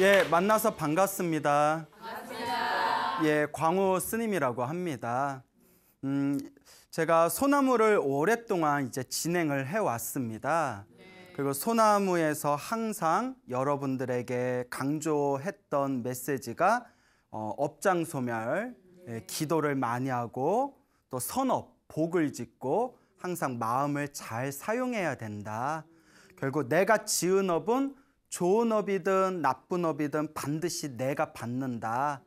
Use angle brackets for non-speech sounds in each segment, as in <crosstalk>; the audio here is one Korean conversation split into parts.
예, 만나서 반갑습니다. 반갑습니다. 예, 광우 스님이라고 합니다. 음, 제가 소나무를 오랫동안 이제 진행을 해왔습니다. 네. 그리고 소나무에서 항상 여러분들에게 강조했던 메시지가 어, 업장 소멸, 예, 네. 기도를 많이 하고 또 선업, 복을 짓고 항상 마음을 잘 사용해야 된다. 결국 내가 지은 업은 좋은 업이든 나쁜 업이든 반드시 내가 받는다.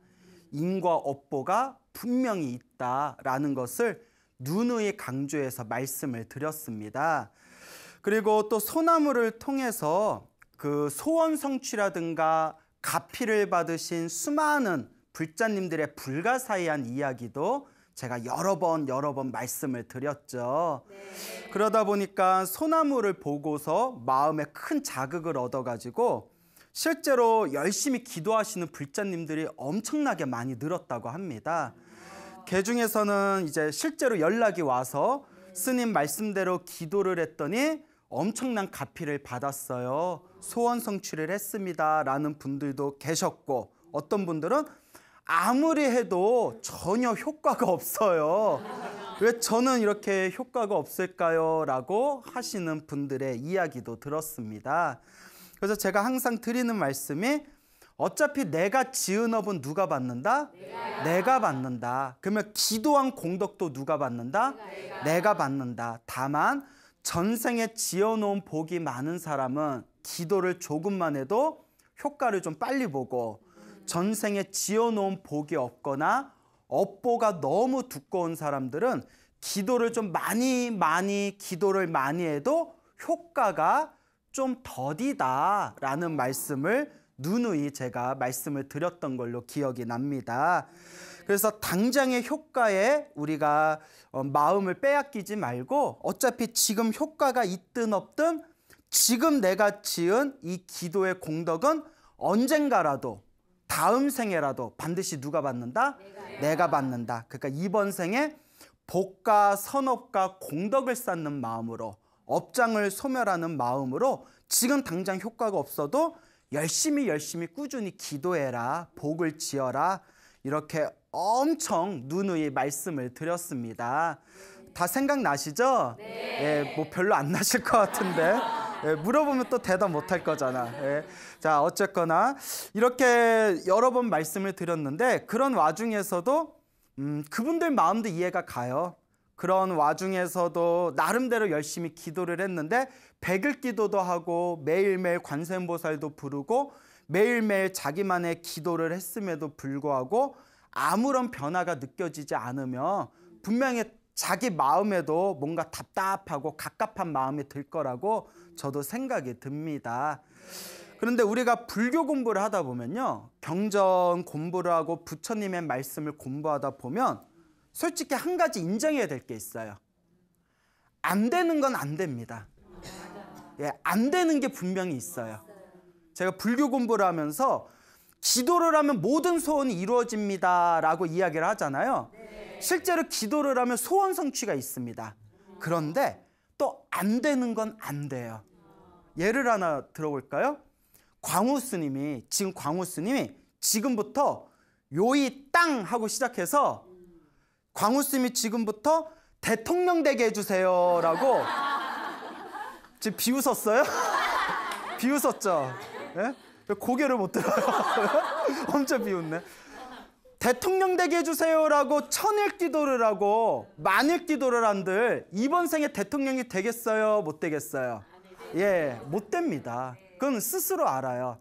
인과 업보가 분명히 있다라는 것을 누누이 강조해서 말씀을 드렸습니다. 그리고 또 소나무를 통해서 그 소원 성취라든가 가피를 받으신 수많은 불자님들의 불가사의한 이야기도 제가 여러 번 여러 번 말씀을 드렸죠. 네. 그러다 보니까 소나무를 보고서 마음에 큰 자극을 얻어가지고 실제로 열심히 기도하시는 불자님들이 엄청나게 많이 늘었다고 합니다. 개 그 중에서는 이제 실제로 연락이 와서 스님 말씀대로 기도를 했더니 엄청난 가피를 받았어요. 소원 성취를 했습니다. 라는 분들도 계셨고 어떤 분들은 아무리 해도 전혀 효과가 없어요. 왜 저는 이렇게 효과가 없을까요? 라고 하시는 분들의 이야기도 들었습니다. 그래서 제가 항상 드리는 말씀이 어차피 내가 지은 업은 누가 받는다? 내가, 내가 받는다. 그러면 기도한 공덕도 누가 받는다? 내가. 내가 받는다. 다만 전생에 지어놓은 복이 많은 사람은 기도를 조금만 해도 효과를 좀 빨리 보고 전생에 지어놓은 복이 없거나 업보가 너무 두꺼운 사람들은 기도를 좀 많이 많이 기도를 많이 해도 효과가 좀 더디다라는 말씀을 누누이 제가 말씀을 드렸던 걸로 기억이 납니다. 그래서 당장의 효과에 우리가 어, 마음을 빼앗기지 말고 어차피 지금 효과가 있든 없든 지금 내가 지은 이 기도의 공덕은 언젠가라도 다음 생에라도 반드시 누가 받는다? 내가, 내가 받는다. 그러니까 이번 생에 복과 선업과 공덕을 쌓는 마음으로 업장을 소멸하는 마음으로 지금 당장 효과가 없어도 열심히 열심히 꾸준히 기도해라 복을 지어라 이렇게 엄청 누누이 말씀을 드렸습니다. 다 생각나시죠? 네. 예, 뭐 별로 안 나실 것 같은데. 예, 물어보면 또 대답 못할 거잖아. 예. 자, 어쨌거나 이렇게 여러 번 말씀을 드렸는데 그런 와중에서도 음, 그분들 마음도 이해가 가요. 그런 와중에서도 나름대로 열심히 기도를 했는데 백일 기도도 하고 매일매일 관세음보살도 부르고 매일매일 자기만의 기도를 했음에도 불구하고 아무런 변화가 느껴지지 않으며 분명히 자기 마음에도 뭔가 답답하고 갑갑한 마음이 들 거라고 저도 생각이 듭니다. 그런데 우리가 불교 공부를 하다 보면요. 경전 공부를 하고 부처님의 말씀을 공부하다 보면 솔직히 한 가지 인정해야 될 게 있어요. 안 되는 건 안 됩니다. 예, 안 되는 게 분명히 있어요. 제가 불교 공부를 하면서 기도를 하면 모든 소원이 이루어집니다라고 이야기를 하잖아요. 실제로 기도를 하면 소원 성취가 있습니다. 그런데 또안 되는 건 안 돼요. 예를 하나 들어볼까요? 광우 스님이 지금 광우 스님이 지금부터 요이 땅 하고 시작해서 광우 스님이 지금부터 대통령 되게 해주세요라고 <laughs> 지금 비웃었어요? <laughs> 비웃었죠? 네? 고개를 못 들어요. <laughs> 엄청 비웃네. 대통령 되게 해주세요라고 천일 기도를 하고 만일 기도를 한들 이번 생에 대통령이 되겠어요? 못 되겠어요? 예, 못 됩니다. 그건 스스로 알아요.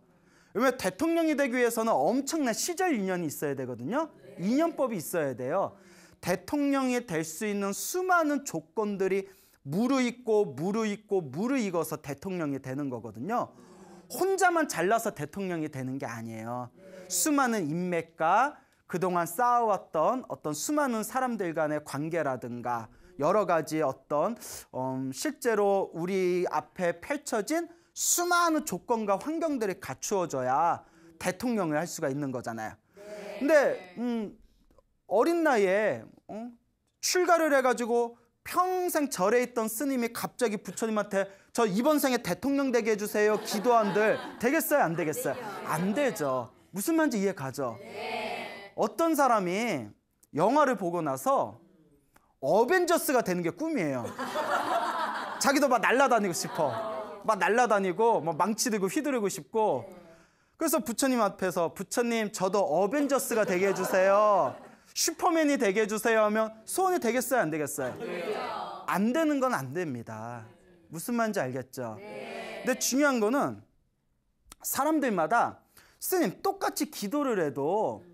왜냐면 대통령이 되기 위해서는 엄청난 시절 인연이 있어야 되거든요. 인연법이 있어야 돼요. 대통령이 될 수 있는 수많은 조건들이 무르익고 무르익고 무르익어서 대통령이 되는 거거든요. 혼자만 잘라서 대통령이 되는 게 아니에요. 수많은 인맥과 그동안 쌓아왔던 어떤 수많은 사람들 간의 관계라든가 여러 가지 어떤 음, 실제로 우리 앞에 펼쳐진 수많은 조건과 환경들이 갖추어져야 대통령을 할 수가 있는 거잖아요. 네. 근데 음, 어린 나이에 어? 출가를 해가지고 평생 절에 있던 스님이 갑자기 부처님한테 저 이번 생에 대통령 되게 해주세요 기도한들 되겠어요 안 되겠어요 안 되죠 무슨 말인지 이해 가죠. 네. 어떤 사람이 영화를 보고 나서 어벤져스가 되는 게 꿈이에요. 자기도 막날라다니고 싶어. 막날라다니고막 망치 들고 휘두르고 싶고. 그래서 부처님 앞에서 부처님 저도 어벤져스가 되게 해주세요. 슈퍼맨이 되게 해주세요 하면 소원이 되겠어요 안 되겠어요? 안 되는 건 안 됩니다. 무슨 말인지 알겠죠? 근데 중요한 거는 사람들마다 스님 똑같이 기도를 해도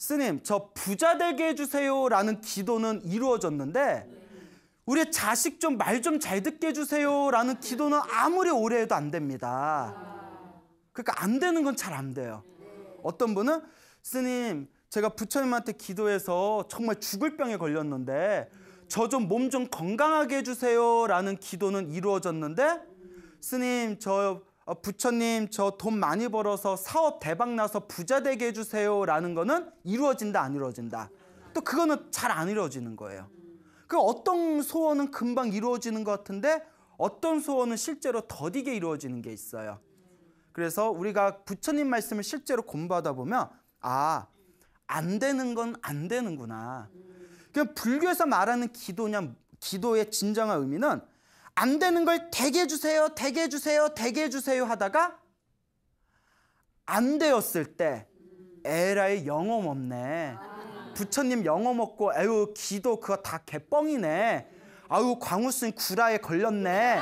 스님 저 부자 되게 해주세요라는 기도는 이루어졌는데 우리 자식 좀 말 좀 잘 듣게 해주세요라는 기도는 아무리 오래 해도 안 됩니다. 그러니까 안 되는 건 잘 안 돼요. 어떤 분은 스님 제가 부처님한테 기도해서 정말 죽을 병에 걸렸는데 저 좀 몸좀 좀 건강하게 해주세요라는 기도는 이루어졌는데 스님 저 어, 부처님 저 돈 많이 벌어서 사업 대박 나서 부자 되게 해주세요라는 거는 이루어진다 안 이루어진다. 또 그거는 잘 안 이루어지는 거예요. 그 어떤 소원은 금방 이루어지는 것 같은데 어떤 소원은 실제로 더디게 이루어지는 게 있어요. 그래서 우리가 부처님 말씀을 실제로 공부하다 보면 아, 안 되는 건 안 되는구나. 그냥 불교에서 말하는 기도냐 기도의 진정한 의미는 안 되는 걸 되게 주세요 되게 주세요 되게 주세요 하다가 안 되었을 때 에라의 영험 없네. 부처님 영험 없고 에휴 기도 그거 다 개뻥이네. 아유 광우순 구라에 걸렸네.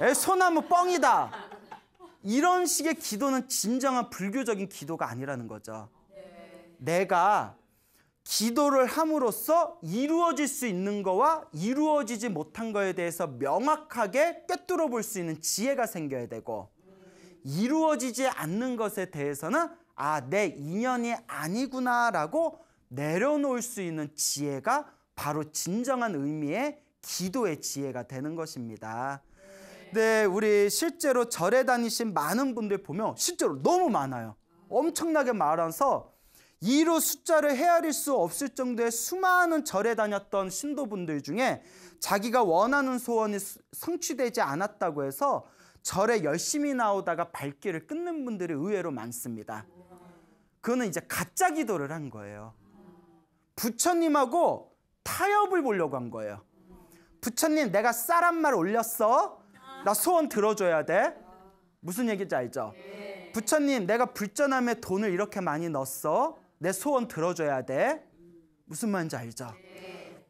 에 소나무 뻥이다. 이런 식의 기도는 진정한 불교적인 기도가 아니라는 거죠. 내가 기도를 함으로써 이루어질 수 있는 거와 이루어지지 못한 거에 대해서 명확하게 꿰뚫어 볼 수 있는 지혜가 생겨야 되고 이루어지지 않는 것에 대해서는 아, 내 인연이 아니구나라고 내려놓을 수 있는 지혜가 바로 진정한 의미의 기도의 지혜가 되는 것입니다. 네, 우리 실제로 절에 다니신 많은 분들 보면 실제로 너무 많아요. 엄청나게 많아서 이로 숫자를 헤아릴 수 없을 정도의 수많은 절에 다녔던 신도분들 중에 자기가 원하는 소원이 성취되지 않았다고 해서 절에 열심히 나오다가 발길을 끊는 분들이 의외로 많습니다. 그거는 이제 가짜 기도를 한 거예요. 부처님하고 타협을 보려고 한 거예요. 부처님 내가 쌀한 말 올렸어. 나 소원 들어줘야 돼. 무슨 얘기인지 알죠? 네. 부처님 내가 불전함에 돈을 이렇게 많이 넣었어. 내 소원 들어줘야 돼. 무슨 말인지 알죠?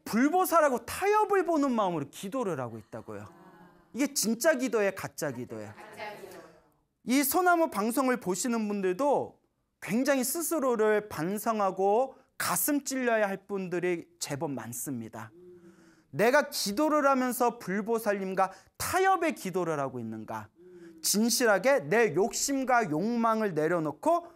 불보사라고 타협을 보는 마음으로 기도를 하고 있다고요. 이게 진짜 기도예 가짜 기도예요. 이 소나무 방송을 보시는 분들도 굉장히 스스로를 반성하고 가슴 찔려야 할 분들이 제법 많습니다. 내가 기도를 하면서 불보살님과 타협의 기도를 하고 있는가? 진실하게 내 욕심과 욕망을 내려놓고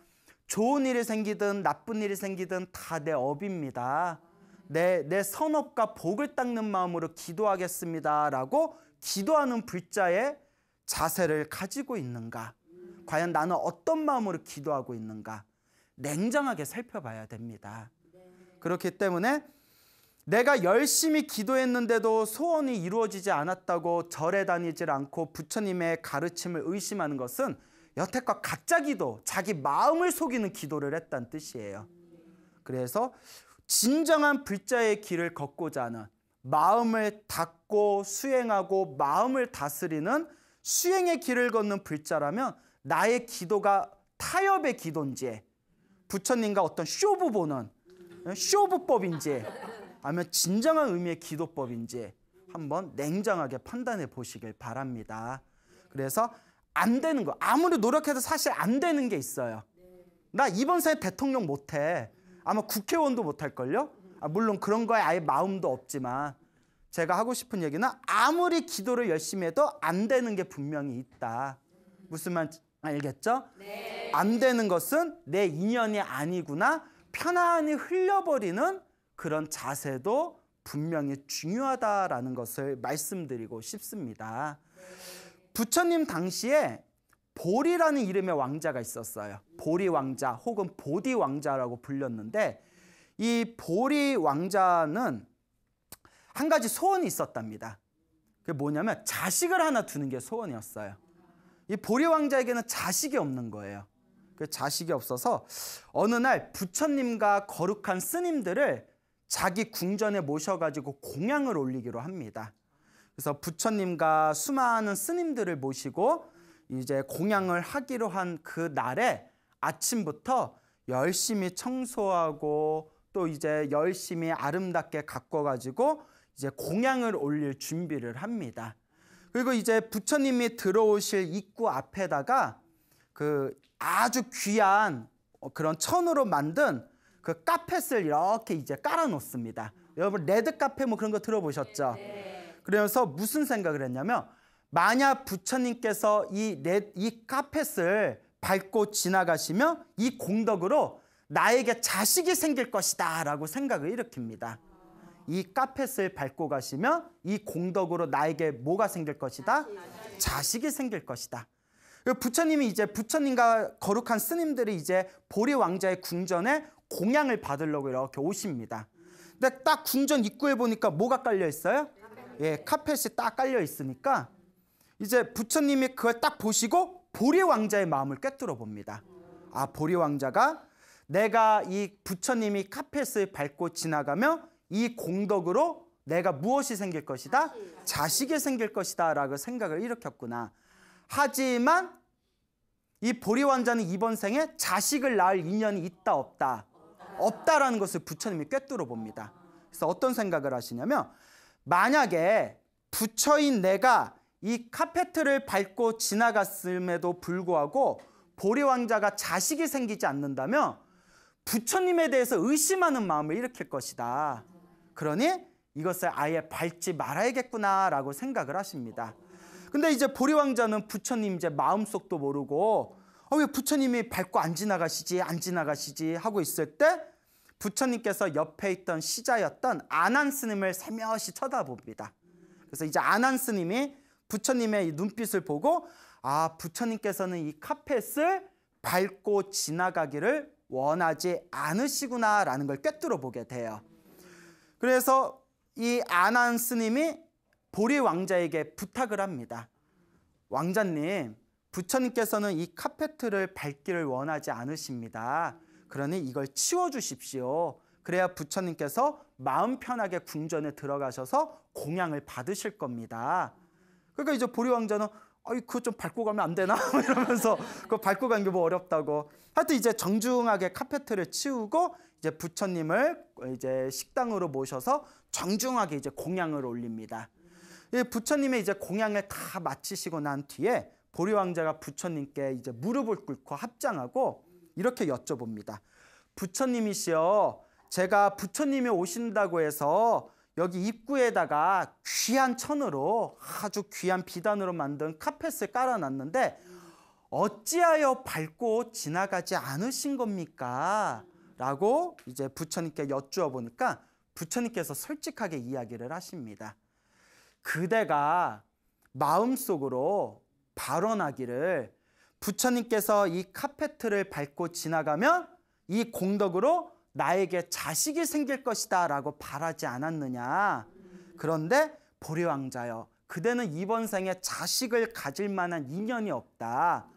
좋은 일이 생기든 나쁜 일이 생기든 다 내 업입니다. 내, 내 선업과 복을 닦는 마음으로 기도하겠습니다. 라고 기도하는 불자의 자세를 가지고 있는가? 과연 나는 어떤 마음으로 기도하고 있는가? 냉정하게 살펴봐야 됩니다. 그렇기 때문에 내가 열심히 기도했는데도 소원이 이루어지지 않았다고 절에 다니질 않고 부처님의 가르침을 의심하는 것은 여태껏 가짜 기도, 자기 마음을 속이는 기도를 했다는 뜻이에요. 그래서 진정한 불자의 길을 걷고자 하는 마음을 닫고 수행하고 마음을 다스리는 수행의 길을 걷는 불자라면 나의 기도가 타협의 기도인지 부처님과 어떤 쇼부 보는 쇼부법인지 아니면 진정한 의미의 기도법인지 한번 냉정하게 판단해 보시길 바랍니다. 그래서 안 되는 거. 아무리 노력해도 사실 안 되는 게 있어요. 나 이번 생에 대통령 못 해. 아마 국회의원도 못 할걸요? 아, 물론 그런 거에 아예 마음도 없지만 제가 하고 싶은 얘기는 아무리 기도를 열심히 해도 안 되는 게 분명히 있다. 무슨 말 알겠죠? 안 되는 것은 내 인연이 아니구나. 편안히 흘려버리는 그런 자세도 분명히 중요하다라는 것을 말씀드리고 싶습니다. 부처님 당시에 보리라는 이름의 왕자가 있었어요. 보리 왕자 혹은 보디 왕자라고 불렸는데 이 보리 왕자는 한 가지 소원이 있었답니다. 그게 뭐냐면 자식을 하나 두는 게 소원이었어요. 이 보리 왕자에게는 자식이 없는 거예요. 그 자식이 없어서 어느 날 부처님과 거룩한 스님들을 자기 궁전에 모셔가지고 공양을 올리기로 합니다. 그래서 부처님과 수많은 스님들을 모시고 이제 공양을 하기로 한 그 날에 아침부터 열심히 청소하고 또 이제 열심히 아름답게 가꿔 가지고 이제 공양을 올릴 준비를 합니다. 그리고 이제 부처님이 들어오실 입구 앞에다가 그 아주 귀한 어, 그런 천으로 만든 그 카펫을 이렇게 이제 깔아 놓습니다. 여러분 레드 카페 뭐 그런 거 들어보셨죠? 네. 네. 그러면서 무슨 생각을 했냐면 만약 부처님께서 이, 이 카펫을 밟고 지나가시면 이 공덕으로 나에게 자식이 생길 것이다 라고 생각을 일으킵니다. 이 카펫을 밟고 가시면 이 공덕으로 나에게 뭐가 생길 것이다? 자식이 생길 것이다. 부처님이 이제 부처님과 거룩한 스님들이 이제 보리 왕자의 궁전에 공양을 받으려고 이렇게 오십니다. 근데 딱 궁전 입구에 보니까 뭐가 깔려 있어요? 예, 카펫이 딱 깔려 있으니까 이제 부처님이 그걸 딱 보시고 보리 왕자의 마음을 꿰뚫어 봅니다. 아, 보리 왕자가 내가 이 부처님이 카펫을 밟고 지나가며 이 공덕으로 내가 무엇이 생길 것이다? 자식이 생길 것이다 라고 생각을 일으켰구나. 하지만 이 보리 왕자는 이번 생에 자식을 낳을 인연이 있다 없다 없다라는 것을 부처님이 꿰뚫어 봅니다. 그래서 어떤 생각을 하시냐면 만약에 부처인 내가 이 카페트를 밟고 지나갔음에도 불구하고 보리왕자가 자식이 생기지 않는다면 부처님에 대해서 의심하는 마음을 일으킬 것이다. 그러니 이것을 아예 밟지 말아야겠구나라고 생각을 하십니다. 근데 이제 보리왕자는 부처님 이제 마음속도 모르고 아, 왜 부처님이 밟고 안 지나가시지 안 지나가시지 하고 있을 때 부처님께서 옆에 있던 시자였던 아난 스님을 세며시 쳐다봅니다. 그래서 이제 아난 스님이 부처님의 눈빛을 보고 아 부처님께서는 이 카펫을 밟고 지나가기를 원하지 않으시구나라는 걸 꿰뚫어 보게 돼요. 그래서 이 아난 스님이 보리 왕자에게 부탁을 합니다. 왕자님, 부처님께서는 이카페트 밟기를 원하지 않으십니다. 그러니 이걸 치워주십시오. 그래야 부처님께서 마음 편하게 궁전에 들어가셔서 공양을 받으실 겁니다. 그러니까 이제 보리왕자는 아이 그거 좀 밟고 가면 안 되나 <laughs> 이러면서 그거 밟고 간게뭐 어렵다고 하여튼 이제 정중하게 카페트를 치우고 이제 부처님을 이제 식당으로 모셔서 정중하게 이제 공양을 올립니다. 부처님의 이제 공양을 다 마치시고 난 뒤에 보리 왕자가 부처님께 이제 무릎을 꿇고 합장하고 이렇게 여쭤봅니다. 부처님이시여 제가 부처님이 오신다고 해서 여기 입구에다가 귀한 천으로 아주 귀한 비단으로 만든 카펫을 깔아놨는데 어찌하여 밟고 지나가지 않으신 겁니까? 라고 이제 부처님께 여쭈어 보니까 부처님께서 솔직하게 이야기를 하십니다. 그대가 마음속으로 발언하기를 부처님께서 이 카페트를 밟고 지나가면 이 공덕으로 나에게 자식이 생길 것이다 라고 바라지 않았느냐. 그런데 보리왕자여 그대는 이번 생에 자식을 가질 만한 인연이 없다.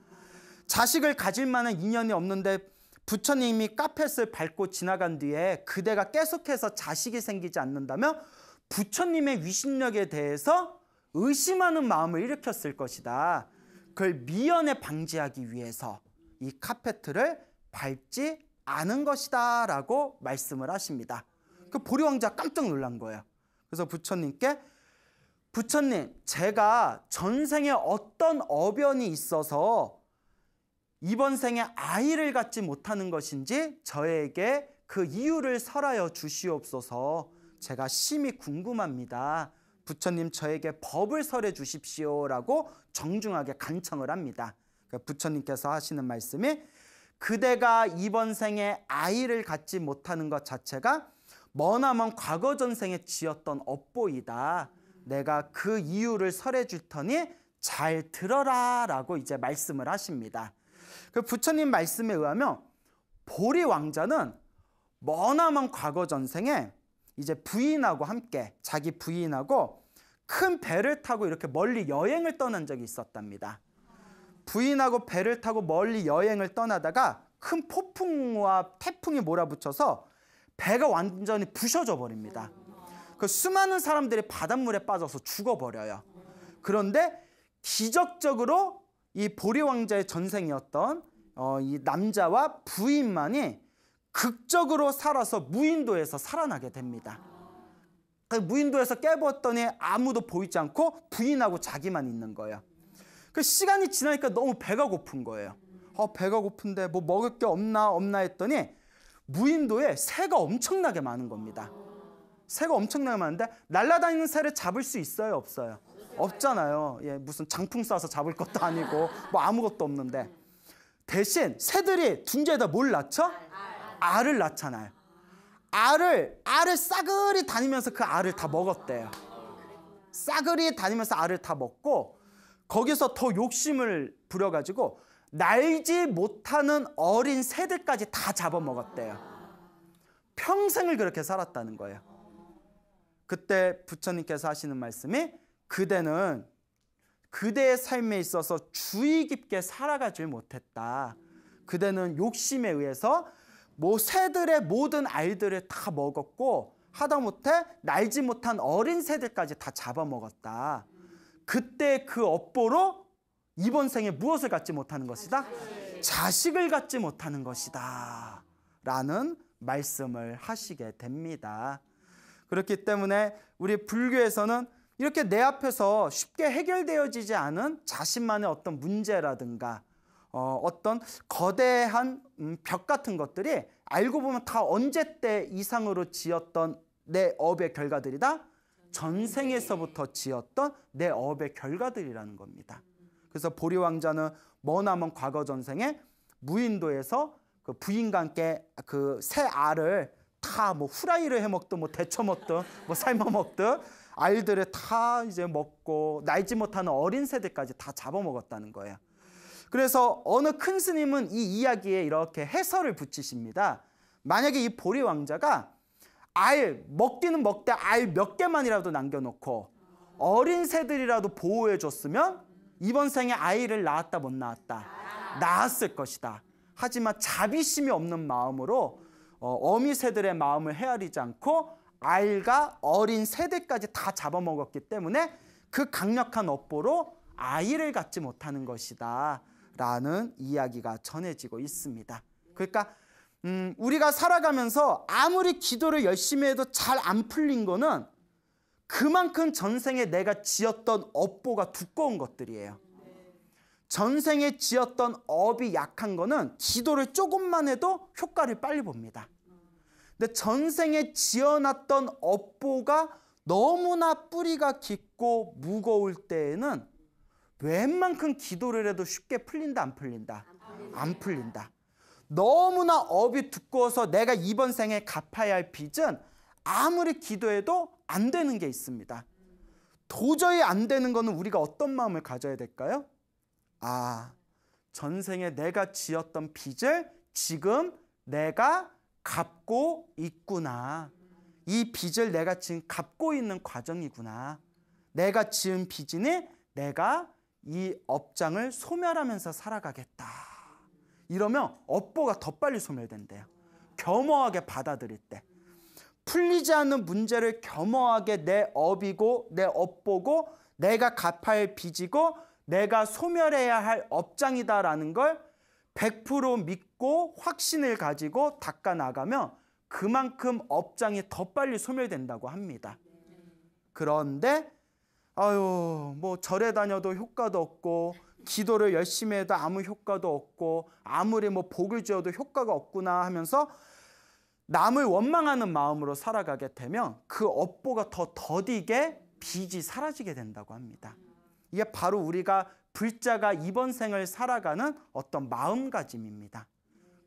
자식을 가질 만한 인연이 없는데 부처님이 카펫을 밟고 지나간 뒤에 그대가 계속해서 자식이 생기지 않는다면 부처님의 위신력에 대해서 의심하는 마음을 일으켰을 것이다. 그걸 미연에 방지하기 위해서 이 카페트를 밟지 않은 것이다 라고 말씀을 하십니다. 그 보리왕자 깜짝 놀란 거예요. 그래서 부처님께 부처님, 제가 전생에 어떤 어변이 있어서 이번 생에 아이를 갖지 못하는 것인지 저에게 그 이유를 설하여 주시옵소서 제가 심히 궁금합니다. 부처님 저에게 법을 설해 주십시오라고 정중하게 간청을 합니다. 그러니까 부처님께서 하시는 말씀이 그대가 이번 생에 아이를 갖지 못하는 것 자체가 머나먼 과거 전생에 지었던 업보이다. 내가 그 이유를 설해 줄 터니 잘 들어라 라고 이제 말씀을 하십니다. 그 부처님 말씀에 의하면 보리 왕자는 머나먼 과거 전생에 이제 부인하고 함께 자기 부인하고 큰 배를 타고 이렇게 멀리 여행을 떠난 적이 있었답니다. 부인하고 배를 타고 멀리 여행을 떠나다가 큰 폭풍과 태풍이 몰아붙여서 배가 완전히 부셔져 버립니다. 그 수많은 사람들이 바닷물에 빠져서 죽어버려요. 그런데 기적적으로 이 보리 왕자의 전생이었던 어, 이 남자와 부인만이 극적으로 살아서 무인도에서 살아나게 됩니다. 그 무인도에서 깨웠더니 아무도 보이지 않고 부인하고 자기만 있는 거예요. 그 시간이 지나니까 너무 배가 고픈 거예요. 어, 배가 고픈데 뭐 먹을 게 없나 없나 했더니 무인도에 새가 엄청나게 많은 겁니다. 새가 엄청나게 많은데 날아다니는 새를 잡을 수 있어요, 없어요? 없잖아요. 예, 무슨 장풍 쏴서 잡을 것도 아니고 뭐 아무것도 없는데 대신 새들이 둥지에다 뭘 낳죠? 알을 낳잖아요. 알을 알을 싸그리 다니면서 그 알을 다 먹었대요. 싸그리 다니면서 알을 다 먹고 거기서 더 욕심을 부려가지고 날지 못하는 어린 새들까지 다 잡아먹었대요. 평생을 그렇게 살았다는 거예요. 그때 부처님께서 하시는 말씀이 그대는 그대의 삶에 있어서 주의 깊게 살아가지 못했다. 그대는 욕심에 의해서 뭐 새들의 모든 알들을 다 먹었고 하다못해 날지 못한 어린 새들까지 다 잡아먹었다. 그때 그 업보로 이번 생에 무엇을 갖지 못하는 것이다? 자식을 갖지 못하는 것이다. 라는 말씀을 하시게 됩니다. 그렇기 때문에 우리 불교에서는 이렇게 내 앞에서 쉽게 해결되어지지 않은 자신만의 어떤 문제라든가 어, 어떤 거대한 음, 벽 같은 것들이 알고 보면 다 언제 때 이상으로 지었던 내 업의 결과들이다. 전생에서부터 음. 지었던 내 업의 결과들이라는 겁니다. 그래서 보리 왕자는 머나먼 과거 전생에 무인도에서 그 부인과 함께 그 새 알을 다 뭐 후라이를 해 먹든 뭐 데쳐 먹든 뭐 삶아 먹든 알들을 다 이제 먹고 날지 못하는 어린 새들까지 다 잡아 먹었다는 거예요. 그래서 어느 큰 스님은 이 이야기에 이렇게 해설을 붙이십니다. 만약에 이 보리 왕자가 알, 먹기는 먹되 알몇 개만이라도 남겨놓고 어린 새들이라도 보호해줬으면 이번 생에 아이를 낳았다 못 낳았다 낳았을 것이다. 하지만 자비심이 없는 마음으로 어, 어미 새들의 마음을 헤아리지 않고 알과 어린 새들까지 다 잡아먹었기 때문에 그 강력한 업보로 아이를 갖지 못하는 것이다. 라는 이야기가 전해지고 있습니다. 그러니까 음, 우리가 살아가면서 아무리 기도를 열심히 해도 잘 안 풀린 거는 그만큼 전생에 내가 지었던 업보가 두꺼운 것들이에요. 전생에 지었던 업이 약한 거는 기도를 조금만 해도 효과를 빨리 봅니다. 근데 전생에 지어놨던 업보가 너무나 뿌리가 깊고 무거울 때에는 웬만큼 기도를 해도 쉽게 풀린다 안 풀린다? 안 풀린다. 너무나 업이 두꺼워서 내가 이번 생에 갚아야 할 빚은 아무리 기도해도 안 되는 게 있습니다. 도저히 안 되는 거는 우리가 어떤 마음을 가져야 될까요? 아, 전생에 내가 지었던 빚을 지금 내가 갚고 있구나. 이 빚을 내가 지금 갚고 있는 과정이구나. 내가 지은 빚이니 내가 이 업장을 소멸하면서 살아가겠다. 이러면 업보가 더 빨리 소멸된대요. 겸허하게 받아들일 때. 풀리지 않는 문제를 겸허하게 내 업이고 내 업보고 내가 갚아야 빚이고 내가 소멸해야 할 업장이다라는 걸 100% 믿고 확신을 가지고 닦아 나가면 그만큼 업장이 더 빨리 소멸된다고 합니다. 그런데 아유, 뭐 절에 다녀도 효과도 없고 기도를 열심히 해도 아무 효과도 없고 아무리 뭐 복을 지어도 효과가 없구나 하면서 남을 원망하는 마음으로 살아가게 되면 그 업보가 더 더디게 빚이 사라지게 된다고 합니다. 이게 바로 우리가 불자가 이번 생을 살아가는 어떤 마음가짐입니다.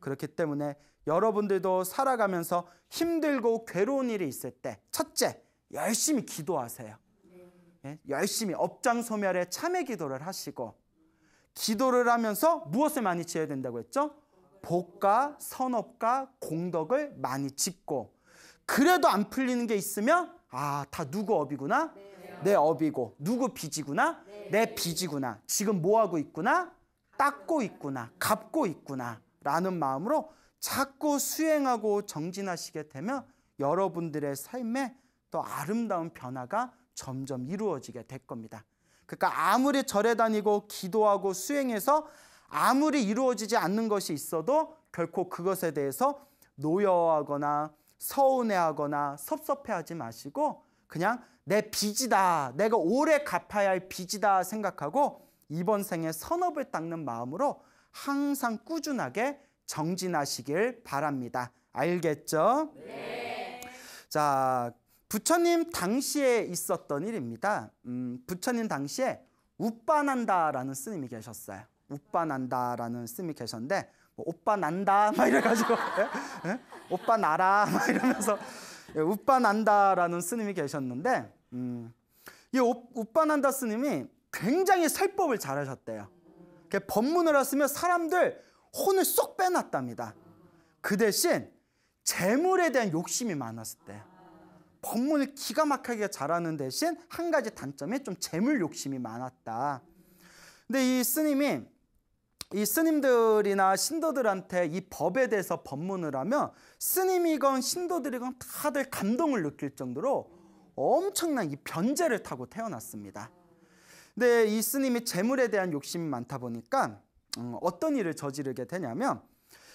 그렇기 때문에 여러분들도 살아가면서 힘들고 괴로운 일이 있을 때 첫째 열심히 기도하세요. 예? 열심히 업장 소멸에 참회 기도를 하시고 기도를 하면서 무엇을 많이 지어야 된다고 했죠? 복과 선업과 공덕을 많이 짓고 그래도 안 풀리는 게 있으면 아다 누구 업이구나 내 업이고 누구 빚이구나 내 빚이구나 지금 뭐 하고 있구나 닦고 있구나 갚고 있구나 라는 마음으로 자꾸 수행하고 정진하시게 되면 여러분들의 삶에 또 아름다운 변화가 점점 이루어지게 될 겁니다. 그러니까 아무리 절에 다니고 기도하고 수행해서 아무리 이루어지지 않는 것이 있어도 결코 그것에 대해서 노여워하거나 서운해하거나 섭섭해하지 마시고 그냥 내 빚이다, 내가 오래 갚아야 할 빚이다 생각하고 이번 생에 선업을 닦는 마음으로 항상 꾸준하게 정진하시길 바랍니다. 알겠죠? 네. 자, 부처님 당시에 있었던 일입니다. 음, 부처님 당시에 우빠난다라는 스님이 계셨어요. 우빠난다라는 스님이 계셨는데 뭐, 오빠 난다 <laughs> 막 이래가지고 예? 예? 오빠 나라 <laughs> 막 이러면서 예, 우빠 난다라는 스님이 계셨는데 음, 이 우빠 난다 스님이 굉장히 설법을 잘하셨대요. 법문을 하시면 사람들 혼을 쏙 빼놨답니다. 그 대신 재물에 대한 욕심이 많았을 때요. 법문을 기가 막히게 잘하는 대신 한 가지 단점이 좀 재물 욕심이 많았다. 근데 이 스님이 이 스님들이나 신도들한테 이 법에 대해서 법문을 하면 스님이건 신도들이건 다들 감동을 느낄 정도로 엄청난 이 변제를 타고 태어났습니다. 근데 이 스님이 재물에 대한 욕심이 많다 보니까 음, 어떤 일을 저지르게 되냐면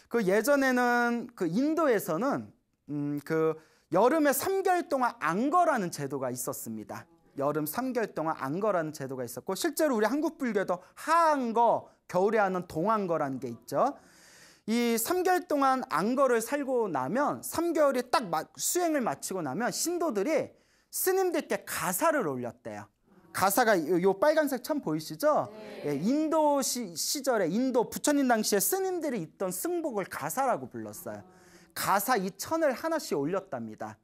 그 예전에는 그 인도에서는 음, 그 여름에 3개월 동안 안거라는 제도가 있었습니다. 여름 3개월 동안 안거라는 제도가 있었고 실제로 우리 한국 불교도 하안거, 겨울에 하는 동안거라는 게 있죠. 이 3개월 동안 안거를 살고 나면 3개월이 딱 수행을 마치고 나면 신도들이 스님들께 가사를 올렸대요. 가사가 요 빨간색 참 보이시죠? 네. 예, 인도 시, 절에 인도 부처님 당시에 스님들이 입던 승복을 가사라고 불렀어요. 가사 2천을 하나씩 올렸답니다.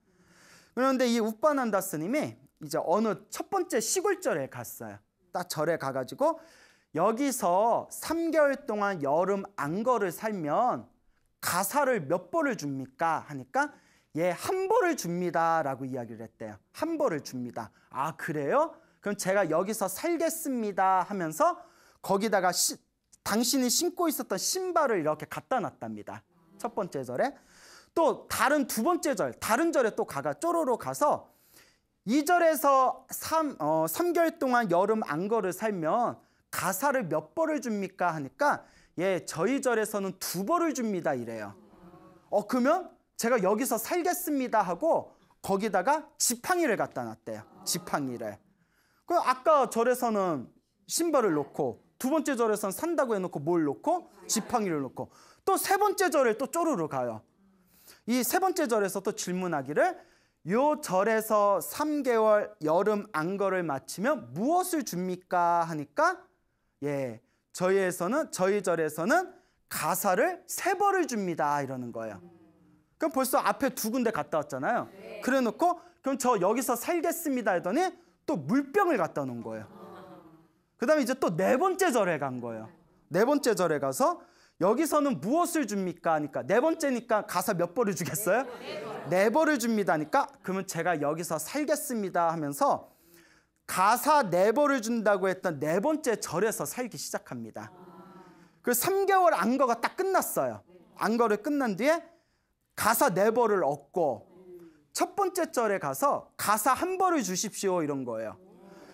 그런데 이 우빠난다 스님이 이제 어느 첫 번째 시골절에 갔어요. 딱 절에 가가지고 여기서 3개월 동안 여름 안거를 살면 가사를 몇 벌을 줍니까? 하니까 예, 한 벌을 줍니다. 라고 이야기를 했대요. 한 벌을 줍니다. 아, 그래요? 그럼 제가 여기서 살겠습니다. 하면서 거기다가 시, 당신이 신고 있었던 신발을 이렇게 갖다 놨답니다. 첫 번째 절에 또 다른 두 번째 절, 다른 절에 또 가가 쪼로로 가서 이절에서 3, 어, 3개월 동안 여름 안거를 살면 가사를 몇 벌을 줍니까? 하니까 예, 저희 절에서는 두 벌을 줍니다 이래요. 어 그러면 제가 여기서 살겠습니다 하고 거기다가 지팡이를 갖다 놨대요. 지팡이를. 그 아까 절에서는 신발을 놓고 두 번째 절에서는 산다고 해놓고 뭘 놓고 지팡이를 놓고 또세 번째 절에또 쪼르르 가요. 이 세 번째 절에서 또 질문하기를 요 절에서 3개월 여름 안거를 마치면 무엇을 줍니까 하니까 예. 저희에서는 저희 절에서는 가사를 세 벌을 줍니다 이러는 거예요. 그럼 벌써 앞에 두 군데 갔다 왔잖아요. 그래 놓고 그럼 저 여기서 살겠습니다 했더니 또 물병을 갖다 놓은 거예요. 그다음에 이제 또 네 번째 절에 간 거예요. 네 번째 절에 가서 여기서는 무엇을 줍니까? 하니까 네 번째니까 가서 몇 벌을 주겠어요? 네 벌을 줍니다니까 그러면 제가 여기서 살겠습니다 하면서 가사 네 벌을 준다고 했던 네 번째 절에서 살기 시작합니다. 그 3개월 안거가 딱 끝났어요. 안거를 끝난 뒤에 가사 네 벌을 얻고 첫 번째 절에 가서 가사 한 벌을 주십시오 이런 거예요.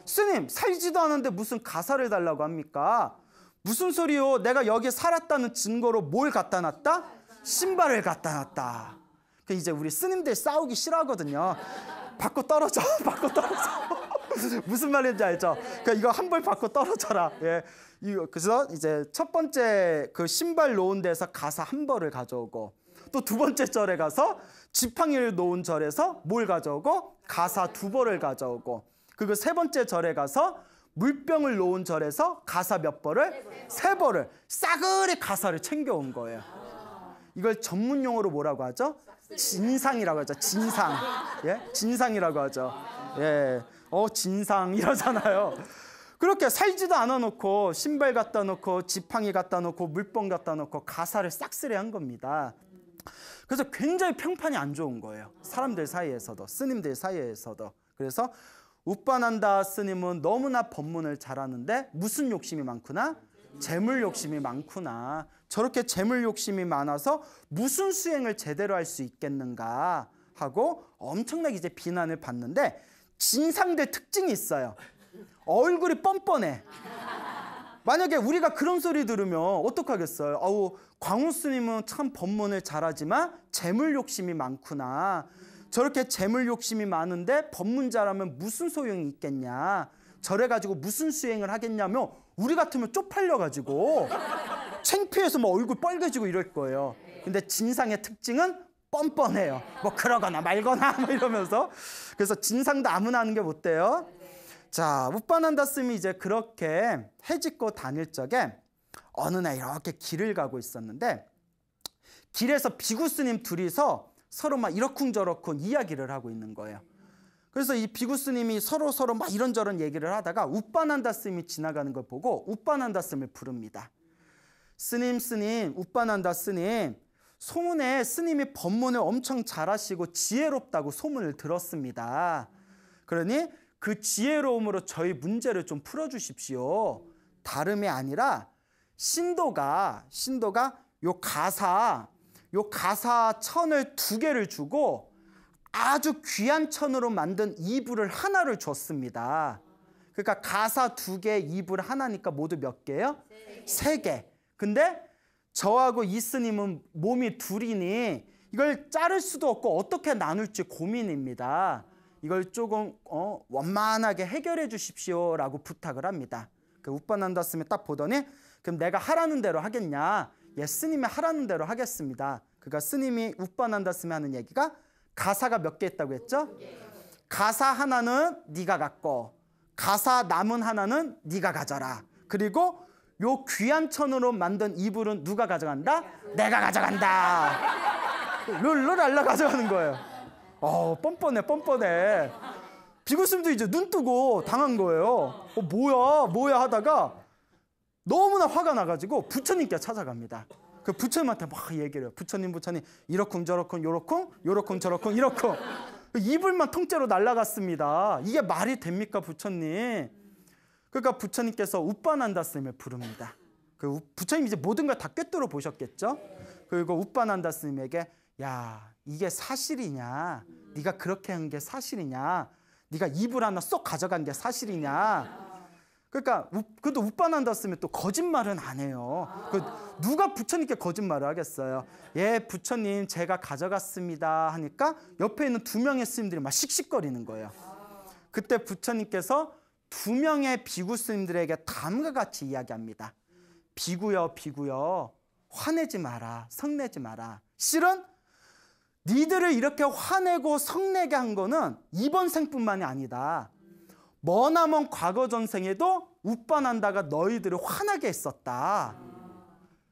스님 살지도 않은데 무슨 가사를 달라고 합니까? 무슨 소리요? 내가 여기에 살았다는 증거로 뭘 갖다 놨다? 신발을 갖다 놨다. 그 이제 우리 스님들 싸우기 싫어하거든요. 받고 떨어져, <laughs> 받고 떨어져. <laughs> 무슨 말인지 알죠? 그 이거 한 벌 받고 떨어져라. 예. 그래서 이제 첫 번째 그 신발 놓은 데서 가사 한 벌을 가져오고 또 두 번째 절에 가서 지팡이를 놓은 절에서 뭘 가져오고 가사 두 벌을 가져오고 그리고 세 번째 절에 가서 물병을 놓은 절에서 가사 몇 벌을? 세 벌을. 싸그리 가사를 챙겨온 거예요. 이걸 전문 용어로 뭐라고 하죠? 진상이라고 하죠. 진상. 예? 진상이라고 하죠. 예. 어, 진상. 이러잖아요. 그렇게 살지도 않아 놓고 신발 갖다 놓고 지팡이 갖다 놓고 물병 갖다 놓고 가사를 싹쓸이 한 겁니다. 그래서 굉장히 평판이 안 좋은 거예요. 사람들 사이에서도 스님들 사이에서도. 그래서 우빠난다 스님은 너무나 법문을 잘하는데 무슨 욕심이 많구나? 재물 욕심이 많구나. 저렇게 재물 욕심이 많아서 무슨 수행을 제대로 할 수 있겠는가 하고 엄청나게 이제 비난을 받는데 진상들 특징이 있어요. 얼굴이 뻔뻔해. 만약에 우리가 그런 소리 들으면 어떡하겠어요? 아우 광우 스님은 참 법문을 잘하지만 재물 욕심이 많구나. 저렇게 재물 욕심이 많은데 법문자라면 무슨 소용이 있겠냐. 저래 가지고 무슨 수행을 하겠냐며 우리 같으면 쪽팔려 가지고 창피해서 뭐 얼굴 빨개지고 이럴 거예요. 근데 진상의 특징은 뻔뻔해요. 뭐 그러거나 말거나 뭐 이러면서 그래서 진상도 아무나 하는 게 못 돼요. 자, 우빠난다 스님이 제 그렇게 해짓고 다닐 적에 어느 날 이렇게 길을 가고 있었는데 길에서 비구 스님 둘이서 서로 막 이러쿵저러쿵 이야기를 하고 있는 거예요. 그래서 이 비구스님이 서로 서로 막 이런저런 얘기를 하다가 우빠난다 스님이 지나가는 걸 보고 우빠난다 스님을 부릅니다. 스님 스님 우빠난다 스님 소문에 스님이 법문을 엄청 잘하시고 지혜롭다고 소문을 들었습니다. 그러니 그 지혜로움으로 저희 문제를 좀 풀어주십시오. 다름이 아니라 신도가 신도가 요 가사 요 가사 천을 두 개를 주고 아주 귀한 천으로 만든 이불을 하나를 줬습니다. 그러니까 가사 두 개, 이불 하나니까 모두 몇 개요? 세 개. 근데 저하고 이스님은 몸이 둘이니 이걸 자를 수도 없고 어떻게 나눌지 고민입니다. 이걸 조금 어, 원만하게 해결해 주십시오라고 부탁을 합니다. 그 우빠난다스면 딱 보더니 그럼 내가 하라는 대로 하겠냐? 예, 스님이 하라는 대로 하겠습니다. 그러니까 스님이 웃반한다쓰면 하는 얘기가 가사가 몇 개 있다고 했죠? 가사 하나는 네가 갖고 가사 남은 하나는 네가 가져라. 그리고 요 귀한 천으로 만든 이불은 누가 가져간다? 내가 가져간다. 룰루랄라 가져가는 거예요. 어, 뻔뻔해, 뻔뻔해. 비구슴도 이제 눈 뜨고 당한 거예요. 어, 뭐야, 뭐야 하다가 너무나 화가 나가지고 부처님께 찾아갑니다. 그 부처님한테 막 얘기를 해요. 부처님 부처님 이러쿵 저러쿵 요러쿵 요러쿵 저러쿵 이러쿵 이불만 통째로 날라갔습니다. 이게 말이 됩니까 부처님? 그러니까 부처님께서 우빠난다스님을 부릅니다. 그 부처님 이제 모든 걸 다 꿰뚫어 보셨겠죠? 그리고 우빠난다스님에게 야 이게 사실이냐? 네가 그렇게 한 게 사실이냐? 네가 이불 하나 쏙 가져간 게 사실이냐? 그러니까 그래도 우빠난다쓰면 또 거짓말은 안 해요. 그 누가 부처님께 거짓말을 하겠어요. 예, 부처님 제가 가져갔습니다 하니까 옆에 있는 두 명의 스님들이 막 씩씩거리는 거예요. 그때 부처님께서 두 명의 비구 스님들에게 다음과 같이 이야기합니다. 비구여 비구여 화내지 마라 성내지 마라. 실은 니들을 이렇게 화내고 성내게 한 거는 이번 생뿐만이 아니다. 머나먼 과거 전생에도 우빠난다가 너희들을 화나게 했었다.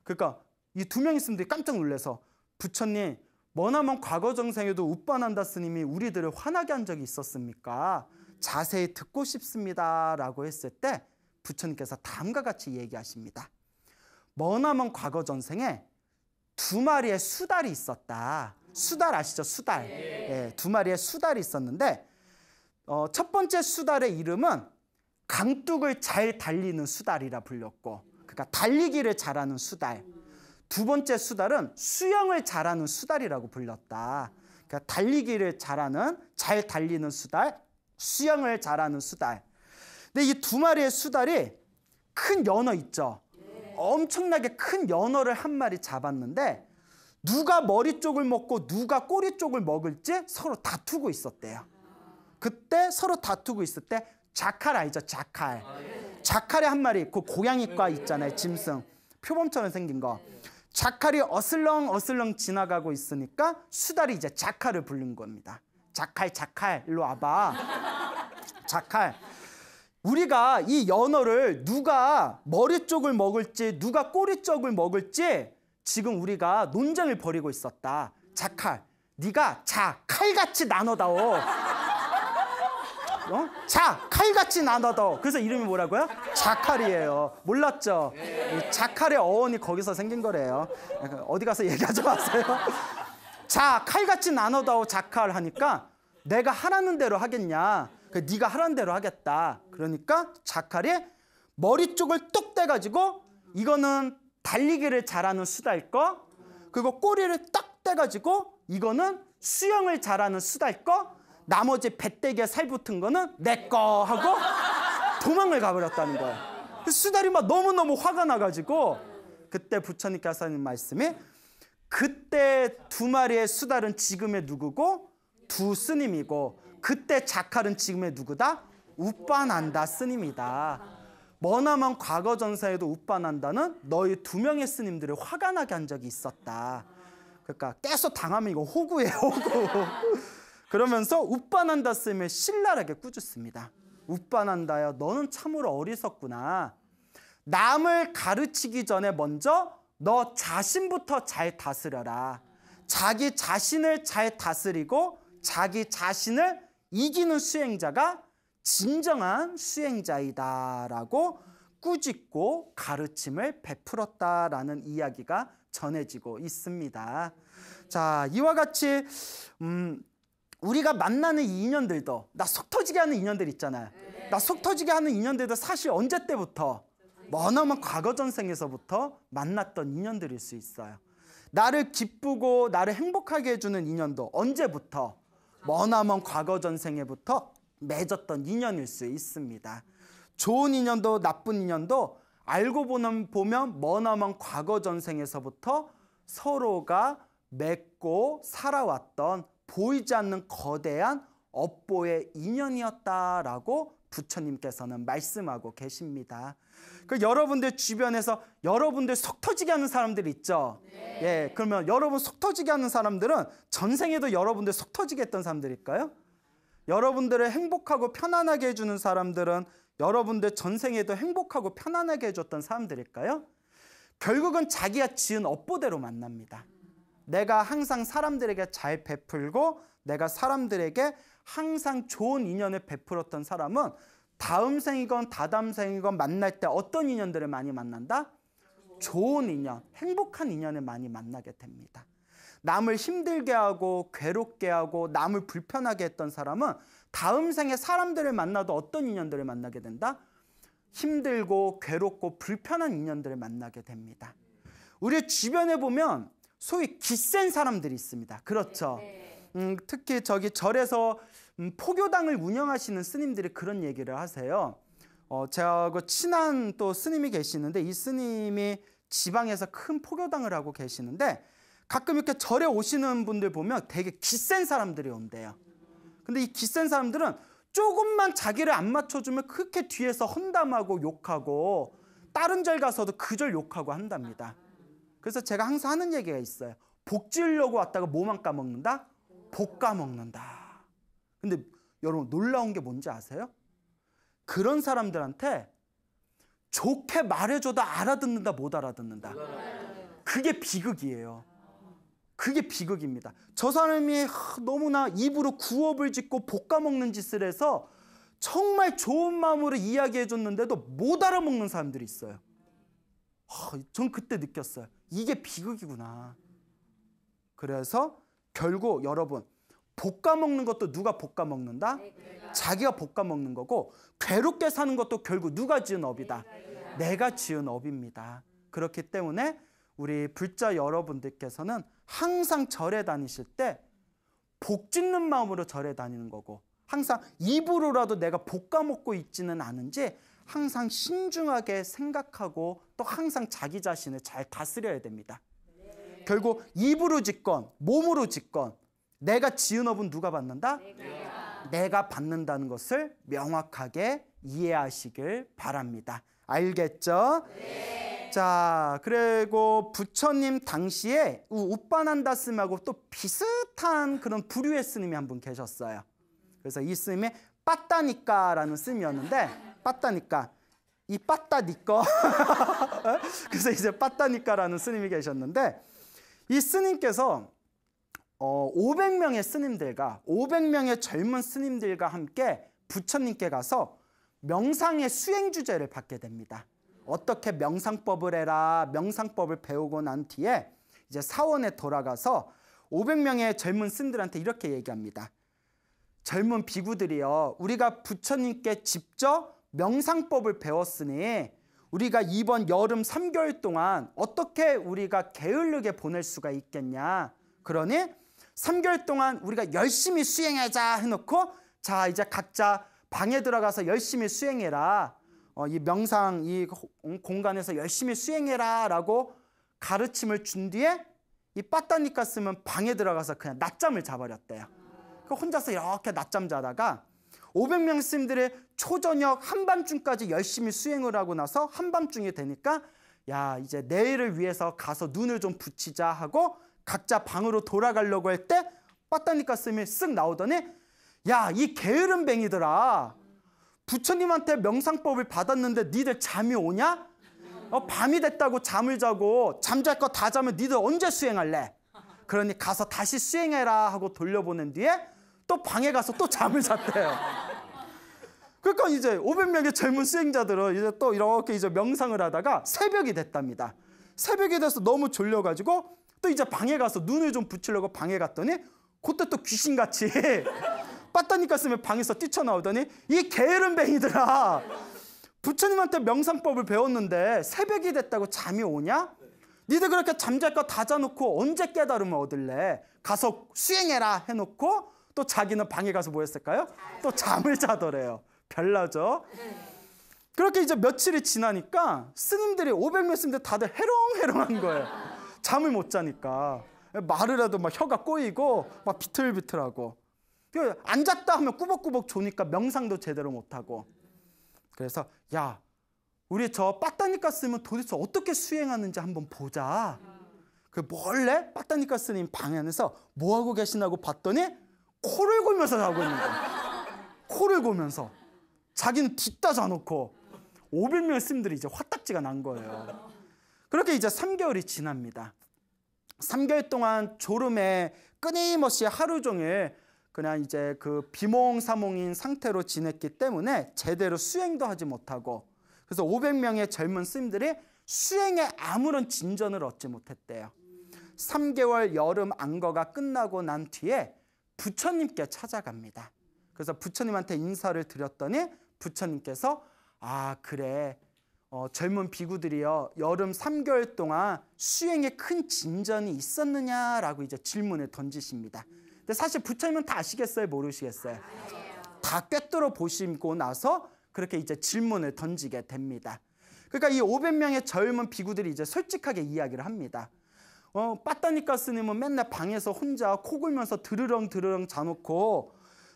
그러니까 이 두 명 있으면 깜짝 놀래서 부처님 머나먼 과거 전생에도 우빠난다 스님이 우리들을 화나게 한 적이 있었습니까? 자세히 듣고 싶습니다. 라고 했을 때 부처님께서 다음과 같이 얘기하십니다. 머나먼 과거 전생에 두 마리의 수달이 있었다. 수달 아시죠? 수달. 네. 예, 두 마리의 수달이 있었는데 어, 첫 번째 수달의 이름은 강둑을 잘 달리는 수달이라 불렸고 그러니까 달리기를 잘하는 수달 두 번째 수달은 수영을 잘하는 수달이라고 불렸다 그러니까 달리기를 잘하는 잘 달리는 수달 수영을 잘하는 수달 근데 이 두 마리의 수달이 큰 연어 있죠 엄청나게 큰 연어를 한 마리 잡았는데 누가 머리 쪽을 먹고 누가 꼬리 쪽을 먹을지 서로 다투고 있었대요 그때 서로 다투고 있을 때 자칼 알죠? 자칼. 자칼의한 마리 그 고양이과 있잖아요. 짐승. 표범처럼 생긴 거. 자칼이 어슬렁 어슬렁 지나가고 있으니까 수달이 이제 자칼을 부른 겁니다. 자칼 자칼 일로 와봐. 자칼. 우리가 이 연어를 누가 머리 쪽을 먹을지 누가 꼬리 쪽을 먹을지 지금 우리가 논쟁을 벌이고 있었다. 자칼. 네가 자 칼같이 나눠다오. 어? 자, 칼같이 나눠도. 그래서 이름이 뭐라고요? 자칼이에요. 몰랐죠? 자칼의 어원이 거기서 생긴 거래요. 어디 가서 <laughs> 얘기하지 마세요. 자, 칼같이 나눠도 자칼 하니까 내가 하라는 대로 하겠냐. 그 네가 하라는 대로 하겠다. 그러니까 자칼이 머리 쪽을 뚝 떼가지고 이거는 달리기를 잘하는 수달 거 그리고 꼬리를 딱 떼가지고 이거는 수영을 잘하는 수달 거 나머지 배때기에 살 붙은 거는 내 거 하고 도망을 가버렸다는 거예요. 수달이 막 너무너무 화가 나가지고 그때 부처님께서 하는 말씀이 그때 두 마리의 수달은 지금의 누구고 두 스님이고 그때 자칼은 지금의 누구다? 우빠난다 스님이다. 머나먼 과거 전사에도 우빠난다는 너희 두 명의 스님들을 화가 나게 한 적이 있었다. 그러니까 계속 당하면 이거 호구예요, 호구. 그러면서 우빠난다쓰임 신랄하게 꾸짖습니다. 우빠난다야 너는 참으로 어리석구나. 남을 가르치기 전에 먼저 너 자신부터 잘 다스려라. 자기 자신을 잘 다스리고 자기 자신을 이기는 수행자가 진정한 수행자이다라고 꾸짖고 가르침을 베풀었다라는 이야기가 전해지고 있습니다. 자, 이와 같이 음 우리가 만나는 이 인연들도 나 속 터지게 하는 인연들 있잖아요. 나 속 터지게 하는 인연들도 사실 언제 때부터 머나먼 과거 전생에서부터 만났던 인연들일 수 있어요. 나를 기쁘고 나를 행복하게 해주는 인연도 언제부터 머나먼 과거 전생에부터 맺었던 인연일 수 있습니다. 좋은 인연도 나쁜 인연도 알고 보면, 보면 머나먼 과거 전생에서부터 서로가 맺고 살아왔던 보이지 않는 거대한 업보의 인연이었다라고 부처님께서는 말씀하고 계십니다. 그 여러분들 주변에서 여러분들 속 터지게 하는 사람들 있죠? 네. 예. 그러면 여러분 속 터지게 하는 사람들은 전생에도 여러분들 속 터지게 했던 사람들일까요? 여러분들을 행복하고 편안하게 해주는 사람들은 여러분들 전생에도 행복하고 편안하게 해줬던 사람들일까요? 결국은 자기가 지은 업보대로 만납니다. 내가 항상 사람들에게 잘 베풀고 내가 사람들에게 항상 좋은 인연을 베풀었던 사람은 다음 생이건 다다음 생이건 만날 때 어떤 인연들을 많이 만난다? 좋은 인연, 행복한 인연을 많이 만나게 됩니다. 남을 힘들게 하고 괴롭게 하고 남을 불편하게 했던 사람은 다음 생에 사람들을 만나도 어떤 인연들을 만나게 된다? 힘들고 괴롭고 불편한 인연들을 만나게 됩니다. 우리 주변에 보면 소위 기센 사람들이 있습니다. 그렇죠. 네, 네. 음, 특히 저기 절에서 음, 포교당을 운영하시는 스님들이 그런 얘기를 하세요. 어, 제하 친한 또 스님이 계시는데 이 스님이 지방에서 큰 포교당을 하고 계시는데 가끔 이렇게 절에 오시는 분들 보면 되게 기센 사람들이 온대요. 근데 이 기센 사람들은 조금만 자기를 안 맞춰주면 그렇게 뒤에서 험담하고 욕하고 다른 절 가서도 그 절 욕하고 한답니다. 그래서 제가 항상 하는 얘기가 있어요. 복지려고 왔다가 뭐만 까먹는다? 복 까먹는다. 근데 여러분 놀라운 게 뭔지 아세요? 그런 사람들한테 좋게 말해줘도 알아듣는다 못 알아듣는다. 그게 비극이에요. 그게 비극입니다. 저 사람이 너무나 입으로 구업을 짓고 복 까먹는 짓을 해서 정말 좋은 마음으로 이야기해 줬는데도 못 알아먹는 사람들이 있어요. 전 그때 느꼈어요. 이게 비극이구나. 그래서 결국 여러분 볶아 먹는 것도 누가 볶아 먹는다? 자기가 볶아 먹는 거고 괴롭게 사는 것도 결국 누가 지은 업이다? 내가 지은 업입니다. 그렇기 때문에 우리 불자 여러분들께서는 항상 절에 다니실 때 복짓는 마음으로 절에 다니는 거고 항상 입으로라도 내가 볶아 먹고 있지는 않은지 항상 신중하게 생각하고 또 항상 자기 자신을 잘 다스려야 됩니다. 네. 결국 입으로 짓건 몸으로 짓건 내가 지은 업은 누가 받는다? 내가. 내가 받는다는 것을 명확하게 이해하시길 바랍니다. 알겠죠? 네. 자, 그리고 부처님 당시에 우빠난다 스님하고 또 비슷한 그런 부류의 스님이 한 분 계셨어요. 그래서 이 스님이 빠따니까라는 스님이었는데 빠따니까 이빠따니꺼 <laughs> 어? 그래서 이제 빠따니까라는 스님이 계셨는데 이 스님께서 어, 500명의 스님들과 500명의 젊은 스님들과 함께 부처님께 가서 명상의 수행 주제를 받게 됩니다. 어떻게 명상법을 해라 명상법을 배우고 난 뒤에 이제 사원에 돌아가서 500명의 젊은 스님들한테 이렇게 얘기합니다. 젊은 비구들이여 우리가 부처님께 직접 명상법을 배웠으니 우리가 이번 여름 3개월 동안 어떻게 우리가 게을르게 보낼 수가 있겠냐. 그러니 3개월 동안 우리가 열심히 수행하자 해놓고 자 이제 각자 방에 들어가서 열심히 수행해라. 어, 이 명상 이 공간에서 열심히 수행해라 라고 가르침을 준 뒤에 이 빠따니까 쓰면 방에 들어가서 그냥 낮잠을 자버렸대요. 그 혼자서 이렇게 낮잠 자다가 500명 스님들의 초저녁 한밤중까지 열심히 수행을 하고 나서 한밤중이 되니까 야 이제 내일을 위해서 가서 눈을 좀 붙이자 하고 각자 방으로 돌아가려고 할 때 빠따니까 스님이 쓱 나오더니 야 이 게으름뱅이들아 부처님한테 명상법을 받았는데 니들 잠이 오냐? 어, 밤이 됐다고 잠을 자고 잠잘 거 다 자면 니들 언제 수행할래? 그러니 가서 다시 수행해라 하고 돌려보낸 뒤에 또 방에 가서 또 잠을 잤대요. 그러니까 이제 500명의 젊은 수행자들은 이제 또 이렇게 이제 명상을 하다가 새벽이 됐답니다. 새벽이 돼서 너무 졸려가지고 또 이제 방에 가서 눈을 좀 붙이려고 방에 갔더니 그때 또 귀신같이 <laughs> 빠따니까 쓰면 방에서 뛰쳐나오더니 이 게으름뱅이들아 부처님한테 명상법을 배웠는데 새벽이 됐다고 잠이 오냐? 니들 그렇게 잠잘 거다 자놓고 언제 깨달음을 얻을래? 가서 수행해라 해놓고 또 자기는 방에 가서 뭐 했을까요? 또 잠을 자더래요. 별나죠? 그렇게 이제 며칠이 지나니까 스님들이 5 0 0명 스님들 다들 해롱해롱한 거예요. 잠을 못 자니까. 말을 해도 막 혀가 꼬이고 막 비틀비틀하고. 그 앉았다 하면 꾸벅꾸벅 조니까 명상도 제대로 못하고. 그래서 야 우리 저 빠따니까 스님은 도대체 어떻게 수행하는지 한번 보자. 그 몰래 빠따니까 스님 방 안에서 뭐 하고 계시냐고 봤더니 코를 골면서 자고 있는 거예요. 코를 골면서. 자기는 뒤따 자놓고 오빌면 스님들이 이제 화딱지가 난 거예요. 그렇게 이제 3개월이 지납니다. 3개월 동안 졸음에 끊임없이 하루 종일 그냥 이제 그 비몽사몽인 상태로 지냈기 때문에 제대로 수행도 하지 못하고 그래서 500명의 젊은 스님들이 수행에 아무런 진전을 얻지 못했대요. 3개월 여름 안거가 끝나고 난 뒤에 부처님께 찾아갑니다. 그래서 부처님한테 인사를 드렸더니 부처님께서 아 그래 어, 젊은 비구들이여 여름 3개월 동안 수행에 큰 진전이 있었느냐라고 이제 질문을 던지십니다. 근데 사실 부처님은 다 아시겠어요? 모르시겠어요? 다 꿰뚫어 보시고 나서 그렇게 이제 질문을 던지게 됩니다. 그러니까 이 500명의 젊은 비구들이 이제 솔직하게 이야기를 합니다. 어, 빠따니까 스님은 맨날 방에서 혼자 코 골면서 드르렁 드르렁 자놓고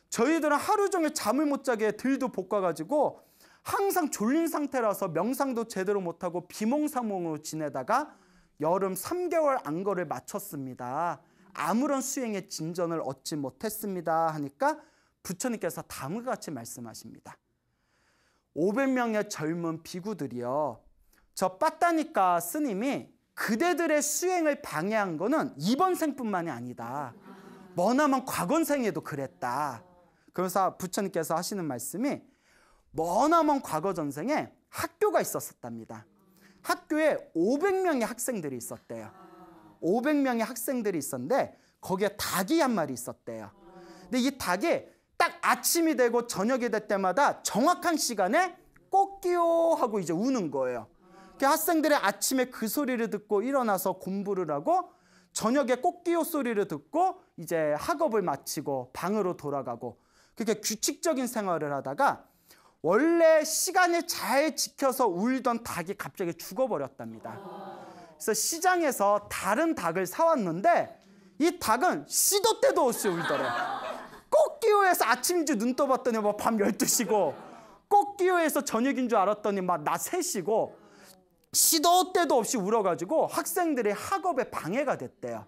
저희들은 하루 종일 잠을 못 자게 들도 볶아가지고 항상 졸린 상태라서 명상도 제대로 못하고 비몽사몽으로 지내다가 여름 3개월 안거를 마쳤습니다. 아무런 수행의 진전을 얻지 못했습니다 하니까 부처님께서 다음과 같이 말씀하십니다. 500명의 젊은 비구들이요. 저 빠따니까 스님이 그대들의 수행을 방해한 거는 이번 생뿐만이 아니다. 머나먼 과거생에도 그랬다. 그러서 부처님께서 하시는 말씀이 머나먼 과거 전생에 학교가 있었었답니다. 학교에 500명의 학생들이 있었대요. 500명의 학생들이 있었는데 거기에 닭이 한 마리 있었대요. 근데 이 닭이 딱 아침이 되고 저녁이 될 때마다 정확한 시간에 꼬끼요 하고 이제 우는 거예요. 그 학생들의 아침에 그 소리를 듣고 일어나서 공부를 하고 저녁에 꽃기호 소리를 듣고 이제 학업을 마치고 방으로 돌아가고 그렇게 규칙적인 생활을 하다가 원래 시간을 잘 지켜서 울던 닭이 갑자기 죽어버렸답니다. 그래서 시장에서 다른 닭을 사왔는데 이 닭은 시도 때도 없이 울더래. 꽃기호에서 아침인지 눈 떠봤더니 막밤 뭐 열두시고 꽃기호에서 저녁인 줄 알았더니 막낮 세시고 시도 때도 없이 울어가지고 학생들의 학업에 방해가 됐대요.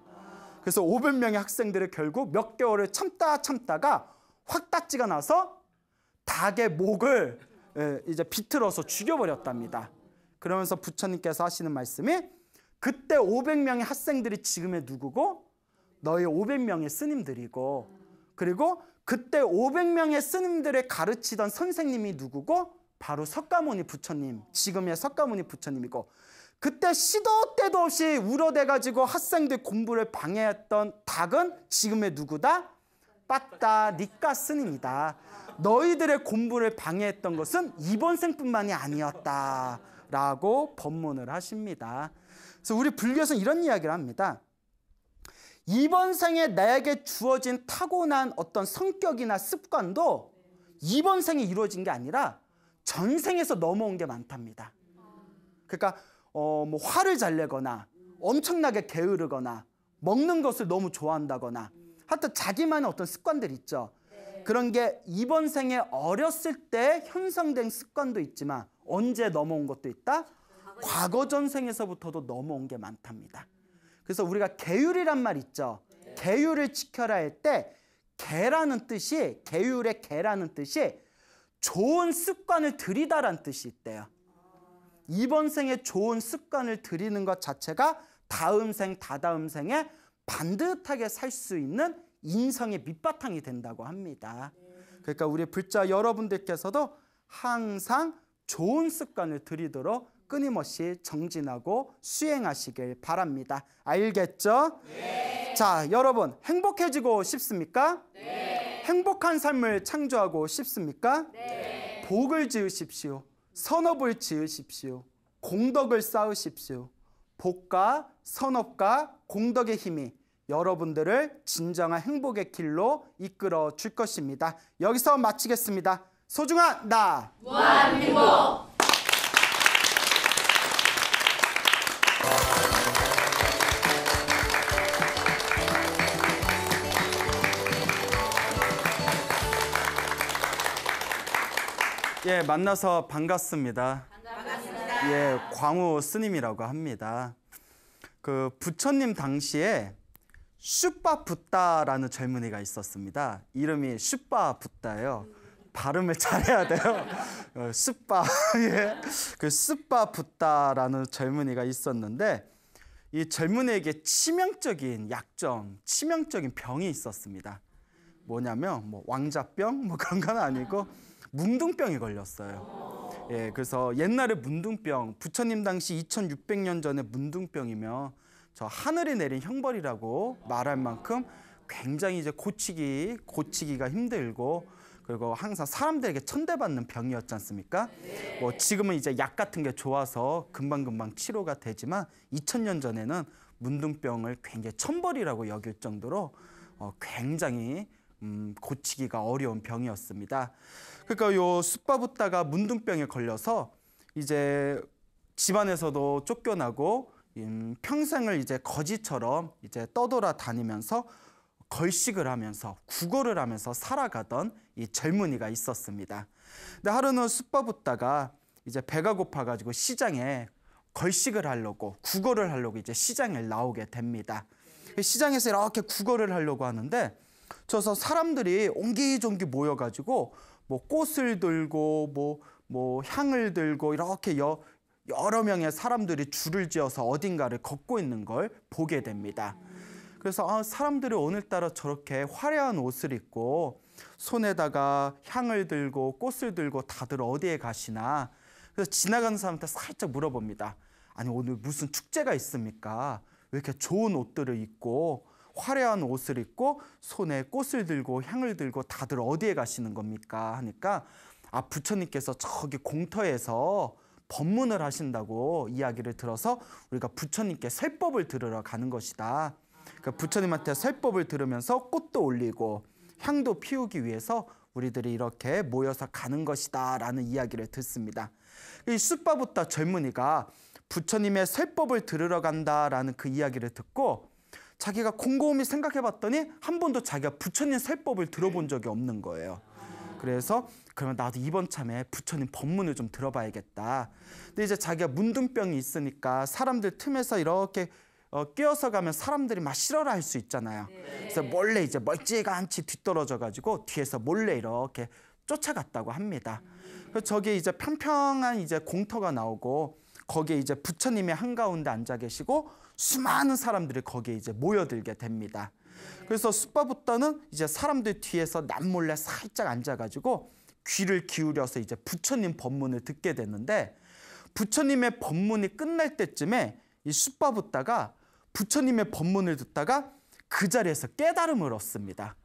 그래서 500명의 학생들을 결국 몇 개월을 참다 참다가 확다지가 나서 닭의 목을 예, 이제 비틀어서 죽여버렸답니다. 그러면서 부처님께서 하시는 말씀이 그때 500명의 학생들이 지금의 누구고 너희 500명의 스님들이고 그리고 그때 500명의 스님들의 가르치던 선생님이 누구고 바로 석가모니 부처님, 지금의 석가모니 부처님이고 그때 시도 때도 없이 우러대가지고 학생들 공부를 방해했던 닭은 지금의 누구다? 빠따 니까 스님이다. 너희들의 공부를 방해했던 것은 이번 생뿐만이 아니었다. 라고 법문을 하십니다. 그래서 우리 불교에서 이런 이야기를 합니다. 이번 생에 나에게 주어진 타고난 어떤 성격이나 습관도 이번 생에 이루어진 게 아니라 전생에서 넘어온 게 많답니다. 그러니까 어, 뭐 화를 잘 내거나 엄청나게 게으르거나 먹는 것을 너무 좋아한다거나 하여튼 자기만의 어떤 습관들 있죠. 그런 게 이번 생에 어렸을 때 형성된 습관도 있지만 언제 넘어온 것도 있다? 과거 전생에서부터도 넘어온 게 많답니다. 그래서 우리가 계율이란 말 있죠. 계율을 지켜라 할때 계라는 뜻이 계율의 계라는 뜻이 좋은 습관을 들이다란 뜻이 있대요. 이번 생에 좋은 습관을 들이는 것 자체가 다음 생, 다다음 생에 반듯하게 살 수 있는 인성의 밑바탕이 된다고 합니다. 그러니까 우리 불자 여러분들께서도 항상 좋은 습관을 들이도록 끊임없이 정진하고 수행하시길 바랍니다. 알겠죠? 네. 자, 여러분 행복해지고 싶습니까? 네. 행복한 삶을 창조하고 싶습니까? 네. 복을 지으십시오. 선업을 지으십시오. 공덕을 쌓으십시오. 복과 선업과 공덕의 힘이 여러분들을 진정한 행복의 길로 이끌어 줄 것입니다. 여기서 마치겠습니다. 소중한 나! 무한행복! 예, 만나서 반갑습니다. 반갑습니다. 예, 광우 스님이라고 합니다. 그 부처님 당시에 슈빠붓다라는 젊은이가 있었습니다. 이름이 슈빠붓다예요. 발음을 잘해야 돼요. <laughs> 어, 슈빠 <laughs> 예. 그 슈빠붓다라는 젊은이가 있었는데 이 젊은이에게 치명적인 약점, 치명적인 병이 있었습니다. 뭐냐면 뭐 왕자병 뭐 그런 건 아니고 문둥병에 걸렸어요. 예, 그래서 옛날에 문둥병, 부처님 당시 2600년 전에 문둥병이며 저 하늘이 내린 형벌이라고 말할 만큼 굉장히 이제 고치기, 고치기가 힘들고 그리고 항상 사람들에게 천대받는 병이었지 않습니까? 뭐 지금은 이제 약 같은 게 좋아서 금방금방 치료가 되지만 2000년 전에는 문둥병을 굉장히 천벌이라고 여길 정도로 어, 굉장히 음, 고치기가 어려운 병이었습니다. 그러니까 요 숯바부따가 문둥병에 걸려서 이제 집안에서도 쫓겨나고 음, 평생을 이제 거지처럼 이제 떠돌아 다니면서 걸식을 하면서 구걸을 하면서 살아가던 이 젊은이가 있었습니다. 근데 하루는 숯바부따가 이제 배가 고파가지고 시장에 걸식을 하려고 구걸을 하려고 이제 시장에 나오게 됩니다. 시장에서 이렇게 구걸을 하려고 하는데 그래서 사람들이 옹기종기 모여가지고 뭐 꽃을 들고 뭐뭐 뭐 향을 들고 이렇게 여, 여러 명의 사람들이 줄을 지어서 어딘가를 걷고 있는 걸 보게 됩니다. 그래서 아, 사람들이 오늘따라 저렇게 화려한 옷을 입고 손에다가 향을 들고 꽃을 들고 다들 어디에 가시나 그래서 지나가는 사람한테 살짝 물어봅니다. 아니 오늘 무슨 축제가 있습니까? 왜 이렇게 좋은 옷들을 입고 화려한 옷을 입고 손에 꽃을 들고 향을 들고 다들 어디에 가시는 겁니까? 하니까 아 부처님께서 저기 공터에서 법문을 하신다고 이야기를 들어서 우리가 부처님께 세법을 들으러 가는 것이다. 그러니까 부처님한테 세법을 들으면서 꽃도 올리고 향도 피우기 위해서 우리들이 이렇게 모여서 가는 것이다 라는 이야기를 듣습니다. 이 숫바부터 젊은이가 부처님의 세법을 들으러 간다라는 그 이야기를 듣고 자기가 곰곰이 생각해봤더니 한 번도 자기가 부처님 세법을 들어본 적이 없는 거예요. 그래서 그러면 나도 이번 참에 부처님 법문을 좀 들어봐야겠다. 근데 이제 자기가 문둥병이 있으니까 사람들 틈에서 이렇게 어, 끼어서 가면 사람들이 막 싫어라 할 수 있잖아요. 그래서 몰래 이제 멀찌감치 뒤떨어져 가지고 뒤에서 몰래 이렇게 쫓아갔다고 합니다. 그 저기 이제 평평한 이제 공터가 나오고 거기에 이제 부처님이 한가운데 앉아 계시고 수많은 사람들이 거기에 이제 모여들게 됩니다. 그래서 숫바보따는 이제 사람들 뒤에서 남몰래 살짝 앉아가지고 귀를 기울여서 이제 부처님 법문을 듣게 되는데 부처님의 법문이 끝날 때쯤에 이 숫바보따가 부처님의 법문을 듣다가 그 자리에서 깨달음을 얻습니다.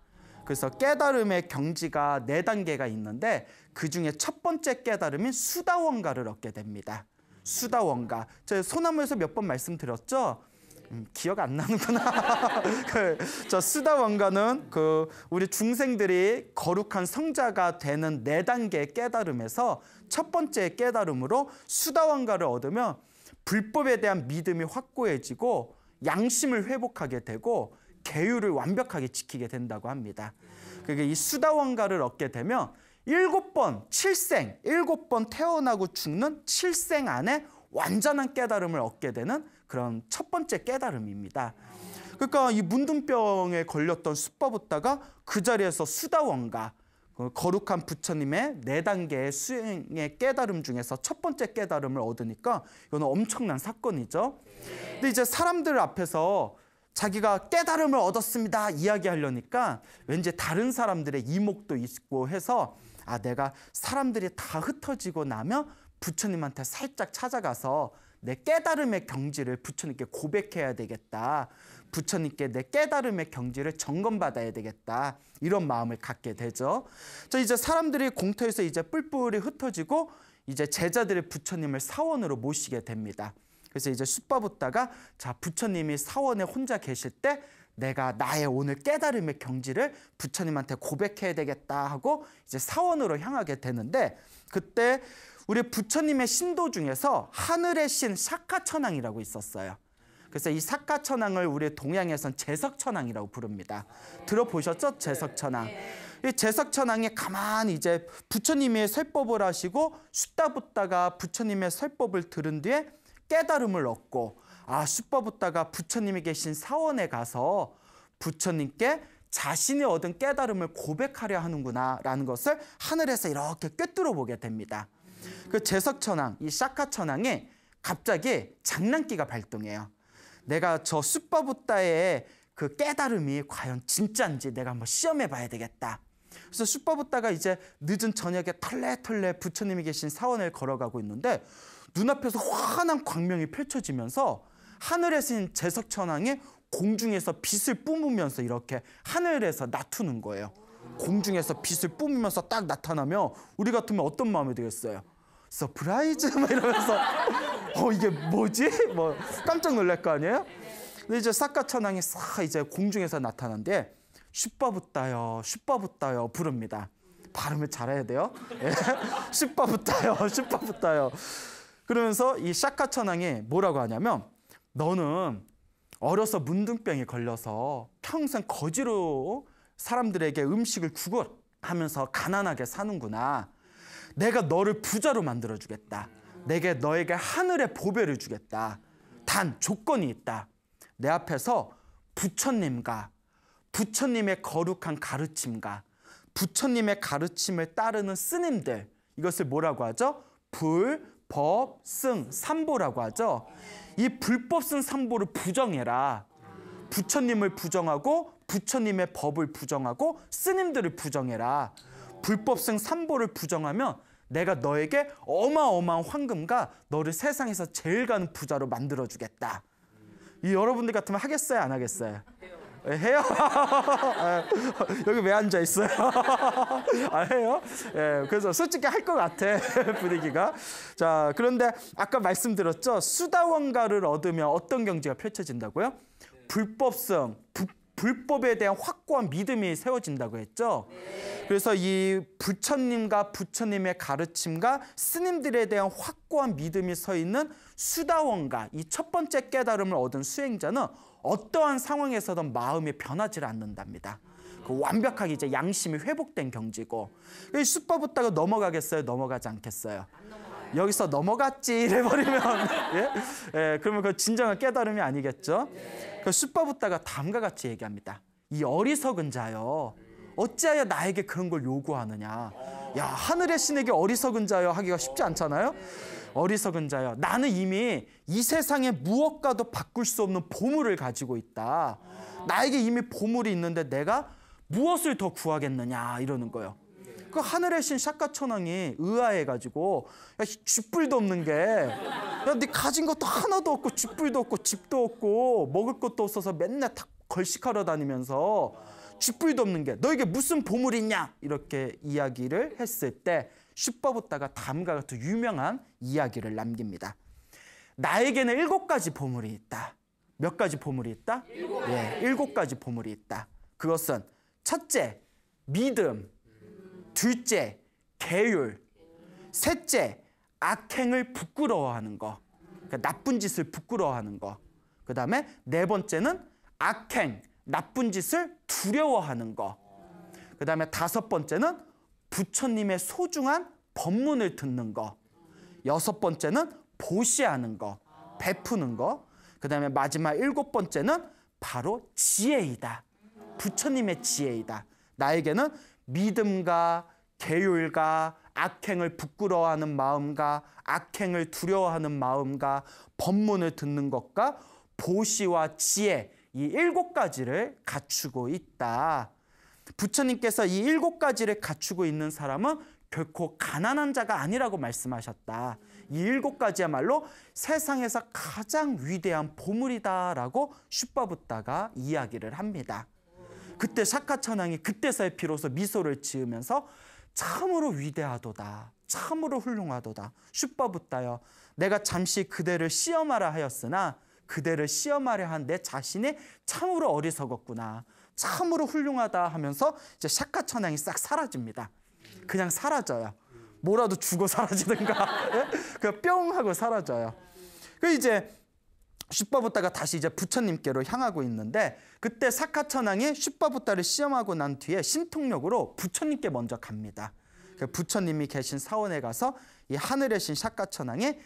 그래서 깨달음의 경지가 네단계가 있는데 그중에 첫 번째 깨달음인 수다원가를 얻게 됩니다. 수다원가. 저 소나무에서 몇 번 말씀드렸죠? 음, 기억 안 나는구나. <laughs> 그, 저 수다 원가는 그 우리 중생들이 거룩한 성자가 되는 네단계 깨달음에서 첫 번째 깨달음으로 수다 원가를 얻으면 불법에 대한 믿음이 확고해지고 양심을 회복하게 되고 계율을 완벽하게 지키게 된다고 합니다. 그게 이 수다 원가를 얻게 되면 일곱 번 칠생, 일곱 번 태어나고 죽는 칠생 안에 완전한 깨달음을 얻게 되는 그런 첫 번째 깨달음입니다. 그러니까 이 문둥병에 걸렸던 수법부다가 그 자리에서 수다원가 그 거룩한 부처님의 네 단계의 수행의 깨달음 중에서 첫 번째 깨달음을 얻으니까 이거는 엄청난 사건이죠. 근데 이제 사람들 앞에서 자기가 깨달음을 얻었습니다 이야기하려니까 왠지 다른 사람들의 이목도 있고 해서 아 내가 사람들이 다 흩어지고 나면 부처님한테 살짝 찾아가서 내 깨달음의 경지를 부처님께 고백해야 되겠다. 부처님께 내 깨달음의 경지를 점검받아야 되겠다. 이런 마음을 갖게 되죠. 자, 이제 사람들이 공터에서 이제 뿔뿔이 흩어지고 이제 제자들이 부처님을 사원으로 모시게 됩니다. 그래서 이제 숫바부다가 자, 부처님이 사원에 혼자 계실 때 내가 나의 오늘 깨달음의 경지를 부처님한테 고백해야 되겠다 하고 이제 사원으로 향하게 되는데 그때 우리 부처님의 신도 중에서 하늘의 신 사카천왕이라고 있었어요. 그래서 이 사카천왕을 우리 동양에선 제석천왕이라고 부릅니다. 들어보셨죠? 제석천왕. 이 제석천왕이 가만히 이제 부처님의 설법을 하시고 숫다 붙다가 부처님의 설법을 들은 뒤에 깨달음을 얻고 아수법붓다가 부처님이 계신 사원에 가서 부처님께 자신이 얻은 깨달음을 고백하려 하는구나라는 것을 하늘에서 이렇게 꿰뚫어 보게 됩니다. 그 제석천왕, 이 샤카천왕이 갑자기 장난기가 발동해요. 내가 저 수바부따의 그 깨달음이 과연 진짜인지 내가 한번 시험해 봐야 되겠다. 그래서 수바부따가 이제 늦은 저녁에 털레털레 부처님이 계신 사원을 걸어가고 있는데 눈앞에서 환한 광명이 펼쳐지면서 하늘에 신 제석 천왕이 공중에서 빛을 뿜으면서 이렇게 하늘에서 나투는 거예요. 공중에서 빛을 뿜으면서 딱 나타나면 우리 같으면 어떤 마음이 들겠어요? 서프라이즈 막 이러면서 <laughs> 어 이게 뭐지? 뭐 깜짝 놀랄 거 아니에요? 근데 이제 사카천왕이 싹 이제 공중에서 나타난데 슈퍼부따요 슈퍼부따요 부릅니다. 발음을 잘해야 돼요. 예. <laughs> 슈퍼부따요 슈퍼부따요 그러면서 이 샤카천왕이 뭐라고 하냐면 너는 어려서 문둥병에 걸려서 평생 거지로 사람들에게 음식을 구걸하면서 가난하게 사는구나. 내가 너를 부자로 만들어주겠다. 내게 너에게 하늘의 보배를 주겠다. 단 조건이 있다. 내 앞에서 부처님과 부처님의 거룩한 가르침과 부처님의 가르침을 따르는 스님들 이것을 뭐라고 하죠? 불, 법, 승, 삼보라고 하죠. 이 불법 쓴 삼보를 부정해라. 부처님을 부정하고 부처님의 법을 부정하고 스님들을 부정해라. 불법 쓴 삼보를 부정하면 내가 너에게 어마어마한 황금과 너를 세상에서 제일 가는 부자로 만들어주겠다. 이 여러분들 같으면 하겠어요? 안 하겠어요? 예, 해요. <laughs> 여기 왜 앉아 있어요? <laughs> 아, 해요? 예, 그래서 솔직히 할 것 같아, <laughs> 분위기가. 자, 그런데 아까 말씀드렸죠? 수다원가를 얻으면 어떤 경제가 펼쳐진다고요? 불법성, 부, 불법에 대한 확고한 믿음이 세워진다고 했죠? 그래서 이 부처님과 부처님의 가르침과 스님들에 대한 확고한 믿음이 서 있는 수다원가, 이 첫 번째 깨달음을 얻은 수행자는 어떠한 상황에서든 마음이 변하지 않는답니다. 그 완벽하게 이제 양심이 회복된 경지고 이 수법 붙다가 넘어가겠어요? 넘어가지 않겠어요? 여기서 넘어갔지 해버리면 <laughs> 예? 예? 그러면 그 진정한 깨달음이 아니겠죠? 그 수법 붙다가 다음과 같이 얘기합니다. 이 어리석은 자여 어찌하여 나에게 그런 걸 요구하느냐? 야 하늘의 신에게 어리석은 자여 하기가 쉽지 않잖아요. 어리석은 자여 나는 이미 이세상에 무엇과도 바꿀 수 없는 보물을 가지고 있다. 나에게 이미 보물이 있는데 내가 무엇을 더 구하겠느냐 이러는 거예요. 그 하늘의 신 샤카천왕이 의아해가지고 야 쥐뿔도 없는 게야네 가진 것도 하나도 없고 쥐뿔도 없고 집도 없고 먹을 것도 없어서 맨날 탁 걸식하러 다니면서 쥐뿔도 없는 게 너에게 무슨 보물이 있냐 이렇게 이야기를 했을 때 슈퍼붓다가 다음과 같은 유명한 이야기를 남깁니다. 나에게는 일곱 가지 보물이 있다. 몇 가지 보물이 있다? 일곱 예, 일곱 가지 보물이 있다. 그것은 첫째, 믿음. 둘째, 계율. 셋째, 악행을 부끄러워하는 거. 그러니까 나쁜 짓을 부끄러워하는 거. 그 다음에 네 번째는 악행, 나쁜 짓을 두려워하는 거. 그 다음에 다섯 번째는 부처님의 소중한 법문을 듣는 거. 여섯 번째는 보시하는 거, 베푸는 거. 그 다음에 마지막 일곱 번째는 바로 지혜이다. 부처님의 지혜이다. 나에게는 믿음과 계율과 악행을 부끄러워하는 마음과 악행을 두려워하는 마음과 법문을 듣는 것과 보시와 지혜 이 일곱 가지를 갖추고 있다. 부처님께서 이 일곱 가지를 갖추고 있는 사람은 결코 가난한 자가 아니라고 말씀하셨다. 이 일곱 가지야말로 세상에서 가장 위대한 보물이다라고 슈퍼부다가 이야기를 합니다. 그때 사카천왕이 그때서야 비로소 미소를 지으면서 참으로 위대하도다. 참으로 훌륭하도다. 슈퍼부다여 내가 잠시 그대를 시험하라 하였으나 그대를 시험하려 한 내 자신이 참으로 어리석었구나. 참으로 훌륭하다 하면서 이제 釈迦천양이 싹 사라집니다. 그냥 사라져요. 뭐라도 죽어 <laughs> 사라지든가 예? 그뿅 하고 사라져요. 그 이제 슈바부다가 다시 이제 부처님께로 향하고 있는데 그때 사카천왕이 슈바부다를 시험하고 난 뒤에 신통력으로 부처님께 먼저 갑니다. 그 부처님이 계신 사원에 가서 이 하늘의 신 샤카천왕이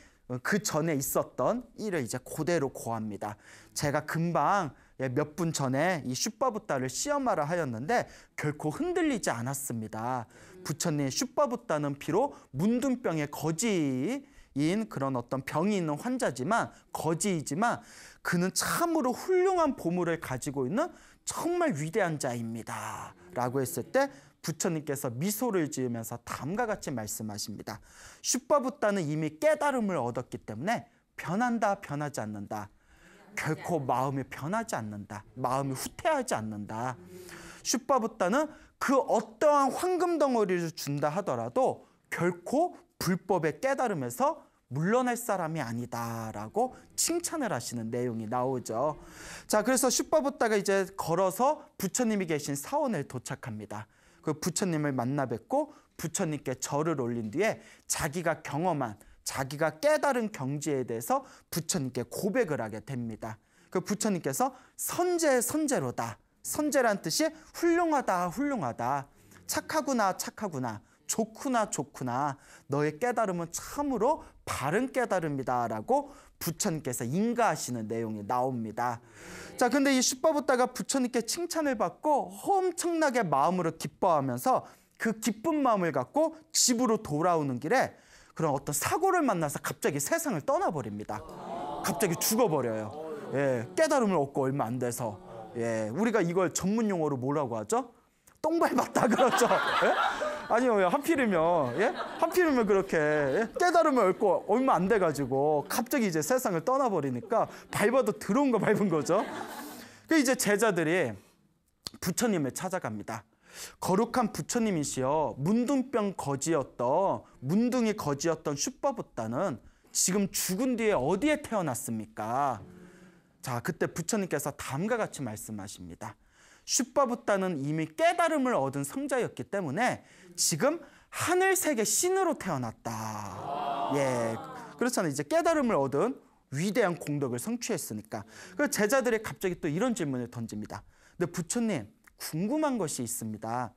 그 전에 있었던 일을 이제 고대로 고합니다. 제가 금방 예, 몇분 전에 이슈퍼부다를 시험하라 하였는데 결코 흔들리지 않았습니다. 부처님 슈바부따는 비록 문둥병의 거지인 그런 어떤 병이 있는 환자지만 거지이지만 그는 참으로 훌륭한 보물을 가지고 있는 정말 위대한 자입니다. 라고 했을 때 부처님께서 미소를 지으면서 다음과 같이 말씀하십니다. 슈바부따는 이미 깨달음을 얻었기 때문에 변한다 변하지 않는다. 결코 네. 마음이 변하지 않는다. 마음이 네. 후퇴하지 않는다. 슈퍼붓다는그 어떠한 황금 덩어리를 준다 하더라도 결코 불법의 깨달음에서 물러날 사람이 아니다라고 칭찬을 하시는 내용이 나오죠. 자, 그래서 슈퍼붓다가 이제 걸어서 부처님이 계신 사원에 도착합니다. 그 부처님을 만나 뵙고 부처님께 절을 올린 뒤에 자기가 경험한 자기가 깨달은 경지에 대해서 부처님께 고백을 하게 됩니다. 그 부처님께서 선제 선제로다. 선제란 뜻이 훌륭하다 훌륭하다. 착하구나 착하구나. 좋구나 좋구나. 너의 깨달음은 참으로 바른 깨달음이다라고 부처님께서 인가하시는 내용이 나옵니다. 자, 근데 이 슈퍼부다가 부처님께 칭찬을 받고 엄청나게 마음으로 기뻐하면서 그 기쁜 마음을 갖고 집으로 돌아오는 길에 그런 어떤 사고를 만나서 갑자기 세상을 떠나버립니다. 갑자기 죽어버려요. 예, 깨달음을 얻고 얼마 안 돼서. 예, 우리가 이걸 전문 용어로 뭐라고 하죠? 똥밟았다 그러죠. <laughs> 예? 아니요, 예, 하필이면, 예? 하필이면 그렇게 예? 깨달음을 얻고 얼마 안 돼가지고 갑자기 이제 세상을 떠나버리니까 밟아도 들어온 거 밟은 거죠. 그 이제 제자들이 부처님을 찾아갑니다. 거룩한 부처님이시여 문둥병 거지였던 문둥이 거지였던 슈퍼붓다는 지금 죽은 뒤에 어디에 태어났습니까? 자 그때 부처님께서 다음과 같이 말씀하십니다. 슈퍼붓다는 이미 깨달음을 얻은 성자였기 때문에 지금 하늘세계 신으로 태어났다. 예, 그렇잖아요. 이제 깨달음을 얻은 위대한 공덕을 성취했으니까. 그 제자들이 갑자기 또 이런 질문을 던집니다. 근데 부처님 궁금한 것이 있습니다.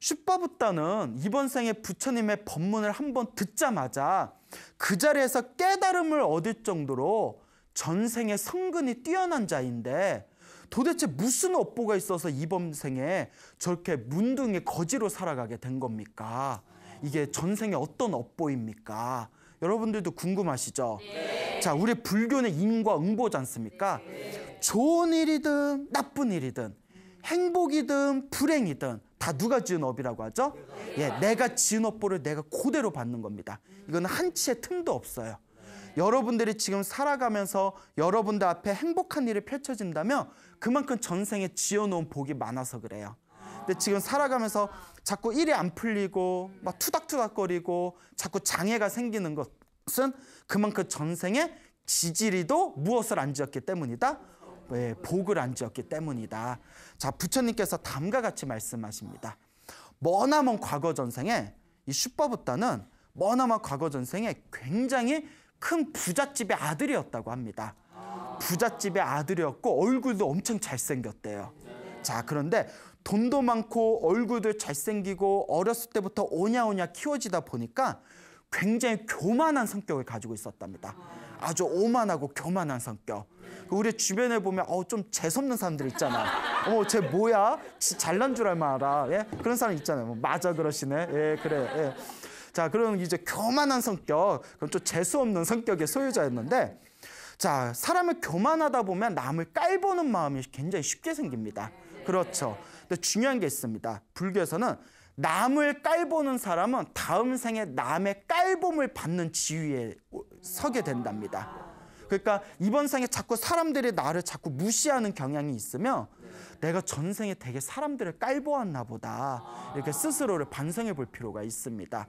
슈퍼부타는 이번 생에 부처님의 법문을 한번 듣자마자 그 자리에서 깨달음을 얻을 정도로 전생에 성근이 뛰어난 자인데 도대체 무슨 업보가 있어서 이번 생에 저렇게 문둥이 거지로 살아가게 된 겁니까? 이게 전생에 어떤 업보입니까? 여러분들도 궁금하시죠? 네. 자, 우리 불교는 인과 응보지 않습니까? 네. 좋은 일이든 나쁜 일이든 행복이든 불행이든 다 누가 지은 업이라고 하죠? 예, 내가 지은 업보를 내가 그대로 받는 겁니다. 이건 한치의 틈도 없어요. 여러분들이 지금 살아가면서 여러분들 앞에 행복한 일이 펼쳐진다면 그만큼 전생에 지어놓은 복이 많아서 그래요. 근데 지금 살아가면서 자꾸 일이 안 풀리고 막 투닥투닥거리고 자꾸 장애가 생기는 것은 그만큼 전생에 지지리도 무엇을 안 지었기 때문이다. 예, 복을 안 지었기 때문이다. 자, 부처님께서 다과 같이 말씀하십니다. 머나먼 과거 전생에 이 슈퍼부다는 머나먼 과거 전생에 굉장히 큰 부잣집의 아들이었다고 합니다. 부잣집의 아들이었고 얼굴도 엄청 잘생겼대요. 자, 그런데 돈도 많고 얼굴도 잘생기고 어렸을 때부터 오냐오냐 키워지다 보니까 굉장히 교만한 성격을 가지고 있었답니다. 아주 오만하고 교만한 성격. 그 우리 주변에 보면 어좀 재수없는 사람들 있잖아. 어머 쟤 뭐야? 잘난 줄 알만 알 예? 그런 사람 있잖아요. 뭐, 맞아 그러시네. 예 그래. 예. 자 그럼 이제 교만한 성격, 그럼 좀 재수없는 성격의 소유자였는데 자 사람을 교만하다 보면 남을 깔보는 마음이 굉장히 쉽게 생깁니다. 그렇죠. 근데 중요한 게 있습니다. 불교에서는 남을 깔보는 사람은 다음 생에 남의 깔봄을 받는 지위에 서게 된답니다. 그러니까 이번 생에 자꾸 사람들이 나를 자꾸 무시하는 경향이 있으며 내가 전생에 되게 사람들을 깔보았나 보다 이렇게 스스로를 반성해 볼 필요가 있습니다.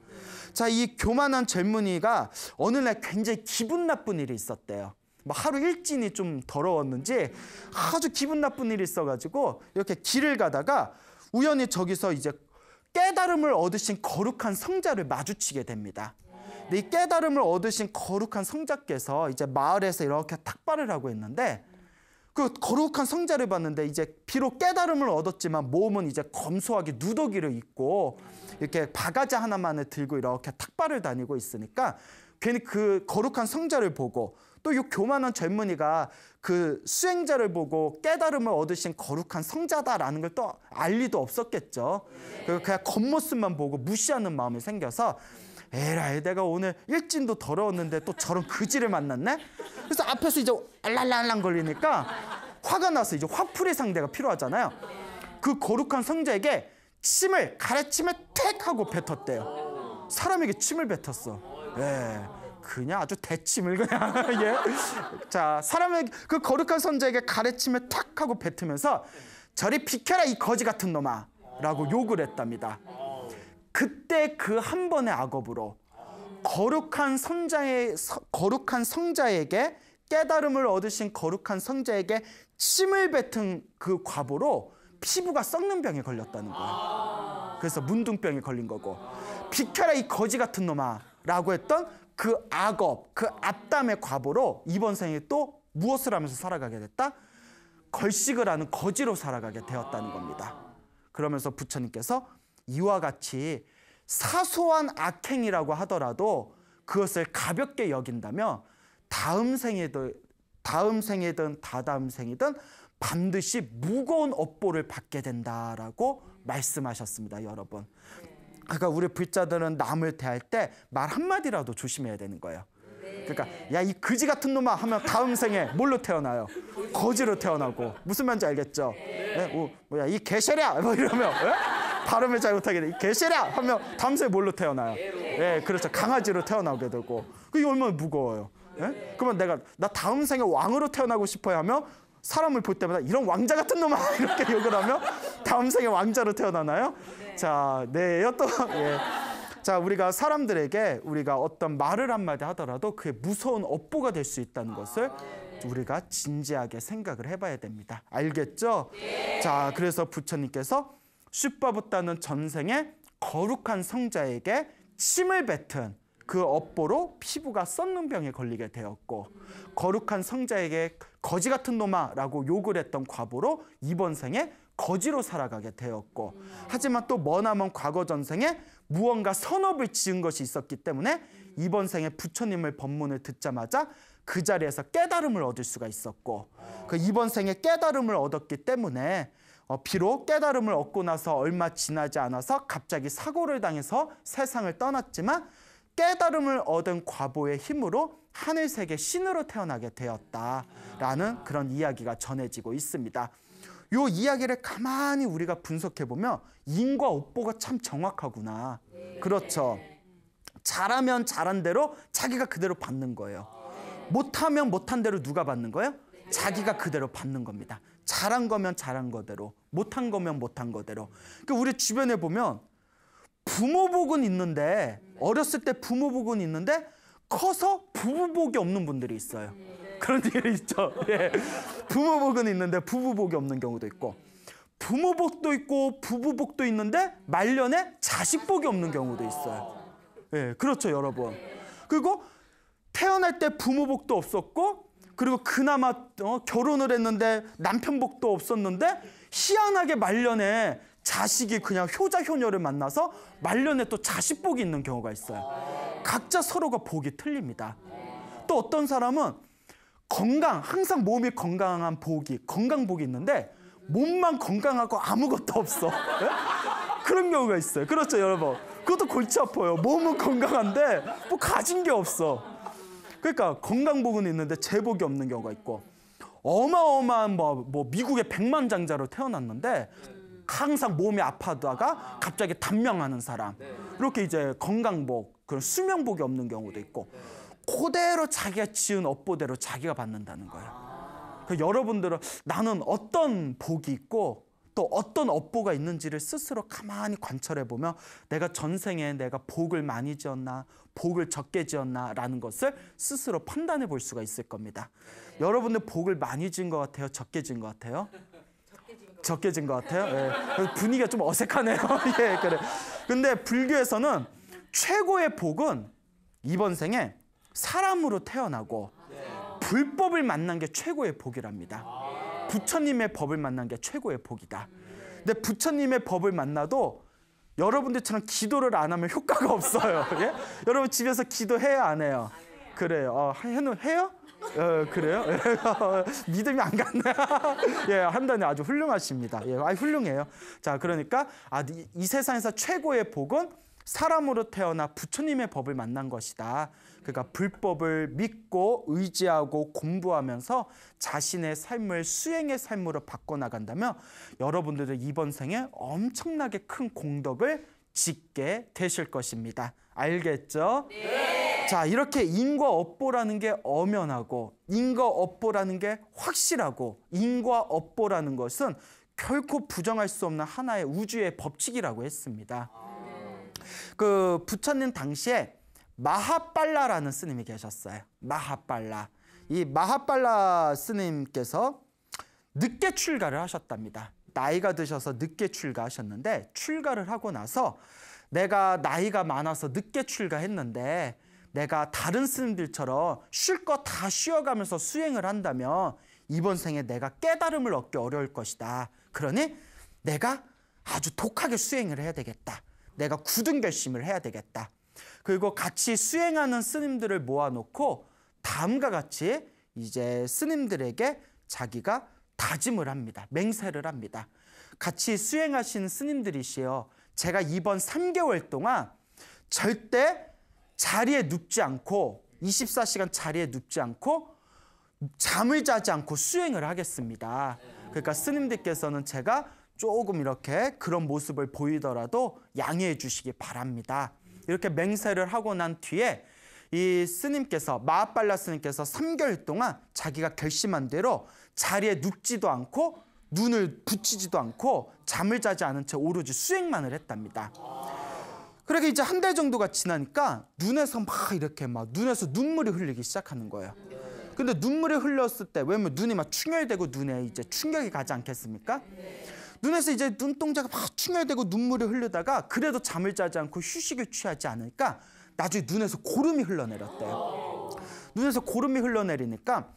자, 이 교만한 젊은이가 어느 날 굉장히 기분 나쁜 일이 있었대요. 뭐 하루 일진이 좀 더러웠는지 아주 기분 나쁜 일이 있어가지고 이렇게 길을 가다가 우연히 저기서 이제 깨달음을 얻으신 거룩한 성자를 마주치게 됩니다. 이 깨달음을 얻으신 거룩한 성자께서 이제 마을에서 이렇게 탁발을 하고 있는데 그 거룩한 성자를 봤는데 이제 비록 깨달음을 얻었지만 몸은 이제 검소하게 누더기를 입고 이렇게 바가지 하나만을 들고 이렇게 탁발을 다니고 있으니까 괜히 그 거룩한 성자를 보고 또 이 교만한 젊은이가 그 수행자를 보고 깨달음을 얻으신 거룩한 성자다라는 걸 또 알리도 없었겠죠. 그냥 겉모습만 보고 무시하는 마음이 생겨서 에라이 내가 오늘 일진도 더러웠는데 또 저런 그지를 만났네? 그래서 앞에서 이제 알랑알랑 걸리니까 화가 나서 이제 화풀이 상대가 필요하잖아요. 그 거룩한 성자에게 침을 가래침을 택 하고 뱉었대요. 사람에게 침을 뱉었어. 예. 그냥 아주 대침을 그냥 <laughs> 예. 자 사람의 그 거룩한 선자에게 가래침을 탁 하고 뱉으면서 저리 비켜라 이 거지 같은 놈아라고 욕을 했답니다. 그때 그 한 번의 악업으로 거룩한 성자의 거룩한 성자에게 깨달음을 얻으신 거룩한 성자에게 침을 뱉은 그 과보로 피부가 썩는 병에 걸렸다는 거예요. 그래서 문둥병에 걸린 거고 비켜라 이 거지 같은 놈아라고 했던 그 악업, 그 악담의 과보로 이번 생에 또 무엇을 하면서 살아가게 됐다? 걸식을 하는 거지로 살아가게 되었다는 겁니다. 그러면서 부처님께서 이와 같이 사소한 악행이라고 하더라도 그것을 가볍게 여긴다면 다음 생에도 다음 생이든 다다음 생이든 반드시 무거운 업보를 받게 된다라고 말씀하셨습니다, 여러분. 그러니까 우리 불자들은 남을 대할 때 말 한마디라도 조심해야 되는 거예요. 그러니까 네. 야이 거지 같은 놈아 하면 다음 생에 뭘로 태어나요? 거지로 태어나고 무슨 말인지 알겠죠? 네. 네? 예, 오, 뭐, 뭐야 이 개새랴 뭐 이러면 에? 예? 발음을 잘 못하게 돼. 개시라 하면 다새 뭘로 태어나요? 예, 그렇죠. 강아지로 태어나게 되고. 그게 얼마나 무거워요. 예? 그러면 내가 나 다음 생에 왕으로 태어나고 싶어야 하면 사람을 볼 때마다 이런 왕자 같은 놈아 <laughs> 이렇게 욕을 하면 다음 생에 왕자로 태어나나요? 네. 자, 네요 또. 예. 자, 우리가 사람들에게 우리가 어떤 말을 한마디 하더라도 그게 무서운 업보가 될 수 있다는 것을 아, 네. 우리가 진지하게 생각을 해봐야 됩니다. 알겠죠? 네. 자, 그래서 부처님께서 슈퍼붓다는 전생에 거룩한 성자에게 침을 뱉은 그 업보로 피부가 썩는 병에 걸리게 되었고 거룩한 성자에게 거지 같은 놈아라고 욕을 했던 과보로 이번 생에 거지로 살아가게 되었고 하지만 또 머나먼 과거 전생에 무언가 선업을 지은 것이 있었기 때문에 이번 생에 부처님의 법문을 듣자마자 그 자리에서 깨달음을 얻을 수가 있었고 그 이번 생에 깨달음을 얻었기 때문에 어, 비록 깨달음을 얻고 나서 얼마 지나지 않아서 갑자기 사고를 당해서 세상을 떠났지만 깨달음을 얻은 과보의 힘으로 하늘색의 신으로 태어나게 되었다라는 그런 이야기가 전해지고 있습니다. 이 이야기를 가만히 우리가 분석해 보면 인과 업보가 참 정확하구나. 그렇죠. 잘하면 잘한 대로 자기가 그대로 받는 거예요. 못하면 못한 대로 누가 받는 거예요? 자기가 그대로 받는 겁니다. 잘한 거면 잘한 거대로 못한 거면 못한 거대로. 그 우리 주변에 보면 부모복은 있는데 어렸을 때 부모복은 있는데 커서 부부복이 없는 분들이 있어요. 그런 일이 있죠. 예. 부모복은 있는데 부부복이 없는 경우도 있고 부모복도 있고 부부복도 있는데 말년에 자식복이 없는 경우도 있어요. 예, 그렇죠, 여러분. 그리고 태어날 때 부모복도 없었고 그리고 그나마 어, 결혼을 했는데 남편복도 없었는데 희한하게 말년에 자식이 그냥 효자 효녀를 만나서 말년에 또 자식복이 있는 경우가 있어요. 각자 서로가 복이 틀립니다. 또 어떤 사람은 건강, 항상 몸이 건강한 복이, 건강복이 있는데 몸만 건강하고 아무것도 없어. 예? 그런 경우가 있어요. 그렇죠, 여러분. 그것도 골치 아파요. 몸은 건강한데 뭐 가진 게 없어. 그러니까 건강복은 있는데 재복이 없는 경우가 있고 어마어마한 뭐, 뭐 미국의 백만장자로 태어났는데 항상 몸이 아파다가 갑자기 단명하는 사람 네. 이렇게 이제 건강복 그런 수명복이 없는 경우도 있고 그대로 자기가 지은 업보대로 자기가 받는다는 거예요. 그 여러분들은 나는 어떤 복이 있고 또 어떤 업보가 있는지를 스스로 가만히 관찰해 보면 내가 전생에 내가 복을 많이 지었나 복을 적게 지었나라는 것을 스스로 판단해 볼 수가 있을 겁니다. 네. 여러분들 복을 많이 지은 것 같아요? 적게 지은 것 같아요? 적게 지은 것 같아요. 예. 분위기가 좀 어색하네요. <laughs> 예, 그래. 근데 불교에서는 최고의 복은 이번 생에 사람으로 태어나고 네. 불법을 만난 게 최고의 복이랍니다. 아. 부처님의 법을 만난 게 최고의 복이다. 근데 부처님의 법을 만나도 여러분들처럼 기도를 안 하면 효과가 <laughs> 없어요. 예? 여러분 집에서 기도해요, 안 해요? 그래요. 어, 해는 해요? 어, 그래요? <laughs> 믿음이 안 갔나? <laughs> 예, 한단이 아주 훌륭하십니다. 예, 아, 훌륭해요. 자, 그러니까 아, 이, 이 세상에서 최고의 복은 사람으로 태어나 부처님의 법을 만난 것이다. 그가 불법을 믿고 의지하고 공부하면서 자신의 삶을 수행의 삶으로 바꿔나간다면 여러분들도 이번 생에 엄청나게 큰 공덕을 짓게 되실 것입니다. 알겠죠? 네. 자, 이렇게 인과 업보라는 게 엄연하고 인과 업보라는 게 확실하고 인과 업보라는 것은 결코 부정할 수 없는 하나의 우주의 법칙이라고 했습니다. 그 부처님 당시에 마하빨라라는 스님이 계셨어요. 마하빨라. 이 마하빨라 스님께서 늦게 출가를 하셨답니다. 나이가 드셔서 늦게 출가하셨는데 출가를 하고 나서 내가 나이가 많아서 늦게 출가했는데 내가 다른 스님들처럼 쉴 거 다 쉬어가면서 수행을 한다면 이번 생에 내가 깨달음을 얻기 어려울 것이다. 그러니 내가 아주 독하게 수행을 해야 되겠다. 내가 굳은 결심을 해야 되겠다. 그리고 같이 수행하는 스님들을 모아놓고 다음과 같이 이제 스님들에게 자기가 다짐을 합니다. 맹세를 합니다. 같이 수행하신 스님들이시여 제가 이번 3개월 동안 절대 자리에 눕지 않고 24시간 자리에 눕지 않고 잠을 자지 않고 수행을 하겠습니다. 그러니까 스님들께서는 제가 조금 이렇게 그런 모습을 보이더라도 양해해 주시기 바랍니다. 이렇게 맹세를 하고 난 뒤에 이 스님께서 마하빨라 스님께서 3개월 동안 자기가 결심한 대로 자리에 눕지도 않고 눈을 붙이지도 않고 잠을 자지 않은 채 오로지 수행만을 했답니다. 그렇게 그러니까 이제 한 달 정도가 지나니까 눈에서 막 이렇게 막 눈에서 눈물이 흘리기 시작하는 거예요. 근데 눈물이 흘렀을 때 왜냐면 뭐 눈이 막 충혈되고 눈에 이제 충격이 가지 않겠습니까? 눈에서 이제 눈동자가 막 충혈되고 눈물이 흘르다가 그래도 잠을 자지 않고 휴식을 취하지 않으니까 나중에 눈에서 고름이 흘러내렸대요. 눈에서 고름이 흘러내리니까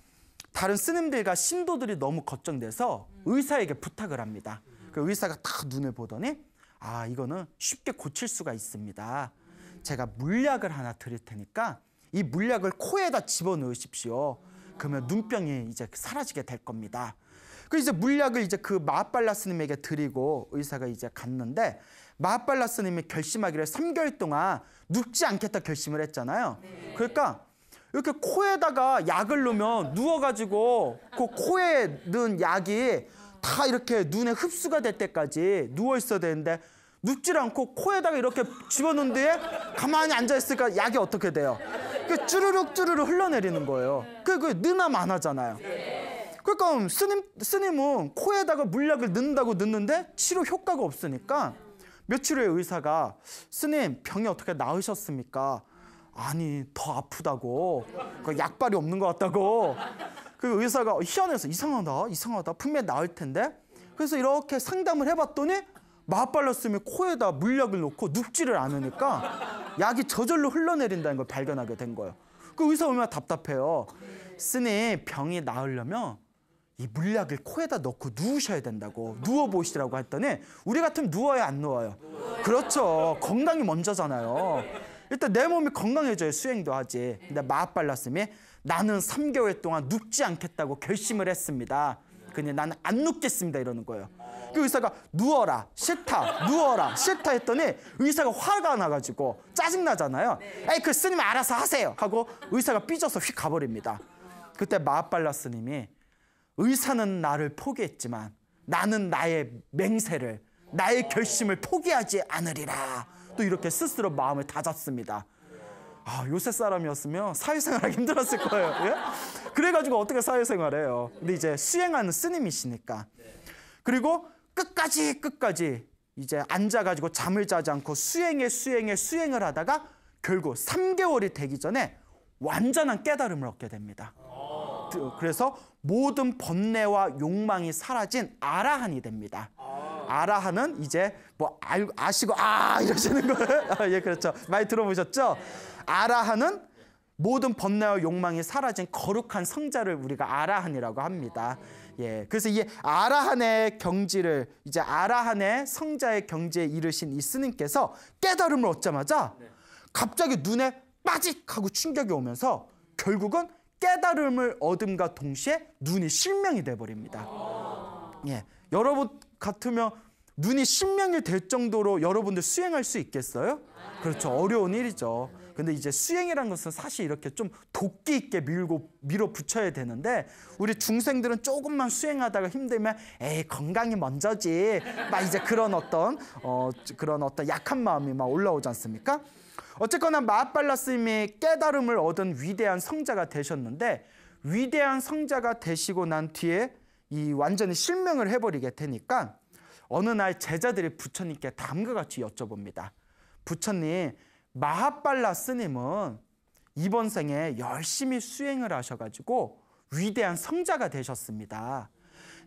다른 스님들과 신도들이 너무 걱정돼서 의사에게 부탁을 합니다. 그 의사가 딱 눈을 보더니 아 이거는 쉽게 고칠 수가 있습니다. 제가 물약을 하나 드릴 테니까 이 물약을 코에다 집어넣으십시오. 그러면 눈병이 이제 사라지게 될 겁니다. 그 이제 물약을 이제 그 마발라스님에게 드리고 의사가 이제 갔는데 마발라스님이 결심하기를 3개월 동안 눕지 않겠다 결심을 했잖아요. 네. 그러니까 이렇게 코에다가 약을 넣으면 누워가지고 그 코에 넣은 약이 다 이렇게 눈에 흡수가 될 때까지 누워 있어야 되는데 눕질 않고 코에다가 이렇게 집어넣은 뒤에 가만히 앉아있으니까 약이 어떻게 돼요? 그 쭈르륵 쭈르륵 흘러내리는 거예요. 그게 그, 느나 많아잖아요. 네. 그러니까 스님, 스님은 코에다가 물약을 넣는다고 넣는데 치료 효과가 없으니까 며칠 후에 의사가 스님 병이 어떻게 나으셨습니까? 아니 더 아프다고 그 약발이 없는 것 같다고 그 의사가 희한해서 이상하다 이상하다 분명히 나을 텐데 그래서 이렇게 상담을 해봤더니 마발랐으면 코에다 물약을 넣고 눕지를 않으니까 약이 저절로 흘러내린다는 걸 발견하게 된 거예요 그 의사 오면 답답해요 스님 병이 나으려면 이 물약을 코에다 넣고 누우셔야 된다고 누워 보시라고 했더니 우리 같으면 누워야 안 누워요. 누워요. 그렇죠. 건강이 먼저잖아요. 일단 내 몸이 건강해져야 수행도 하지. 근데 마합발라스미 나는 3개월 동안 눕지 않겠다고 결심을 했습니다. 그냥 나는 안 눕겠습니다 이러는 거예요. 그 의사가 누워라 싫다 누워라 싫다 했더니 의사가 화가 나가지고 짜증 나잖아요. 에이 그 스님 알아서 하세요 하고 의사가 삐져서 휙 가버립니다. 그때 마합발라스님이 의사는 나를 포기했지만 나는 나의 맹세를 나의 결심을 포기하지 않으리라 또 이렇게 스스로 마음을 다잡습니다 아, 요새 사람이었으면 사회생활하기 힘들었을 거예요 예? 그래가지고 어떻게 사회생활해요 근데 이제 수행하는 스님이시니까 그리고 끝까지 끝까지 이제 앉아가지고 잠을 자지 않고 수행에 수행에 수행을 하다가 결국 3개월이 되기 전에 완전한 깨달음을 얻게 됩니다 어, 그래서 모든 번뇌와 욕망이 사라진 아라한이 됩니다. 아라한은 이제 뭐 아시고 아 이러시는 거예요. <laughs> 아, 예, 그렇죠. 많이 들어보셨죠? 아라한은 모든 번뇌와 욕망이 사라진 거룩한 성자를 우리가 아라한이라고 합니다. 예, 그래서 이 아라한의 경지를 이제 아라한의 성자의 경지에 이르신 이 스님께서 깨달음을 얻자마자 네. 갑자기 눈에 빠직 하고 충격이 오면서 결국은 깨달음을 얻음과 동시에 눈이 실명이 돼버립니다. 예, 여러분 같으면 눈이 신명이 될 정도로 여러분들 수행할 수 있겠어요? 그렇죠. 어려운 일이죠. 근데 이제 수행이란 것은 사실 이렇게 좀 도끼 있게 밀고 밀어붙여야 되는데 우리 중생들은 조금만 수행하다가 힘들면 에이 건강이 먼저지 막 이제 그런 어떤 어 그런 어떤 약한 마음이 막 올라오지 않습니까? 어쨌거나 마하빨라스님이 깨달음을 얻은 위대한 성자가 되셨는데 위대한 성자가 되시고 난 뒤에 이 완전히 실명을 해버리게 되니까 어느 날 제자들이 부처님께 다음과 같이 여쭤봅니다. 부처님 마하빨라스님은 이번 생에 열심히 수행을 하셔가지고 위대한 성자가 되셨습니다.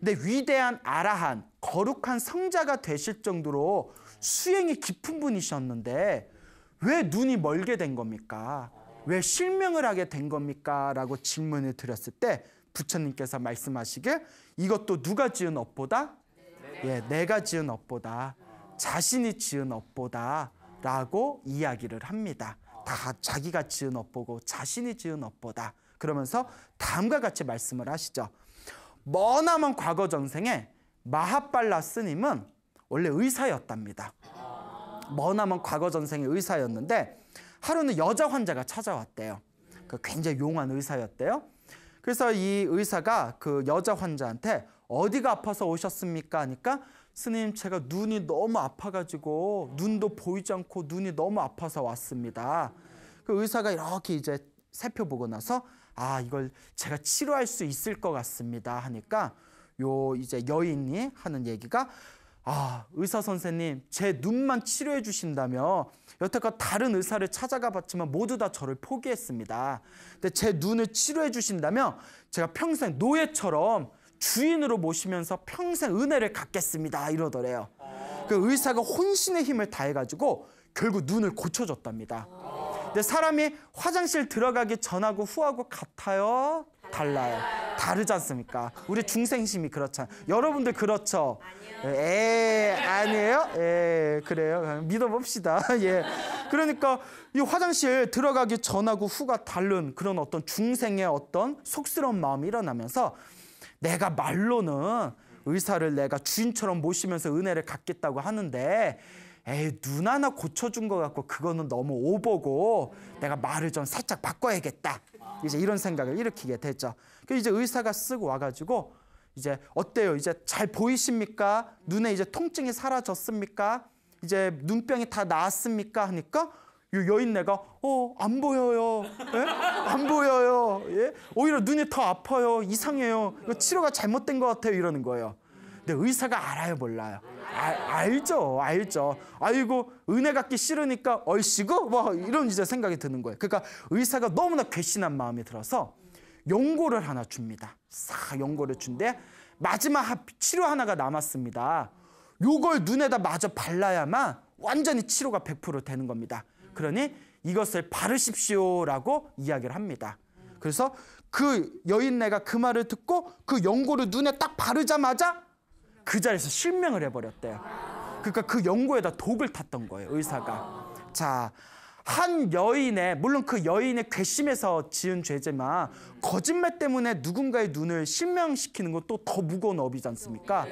근데 위대한 아라한 거룩한 성자가 되실 정도로 수행이 깊은 분이셨는데 왜 눈이 멀게 된 겁니까? 왜 실명을 하게 된 겁니까? 라고 질문을 드렸을 때 부처님께서 말씀하시길 이것도 누가 지은 업보다? 예, 내가 지은 업보다 자신이 지은 업보다 라고 이야기를 합니다. 다 자기가 지은 업보고 자신이 지은 업보다 그러면서 다음과 같이 말씀을 하시죠. 머나먼 과거 전생에 마하빨라 스님은 원래 의사였답니다. 머나먼 과거 전생의 의사였는데 하루는 여자 환자가 찾아왔대요. 그 굉장히 용한 의사였대요. 그래서 이 의사가 그 여자 환자한테 어디가 아파서 오셨습니까? 하니까 스님 제가 눈이 너무 아파가지고 눈도 보이지 않고 눈이 너무 아파서 왔습니다. 그 의사가 이렇게 이제 살펴보고 나서 아 이걸 제가 치료할 수 있을 것 같습니다 하니까 요 이제 여인이 하는 얘기가 아, 의사 선생님, 제 눈만 치료해 주신다며 여태껏 다른 의사를 찾아가 봤지만 모두 다 저를 포기했습니다. 근데 제 눈을 치료해 주신다면 제가 평생 노예처럼 주인으로 모시면서 평생 은혜를 갖겠습니다. 이러더래요. 그 의사가 혼신의 힘을 다해가지고 결국 눈을 고쳐줬답니다. 근데 사람이 화장실 들어가기 전하고 후하고 같아요? 달라요. 다르지 않습니까? 우리 중생심이 그렇잖아요. 여러분들 그렇죠? 아니요. 예, 에, 아니에요? 에, 예, 그래요. 믿어봅시다. <laughs> 예. 그러니까 이 화장실 들어가기 전하고 후가 다른 그런 어떤 중생의 어떤 속스러운 마음이 일어나면서 내가 말로는 의사를 내가 주인처럼 모시면서 은혜를 갖겠다고 하는데 에이 눈 하나 고쳐준 것 같고 그거는 너무 오버고 내가 말을 좀 살짝 바꿔야겠다 이제 이런 생각을 일으키게 되죠그 이제 의사가 쓰고 와가지고 이제 어때요 이제 잘 보이십니까 눈에 이제 통증이 사라졌습니까 이제 눈병이 다 나았습니까 하니까 여인네가 어 안 보여요 예? 안 보여요 예? 오히려 눈이 더 아파요 이상해요 이거 치료가 잘못된 것 같아요 이러는 거예요 근데 네, 의사가 알아요, 몰라요? 아, 알죠, 알죠. 아이고 은혜 갖기 싫으니까 얼씨구 뭐 이런 이제 생각이 드는 거예요. 그러니까 의사가 너무나 괘씸한 마음이 들어서 용고를 하나 줍니다. 싹용고를준대 마지막 치료 하나가 남았습니다. 요걸 눈에다 마저 발라야만 완전히 치료가 100% 되는 겁니다. 그러니 이것을 바르십시오라고 이야기를 합니다. 그래서 그 여인네가 그 말을 듣고 그 연고를 눈에 딱 바르자마자 그 자리에서 실명을 해버렸대요. 그러니까 그 연고에다 독을 탔던 거예요, 의사가. 자, 한 여인의 물론 그 여인의 괘씸해서 지은 죄지만 거짓말 때문에 누군가의 눈을 실명시키는 것도 더 무거운 업이지 않습니까?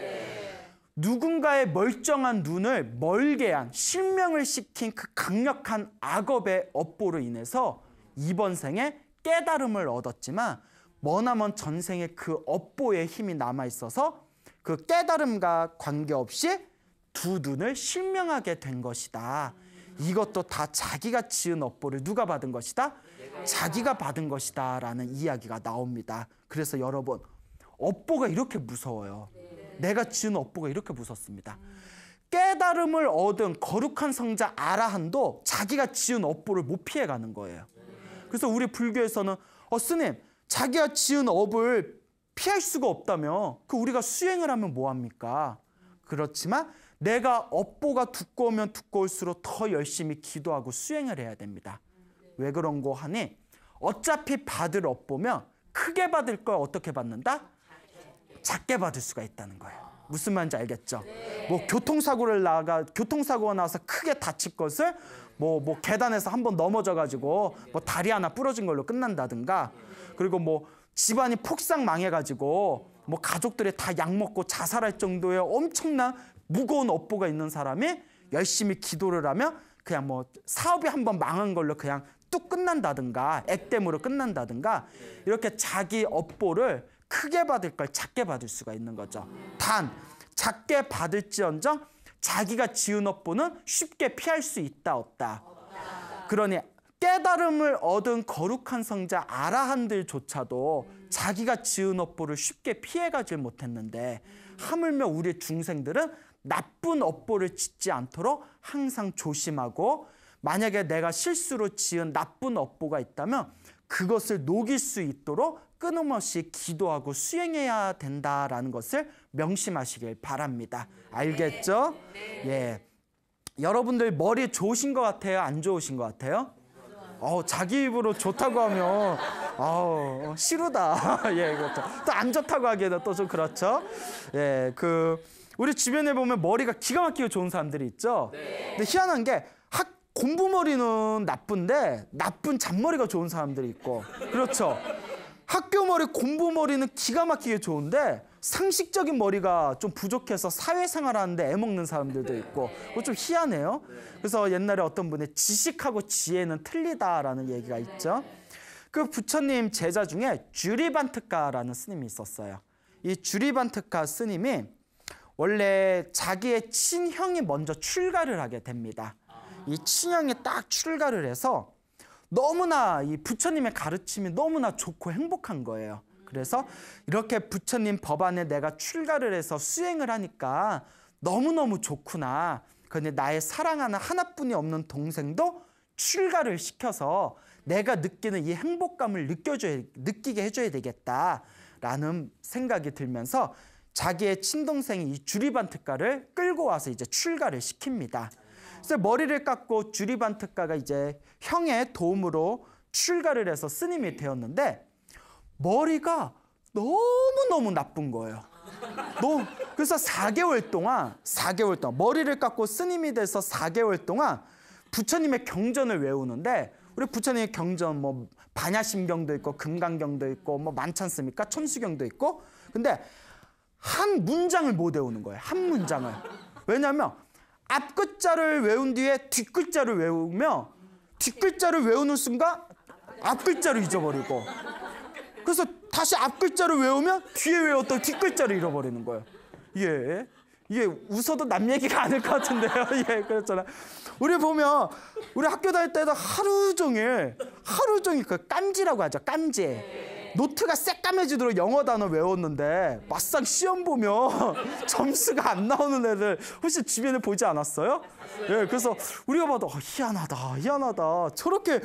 누군가의 멀쩡한 눈을 멀게 한 실명을 시킨 그 강력한 악업의 업보로 인해서 이번 생에 깨달음을 얻었지만 머나먼 전생에 그 업보의 힘이 남아 있어서 그 깨달음과 관계없이 두 눈을 실명하게 된 것이다. 이것도 다 자기가 지은 업보를 누가 받은 것이다? 자기가 받은 것이다 라는 이야기가 나옵니다. 그래서 여러분 업보가 이렇게 무서워요. 내가 지은 업보가 이렇게 무섭습니다. 깨달음을 얻은 거룩한 성자 아라한도 자기가 지은 업보를 못 피해가는 거예요. 그래서 우리 불교에서는 어 스님 자기가 지은 업을 피할 수가 없다며 그 우리가 수행을 하면 뭐합니까? 그렇지만 내가 업보가 두꺼우면 두꺼울수록 더 열심히 기도하고 수행을 해야 됩니다. 왜 그런 거 하니? 어차피 받을 업보면 크게 받을 걸 어떻게 받는다? 작게 받을 수가 있다는 거예요. 무슨 말인지 알겠죠? 뭐 교통사고를 나가 교통사고가 나서 크게 다칠 것을 뭐뭐 뭐 계단에서 한번 넘어져 가지고 뭐 다리 하나 부러진 걸로 끝난다든가 그리고 뭐 집안이 폭삭 망해가지고 뭐 가족들이 다 약 먹고 자살할 정도의 엄청난 무거운 업보가 있는 사람이 열심히 기도를 하면 그냥 뭐 사업이 한번 망한 걸로 그냥 뚝 끝난다든가 액땜으로 끝난다든가 이렇게 자기 업보를 크게 받을 걸 작게 받을 수가 있는 거죠. 단 작게 받을지언정 자기가 지은 업보는 쉽게 피할 수 있다 없다. 그러니 깨달음을 얻은 거룩한 성자 아라한들조차도 자기가 지은 업보를 쉽게 피해가질 못했는데 하물며 우리 중생들은 나쁜 업보를 짓지 않도록 항상 조심하고 만약에 내가 실수로 지은 나쁜 업보가 있다면 그것을 녹일 수 있도록 끊임없이 기도하고 수행해야 된다라는 것을 명심하시길 바랍니다. 알겠죠? 네. 예. 여러분들 머리 좋으신 것 같아요? 안 좋으신 것 같아요? 어, 자기 입으로 좋다고 하면 어, 싫으다. <laughs> 예, 그렇죠. 또안 좋다고 하기에도 또 좀 그렇죠. 예, 그 우리 주변에 보면 머리가 기가 막히게 좋은 사람들이 있죠. 네. 근데 희한한 게 학, 공부머리는 나쁜데 나쁜 잔머리가 좋은 사람들이 있고 그렇죠. 학교 머리, 공부머리는 기가 막히게 좋은데 상식적인 머리가 좀 부족해서 사회생활 하는데 애먹는 사람들도 있고 그거 좀 희한해요. 그래서 옛날에 어떤 분의 지식하고 지혜는 틀리다라는 얘기가 있죠. 그 부처님 제자 중에 주리반트카라는 스님이 있었어요. 이 주리반트카 스님이 원래 자기의 친형이 먼저 출가를 하게 됩니다. 이 친형이 딱 출가를 해서 너무나 이 부처님의 가르침이 너무나 좋고 행복한 거예요. 그래서 이렇게 부처님 법안에 내가 출가를 해서 수행을 하니까 너무너무 좋구나. 그런데 나의 사랑하는 하나뿐이 없는 동생도 출가를 시켜서 내가 느끼는 이 행복감을 느껴줘야, 느끼게 해줘야 되겠다라는 생각이 들면서 자기의 친동생이 이 주리반특가를 끌고 와서 이제 출가를 시킵니다. 그래서 머리를 깎고 주리반특가가 이제 형의 도움으로 출가를 해서 스님이 되었는데 머리가 너무너무 나쁜 거예요. 너, 그래서 4개월 동안, 4개월 동안, 머리를 깎고 스님이 돼서 4개월 동안 부처님의 경전을 외우는데, 우리 부처님의 경전, 뭐, 반야심경도 있고, 금강경도 있고, 뭐, 많지 않습니까? 천수경도 있고. 근데 한 문장을 못 외우는 거예요. 한 문장을. 왜냐면 앞글자를 외운 뒤에 뒷글자를 외우며 뒷글자를 외우는 순간 앞글자를 잊어버리고 그래서 다시 앞글자를 외우면 뒤에 외웠던 뒷글자를 잃어버리는 거예요. 예. 이게 웃어도 남 얘기가 아닐 것 같은데요. <laughs> 예, 그렇잖아. 우리 보면 우리 학교 다닐 때도 하루 종일 하루 종일 그 깜지라고 하죠. 깜지. 노트가 새까매지도록 영어 단어 외웠는데 막상 시험 보면 <laughs> 점수가 안 나오는 애들 혹시 주변에 보지 않았어요? 예, 그래서 우리가 봐도 아, 희한하다, 희한하다. 저렇게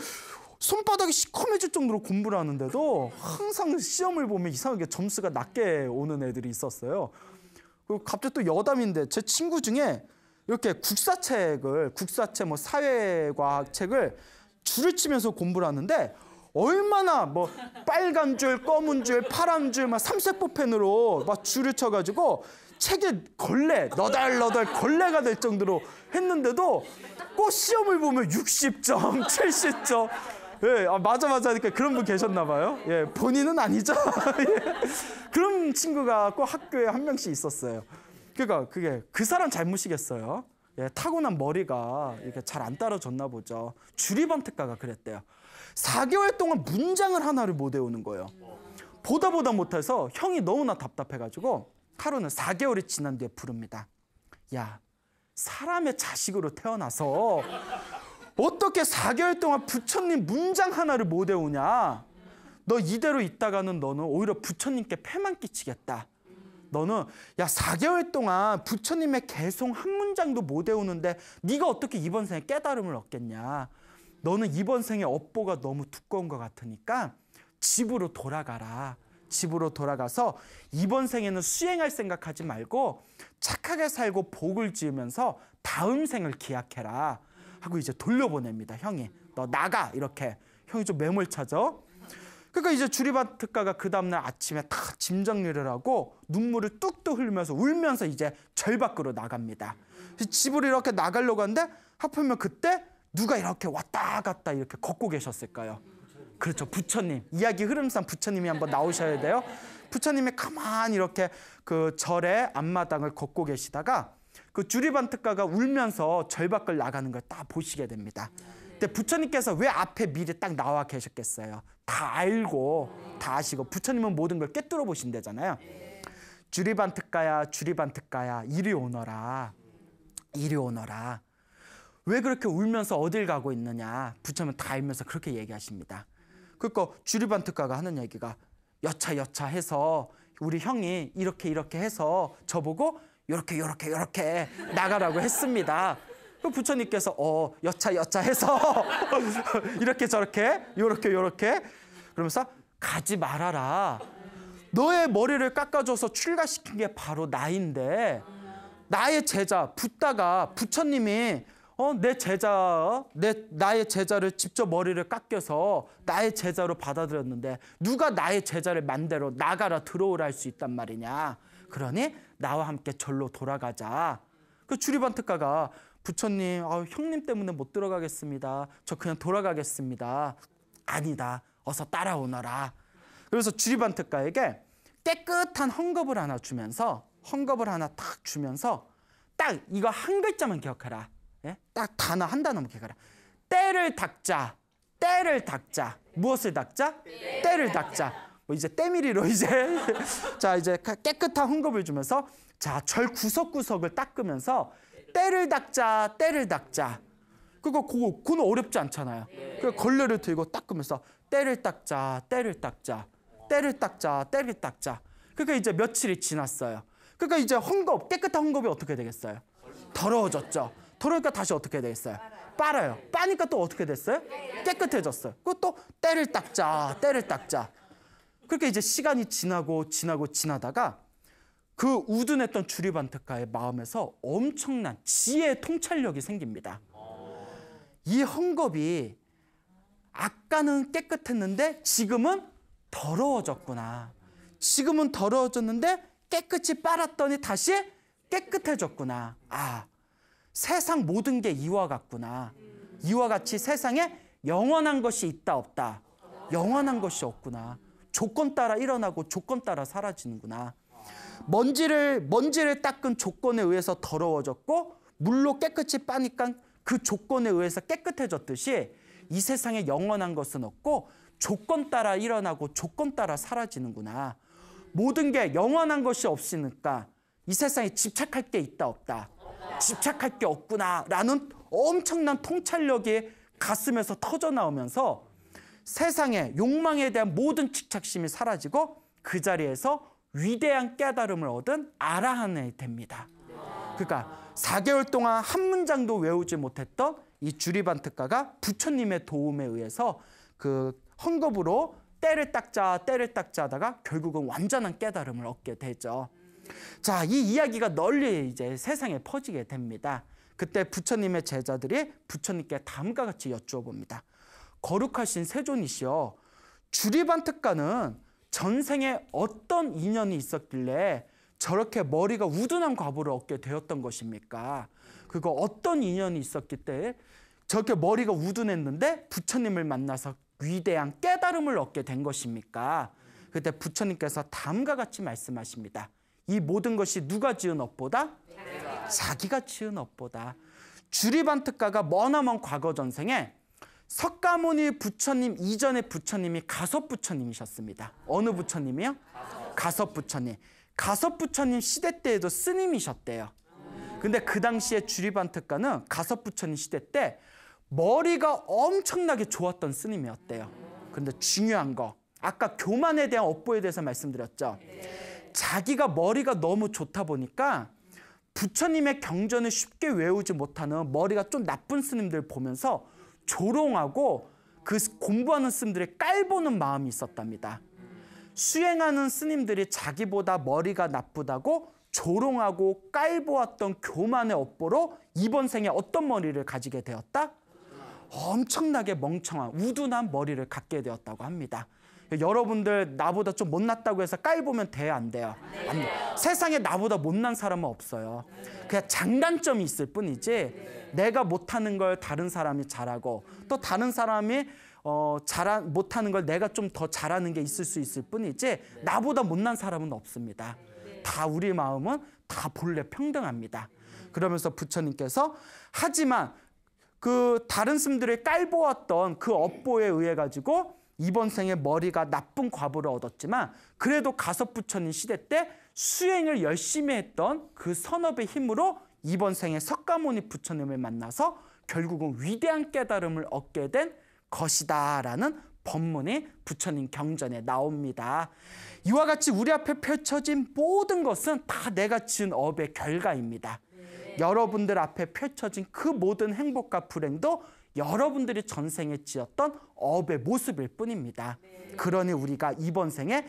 손바닥이 시커매질 정도로 공부를 하는데도 항상 시험을 보면 이상하게 점수가 낮게 오는 애들이 있었어요. 그리고 갑자기 또 여담인데 제 친구 중에 이렇게 국사책을 국사책 뭐 사회과학 책을 줄을 치면서 공부를 하는데 얼마나 뭐 빨간 줄, 검은 줄, 파란 줄 막 삼색보펜으로 막 줄을 쳐가지고 책에 걸레 너덜너덜 걸레가 될 정도로 했는데도 꼭 시험을 보면 60점, 70점 <laughs> 예, 아, 맞아 맞아 하니까 그러니까 그런 분 계셨나 봐요. 예, 본인은 아니죠. <laughs> 예, 그런 친구가 꼭 학교에 한 명씩 있었어요. 그러니까 그게 그 사람 잘못이겠어요. 예, 타고난 머리가 이렇게 잘 안 따라줬나 보죠. 주리번 특가가 그랬대요. 4개월 동안 문장을 하나를 못 외우는 거예요. 보다 보다 못해서 형이 너무나 답답해가지고 카로는 4개월이 지난 뒤에 부릅니다. 야, 사람의 자식으로 태어나서 어떻게 4개월 동안 부처님 문장 하나를 못 외우냐? 너 이대로 있다가는 너는 오히려 부처님께 패만 끼치겠다. 너는 야 4개월 동안 부처님의 개송 한 문장도 못 외우는데 네가 어떻게 이번 생에 깨달음을 얻겠냐. 너는 이번 생에 업보가 너무 두꺼운 것 같으니까 집으로 돌아가라. 집으로 돌아가서 이번 생에는 수행할 생각하지 말고 착하게 살고 복을 지으면서 다음 생을 기약해라. 하고 이제 돌려보냅니다. 형이 너 나가 이렇게 형이 좀 매몰 찾아. 그러니까 이제 주리바트가가 그 다음날 아침에 다 짐 정리를 하고 눈물을 뚝뚝 흘리면서 울면서 이제 절 밖으로 나갑니다. 집으로 이렇게 나가려고 하는데 하필이면 그때 누가 이렇게 왔다 갔다 이렇게 걷고 계셨을까요? 그렇죠. 부처님. 이야기 흐름상 부처님이 한번 나오셔야 돼요. 부처님이 가만히 이렇게 그 절의 앞마당을 걷고 계시다가 그 주리반 특가가 울면서 절박을 나가는 걸 딱 보시게 됩니다. 근데 부처님께서 왜 앞에 미리 딱 나와 계셨겠어요? 다 알고 다 아시고 부처님은 모든 걸 깨뜨려 보신대잖아요. 주리반 특가야 주리반 특가야 이리 오너라 이리 오너라 왜 그렇게 울면서 어딜 가고 있느냐 부처님 다 알면서 그렇게 얘기하십니다. 그러니까 주리반 특가가 하는 얘기가 여차여차 해서 우리 형이 이렇게 이렇게 해서 저보고 이렇게이렇게이렇게 나가라고 했습니다. 그 부처님께서 어 여차 여차 해서 <laughs> 이렇게 저렇게 요렇게 요렇게 그러면서 가지 말아라. 너의 머리를 깎아줘서 출가시킨 게 바로 나인데 나의 제자 붓다가 부처님이 어, 내 제자, 어, 내, 나의 제자를 직접 머리를 깎여서 나의 제자로 받아들였는데 누가 나의 제자를 만대로 나가라 들어오라 할 수 있단 말이냐. 그러니 나와 함께 절로 돌아가자. 그 주리반 특가가 부처님, 아, 형님 때문에 못 들어가겠습니다. 저 그냥 돌아가겠습니다. 아니다. 어서 따라오너라. 그래서 주리반 특가에게 깨끗한 헝겊을 하나 주면서 헝겊을 하나 탁 주면서 딱 이거 한 글자만 기억해라. 예? 딱 단어 한 단어만 기억해라. 때를 닦자. 때를 닦자. 무엇을 닦자? 때를 닦자. 뭐 이제 때밀이로 이제 <laughs> 자 이제 깨끗한 흥겁을 주면서 자절 구석구석을 닦으면서 때를 닦자 때를 닦자 그거 그거 그건 어렵지 않잖아요. 그 걸레를 들고 닦으면서 때를 닦자 때를 닦자 때를 닦자 때를 닦자. 그러니까 이제 며칠이 지났어요. 그러니까 이제 헝겊 깨끗한 헝겊이 어떻게 되겠어요? 더러워졌죠. 더러니까 우 다시 어떻게 되겠어요? 빨아요. 빠니까 또 어떻게 됐어요? 깨끗해졌어요. 그리고 또 때를 닦자, 때를 닦자. 그렇게 이제 시간이 지나고 지나고 지나다가 그 우둔했던 주리반특가의 마음에서 엄청난 지혜의 통찰력이 생깁니다. 이 헝겊이 아까는 깨끗했는데 지금은 더러워졌구나. 지금은 더러워졌는데 깨끗이 빨았더니 다시 깨끗해졌구나. 아, 세상 모든 게 이와 같구나. 이와 같이 세상에 영원한 것이 있다 없다. 영원한 것이 없구나. 조건 따라 일어나고 조건 따라 사라지는구나. 먼지를 먼지를 닦은 조건에 의해서 더러워졌고 물로 깨끗이 빠니까 그 조건에 의해서 깨끗해졌듯이 이 세상에 영원한 것은 없고 조건 따라 일어나고 조건 따라 사라지는구나. 모든 게 영원한 것이 없으니까 이 세상에 집착할 게 있다 없다. 집착할 게 없구나라는 엄청난 통찰력이 가슴에서 터져 나오면서 세상의 욕망에 대한 모든 집착심이 사라지고 그 자리에서 위대한 깨달음을 얻은 아라한이 됩니다. 그러니까 4개월 동안 한 문장도 외우지 못했던 이 주리반특가가 부처님의 도움에 의해서 그 헝겊으로 때를 닦자 때를 닦자 하다가 결국은 완전한 깨달음을 얻게 되죠. 자, 이 이야기가 널리 이제 세상에 퍼지게 됩니다. 그때 부처님의 제자들이 부처님께 다음과 같이 여쭈어 봅니다. 거룩하신 세존이시여 주리반특가는 전생에 어떤 인연이 있었길래 저렇게 머리가 우둔한 과보를 얻게 되었던 것입니까? 그거 어떤 인연이 있었기 때 저렇게 머리가 우둔했는데 부처님을 만나서 위대한 깨달음을 얻게 된 것입니까? 그때 부처님께서 다음과 같이 말씀하십니다. 이 모든 것이 누가 지은 업보다? 자기가 지은 업보다. 주리반특가가 머나먼 과거 전생에 석가모니 부처님 이전의 부처님이 가섭 부처님이셨습니다. 어느 부처님이요? 가섭 부처님. 가섭 부처님 시대 때에도 스님이셨대요. 근데 그 당시에 주리반특가는 가섭 부처님 시대 때 머리가 엄청나게 좋았던 스님이었대요. 근데 중요한 거 아까 교만에 대한 업보에 대해서 말씀드렸죠. 자기가 머리가 너무 좋다 보니까 부처님의 경전을 쉽게 외우지 못하는 머리가 좀 나쁜 스님들 보면서 조롱하고 그 공부하는 스님들의 깔보는 마음이 있었답니다. 수행하는 스님들이 자기보다 머리가 나쁘다고 조롱하고 깔보았던 교만의 업보로 이번 생에 어떤 머리를 가지게 되었다? 엄청나게 멍청한 우둔한 머리를 갖게 되었다고 합니다. 여러분들 나보다 좀 못났다고 해서 깔보면 돼요? 안 돼요? 안 네. 돼요. 세상에 나보다 못난 사람은 없어요. 그냥 장단점이 있을 뿐이지 네. 내가 못하는 걸 다른 사람이 잘하고 또 다른 사람이 어, 잘하, 못하는 걸 내가 좀 더 잘하는 게 있을 수 있을 뿐이지 네. 나보다 못난 사람은 없습니다. 다 우리 마음은 다 본래 평등합니다. 그러면서 부처님께서 하지만 그 다른 스님들이 깔보았던 그 업보에 의해 가지고 이번 생에 머리가 나쁜 과부를 얻었지만 그래도 가섭 부처님 시대 때 수행을 열심히 했던 그 선업의 힘으로 이번 생에 석가모니 부처님을 만나서 결국은 위대한 깨달음을 얻게 된 것이다라는 법문이 부처님 경전에 나옵니다. 이와 같이 우리 앞에 펼쳐진 모든 것은 다 내가 지은 업의 결과입니다. 네. 여러분들 앞에 펼쳐진 그 모든 행복과 불행도 여러분들이 전생에 지었던 업의 모습일 뿐입니다. 네. 그러니 우리가 이번 생에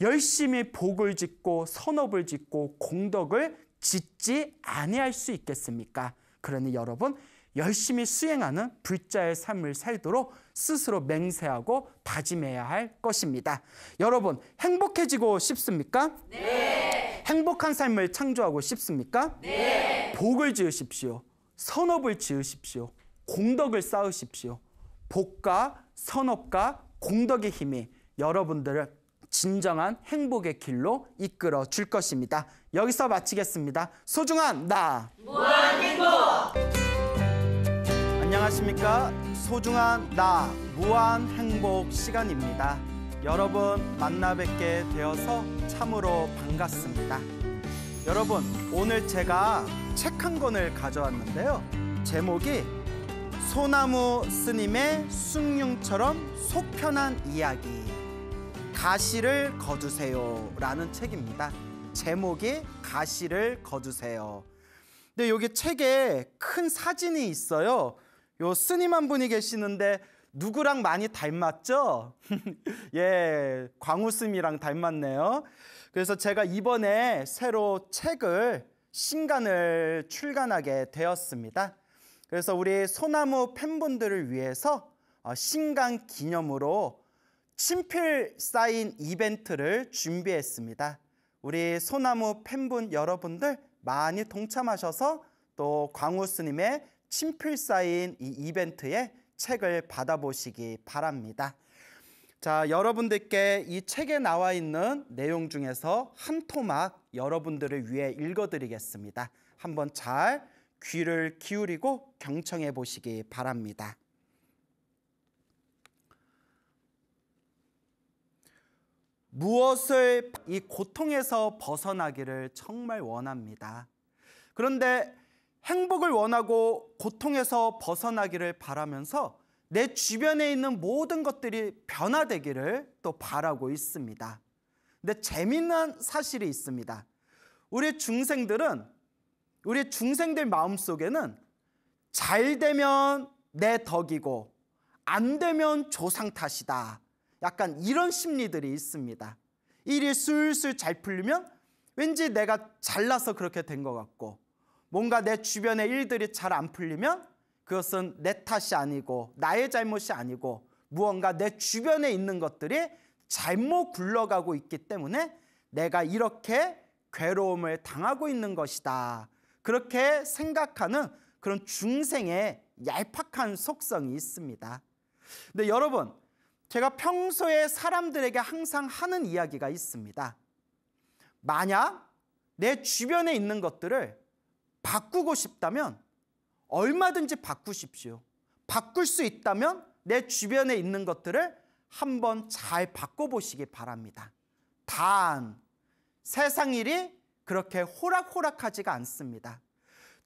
열심히 복을 짓고 선업을 짓고 공덕을 짓지 아니할 수 있겠습니까? 그러니 여러분 열심히 수행하는 불자의 삶을 살도록 스스로 맹세하고 다짐해야 할 것입니다. 여러분 행복해지고 싶습니까? 네. 행복한 삶을 창조하고 싶습니까? 네. 복을 지으십시오. 선업을 지으십시오. 공덕을 쌓으십시오. 복과 선업과 공덕의 힘이 여러분들을 진정한 행복의 길로 이끌어 줄 것입니다. 여기서 마치겠습니다. 소중한 나! 무한행복! 안녕하십니까. 소중한 나 무한행복 시간입니다. 여러분 만나 뵙게 되어서 참으로 반갑습니다. 여러분 오늘 제가 책 한 권을 가져왔는데요. 제목이 소나무 스님의 숭늉처럼 속편한 이야기 가시를 거두세요 라는 책입니다 제목이 가시를 거두세요 근데 여기 책에 큰 사진이 있어요 요 스님 한 분이 계시는데 누구랑 많이 닮았죠? <laughs> 예, 광우스님이랑 닮았네요 그래서 제가 이번에 새로 책을 신간을 출간하게 되었습니다 그래서 우리 소나무 팬분들을 위해서 어, 신강 기념으로 친필 사인 이벤트를 준비했습니다. 우리 소나무 팬분 여러분들 많이 동참하셔서 또 광우 스님의 친필 사인 이 이벤트에 책을 받아보시기 바랍니다. 자, 여러분들께 이 책에 나와 있는 내용 중에서 한 토막 여러분들을 위해 읽어드리겠습니다. 한번 잘 귀를 기울이고 경청해 보시기 바랍니다. 무엇을 이 고통에서 벗어나기를 정말 원합니다. 그런데 행복을 원하고 고통에서 벗어나기를 바라면서 내 주변에 있는 모든 것들이 변화되기를 또 바라고 있습니다. 근데 재미난 사실이 있습니다. 우리 중생들은 우리 중생들 마음속에는 잘 되면 내 덕이고 안 되면 조상 탓이다. 약간 이런 심리들이 있습니다. 일이 술술 잘 풀리면 왠지 내가 잘나서 그렇게 된 것 같고 뭔가 내 주변의 일들이 잘 안 풀리면 그것은 내 탓이 아니고 나의 잘못이 아니고 무언가 내 주변에 있는 것들이 잘못 굴러가고 있기 때문에 내가 이렇게 괴로움을 당하고 있는 것이다. 그렇게 생각하는 그런 중생의 얄팍한 속성이 있습니다. 근데 여러분, 제가 평소에 사람들에게 항상 하는 이야기가 있습니다. 만약 내 주변에 있는 것들을 바꾸고 싶다면 얼마든지 바꾸십시오. 바꿀 수 있다면 내 주변에 있는 것들을 한번 잘 바꿔보시기 바랍니다. 단, 세상 일이 그렇게 호락호락하지가 않습니다.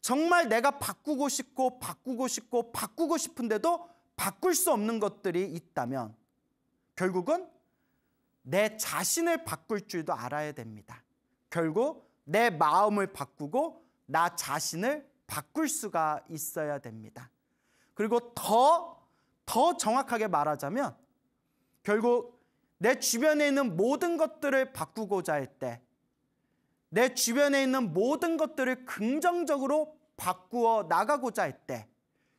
정말 내가 바꾸고 싶고 바꾸고 싶고 바꾸고 싶은데도 바꿀 수 없는 것들이 있다면 결국은 내 자신을 바꿀 줄도 알아야 됩니다. 결국 내 마음을 바꾸고 나 자신을 바꿀 수가 있어야 됩니다. 그리고 더, 더 정확하게 말하자면 결국 내 주변에 있는 모든 것들을 바꾸고자 할때 내 주변에 있는 모든 것들을 긍정적으로 바꾸어 나가고자 했대.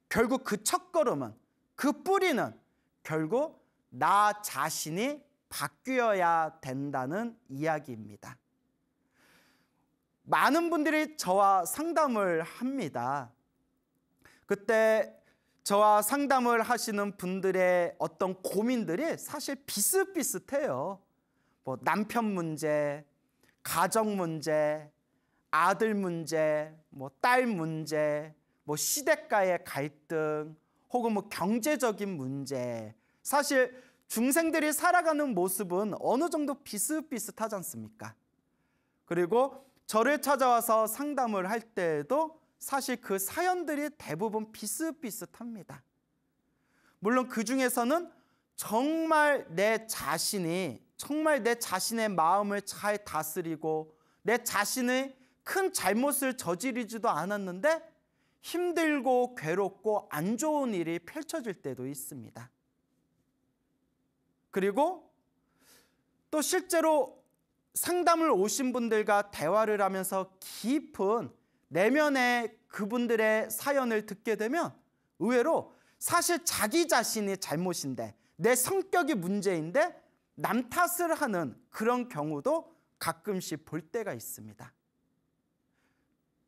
결국 그 첫걸음은 그 뿌리는 결국 나 자신이 바뀌어야 된다는 이야기입니다. 많은 분들이 저와 상담을 합니다. 그때 저와 상담을 하시는 분들의 어떤 고민들이 사실 비슷비슷해요. 뭐 남편 문제, 가정 문제, 아들 문제, 뭐 딸 문제, 뭐 시댁과의 갈등, 혹은 뭐 경제적인 문제. 사실 중생들이 살아가는 모습은 어느 정도 비슷비슷하지 않습니까? 그리고 저를 찾아와서 상담을 할 때에도 사실 그 사연들이 대부분 비슷비슷합니다. 물론 그 중에서는 정말 내 자신이 정말 내 자신의 마음을 잘 다스리고 내 자신의 큰 잘못을 저지르지도 않았는데 힘들고 괴롭고 안 좋은 일이 펼쳐질 때도 있습니다. 그리고 또 실제로 상담을 오신 분들과 대화를 하면서 깊은 내면의 그분들의 사연을 듣게 되면 의외로 사실 자기 자신이 잘못인데 내 성격이 문제인데 남 탓을 하는 그런 경우도 가끔씩 볼 때가 있습니다.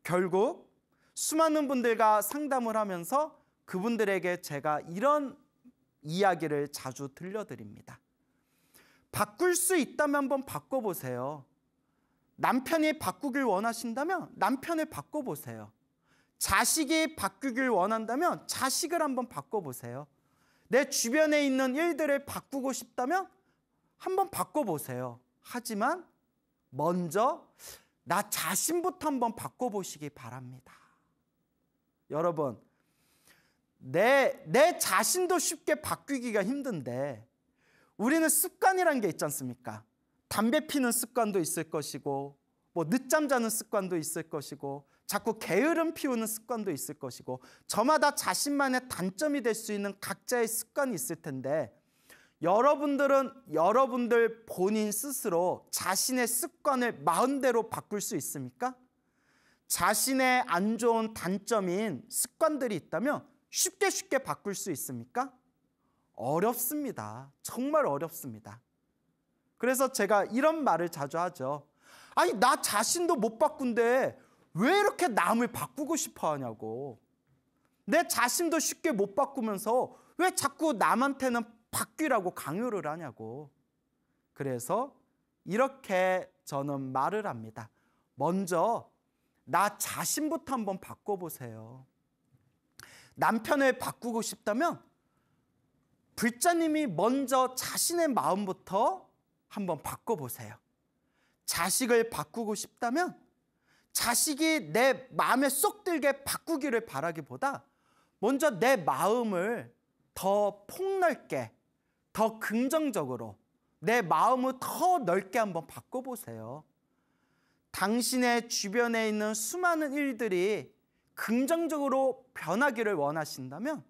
결국 수많은 분들과 상담을 하면서 그분들에게 제가 이런 이야기를 자주 들려드립니다. 바꿀 수 있다면 한번 바꿔보세요. 남편이 바꾸길 원하신다면 남편을 바꿔보세요. 자식이 바꾸길 원한다면 자식을 한번 바꿔보세요. 내 주변에 있는 일들을 바꾸고 싶다면 한번 바꿔보세요. 하지만 먼저 나 자신부터 한번 바꿔보시기 바랍니다. 여러분, 내, 내 자신도 쉽게 바뀌기가 힘든데 우리는 습관이란 게 있지 않습니까? 담배 피는 습관도 있을 것이고 뭐 늦잠 자는 습관도 있을 것이고 자꾸 게으름 피우는 습관도 있을 것이고 저마다 자신만의 단점이 될 수 있는 각자의 습관이 있을 텐데 여러분들은 여러분들 본인 스스로 자신의 습관을 마음대로 바꿀 수 있습니까? 자신의 안 좋은 단점인 습관들이 있다면 쉽게 쉽게 바꿀 수 있습니까? 어렵습니다. 정말 어렵습니다. 그래서 제가 이런 말을 자주 하죠. 아니 나 자신도 못 바꾼데 왜 이렇게 남을 바꾸고 싶어 하냐고. 내 자신도 쉽게 못 바꾸면서 왜 자꾸 남한테는 바뀌라고 강요를 하냐고. 그래서 이렇게 저는 말을 합니다. 먼저 나 자신부터 한번 바꿔보세요. 남편을 바꾸고 싶다면 불자님이 먼저 자신의 마음부터 한번 바꿔보세요. 자식을 바꾸고 싶다면 자식이 내 마음에 쏙 들게 바꾸기를 바라기보다 먼저 내 마음을 더 폭넓게 더 긍정적으로 내 마음을 더 넓게 한번 바꿔보세요. 당신의 주변에 있는 수많은 일들이 긍정적으로 변하기를 원하신다면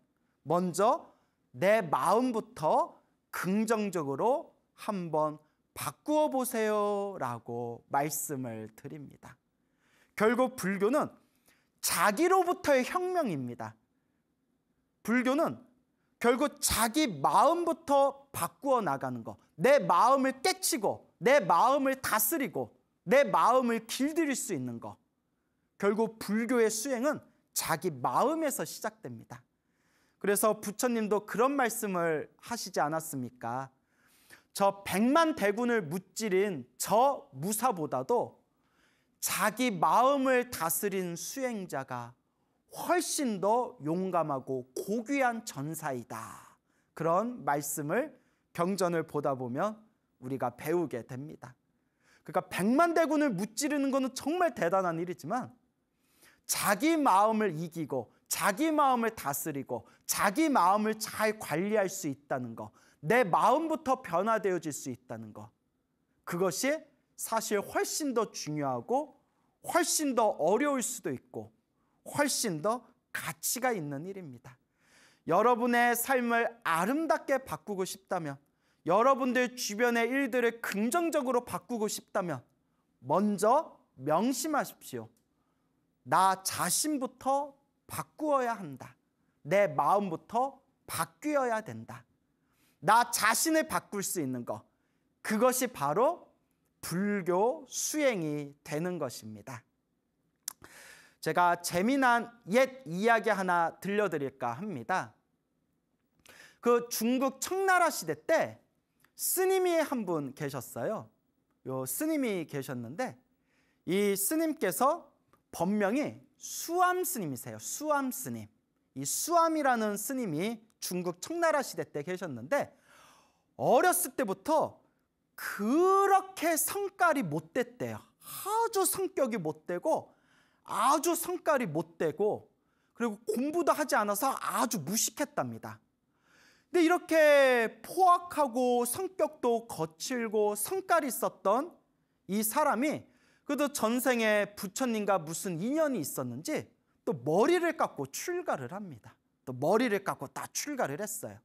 먼저 내 마음부터 긍정적으로 한번 바꾸어 보세요 라고 말씀을 드립니다. 결국 불교는 자기로부터의 혁명입니다. 불교는 결국 자기 마음부터 바꾸어 나가는 것. 내 마음을 깨치고 내 마음을 다스리고 내 마음을 길들일 수 있는 것. 결국 불교의 수행은 자기 마음에서 시작됩니다. 그래서 부처님도 그런 말씀을 하시지 않았습니까? 저 백만 대군을 무찌른 저 무사보다도 자기 마음을 다스린 수행자가 훨씬 더 용감하고 고귀한 전사이다. 그런 말씀을 병전을 보다 보면 우리가 배우게 됩니다. 그러니까 백만 대군을 무찌르는 것은 정말 대단한 일이지만 자기 마음을 이기고 자기 마음을 다스리고 자기 마음을 잘 관리할 수 있다는 것, 내 마음부터 변화되어질 수 있다는 것, 그것이 사실 훨씬 더 중요하고 훨씬 더 어려울 수도 있고 훨씬 더 가치가 있는 일입니다. 여러분의 삶을 아름답게 바꾸고 싶다면 여러분들 주변의 일들을 긍정적으로 바꾸고 싶다면 먼저 명심하십시오. 나 자신부터 바꾸어야 한다. 내 마음부터 바뀌어야 된다. 나 자신을 바꿀 수 있는 것. 그것이 바로 불교 수행이 되는 것입니다. 제가 재미난 옛 이야기 하나 들려드릴까 합니다. 그 중국 청나라 시대 때 스님이 한 분 계셨어요. 요 스님이 계셨는데 이 스님께서 본명이 수암 스님이세요. 수암 스님. 이 수암이라는 스님이 중국 청나라 시대 때 계셨는데 어렸을 때부터 그렇게 성깔이 못됐대요. 아주 성격이 못되고 아주 성깔이 못되고 그리고 공부도 하지 않아서 아주 무식했답니다. 근데 이렇게 포악하고 성격도 거칠고 성깔이 있었던 이 사람이 그도 전생에 부처님과 무슨 인연이 있었는지 또 머리를 깎고 출가를 합니다. 또 머리를 깎고 다 출가를 했어요.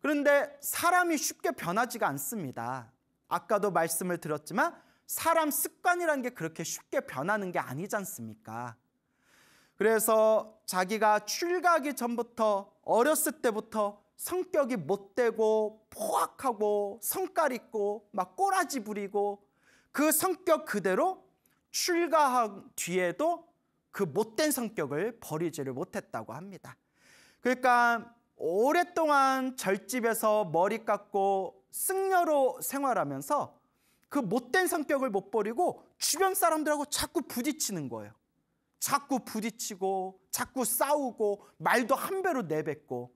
그런데 사람이 쉽게 변하지가 않습니다. 아까도 말씀을 드렸지만 사람 습관이란 게 그렇게 쉽게 변하는 게 아니지 않습니까? 그래서 자기가 출가하기 전부터 어렸을 때부터 성격이 못되고 포악하고 성깔 있고 막 꼬라지 부리고 그 성격 그대로 출가한 뒤에도 그 못된 성격을 버리지를 못했다고 합니다. 그러니까 오랫동안 절집에서 머리 깎고 승려로 생활하면서 그 못된 성격을 못 버리고 주변 사람들하고 자꾸 부딪히는 거예요. 자꾸 부딪히고 자꾸 싸우고 말도 한 배로 내뱉고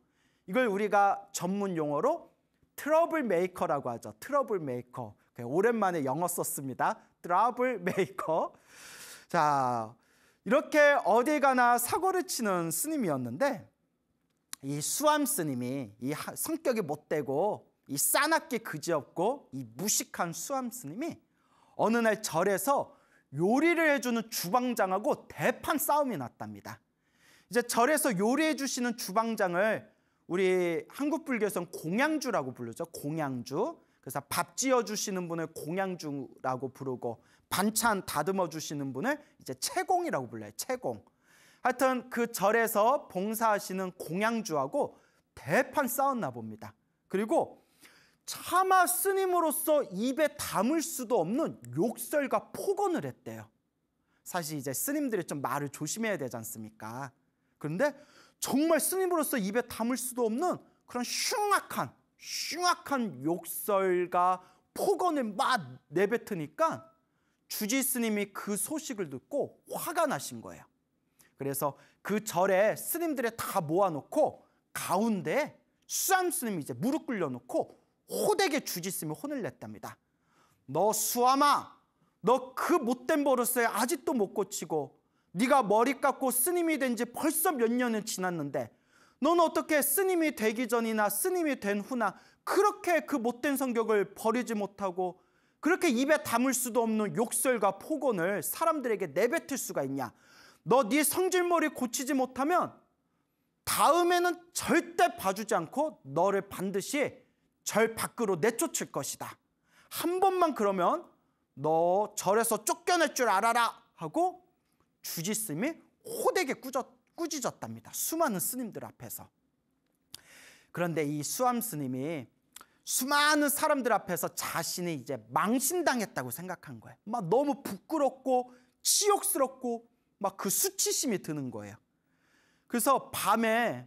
이걸 우리가 전문 용어로 트러블 메이커라고 하죠. 트러블 메이커. 그 오랜만에 영어 썼습니다. 트러블 메이커. 자, 이렇게 어딜 가나 사고를 치는 스님이었는데 이 수암 스님이 이 성격이 못되고 이 싸납게 그지없고 이 무식한 수암 스님이 어느 날 절에서 요리를 해주는 주방장하고 대판 싸움이 났답니다. 이제 절에서 요리해 주시는 주방장을 우리 한국 불교에서는 공양주라고 부르죠. 공양주. 그래서 밥 지어 주시는 분을 공양주라고 부르고 반찬 다듬어 주시는 분을 이제 채공이라고 불러요. 채공. 하여튼 그 절에서 봉사하시는 공양주하고 대판 싸웠나 봅니다. 그리고 차마 스님으로서 입에 담을 수도 없는 욕설과 폭언을 했대요. 사실 이제 스님들이 좀 말을 조심해야 되지 않습니까? 그런데 정말 스님으로서 입에 담을 수도 없는 그런 흉악한 흉악한 욕설과 폭언을 막 내뱉으니까 주지 스님이 그 소식을 듣고 화가 나신 거예요. 그래서 그 절에 스님들을 다 모아놓고 가운데 수암 스님이 이제 무릎 꿇려놓고 호되게 주짓으며 혼을 냈답니다. 너수아너그 못된 버릇에 아직도 못 고치고 네가 머리 깎고 스님이 된 지 벌써 몇 년이 지났는데 넌 어떻게 스님이 되기 전이나 스님이 된 후나 그렇게 그 못된 성격을 버리지 못하고 그렇게 입에 담을 수도 없는 욕설과 폭언을 사람들에게 내뱉을 수가 있냐 너 네 성질머리 고치지 못하면 다음에는 절대 봐주지 않고 너를 반드시 절 밖으로 내쫓을 것이다. 한 번만 그러면 너 절에서 쫓겨낼 줄 알아라 하고 주지스이 호되게 꾸짖, 꾸짖었답니다. 수많은 스님들 앞에서. 그런데 이 수암 스님이 수많은 사람들 앞에서 자신이 이제 망신당했다고 생각한 거예요. 막 너무 부끄럽고 치욕스럽고 막 그 수치심이 드는 거예요. 그래서 밤에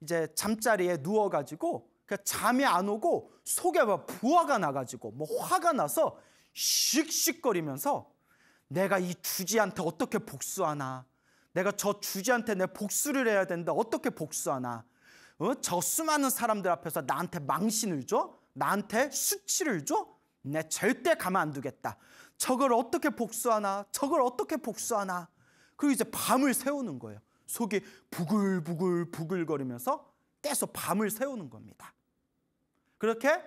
이제 잠자리에 누워가지고 그러니까 잠이 안 오고 속에 막 부화가 나가지고 뭐 화가 나서 씩씩거리면서 내가 이 주지한테 어떻게 복수하나 내가 저 주지한테 내 복수를 해야 된다 어떻게 복수하나 어? 저 수많은 사람들 앞에서 나한테 망신을 줘 나한테 수치를 줘내 절대 가만 안 두겠다 저걸 어떻게 복수하나 저걸 어떻게 복수하나 그리고 이제 밤을 새우는 거예요 속이 부글부글 부글거리면서 계서 밤을 세우는 겁니다. 그렇게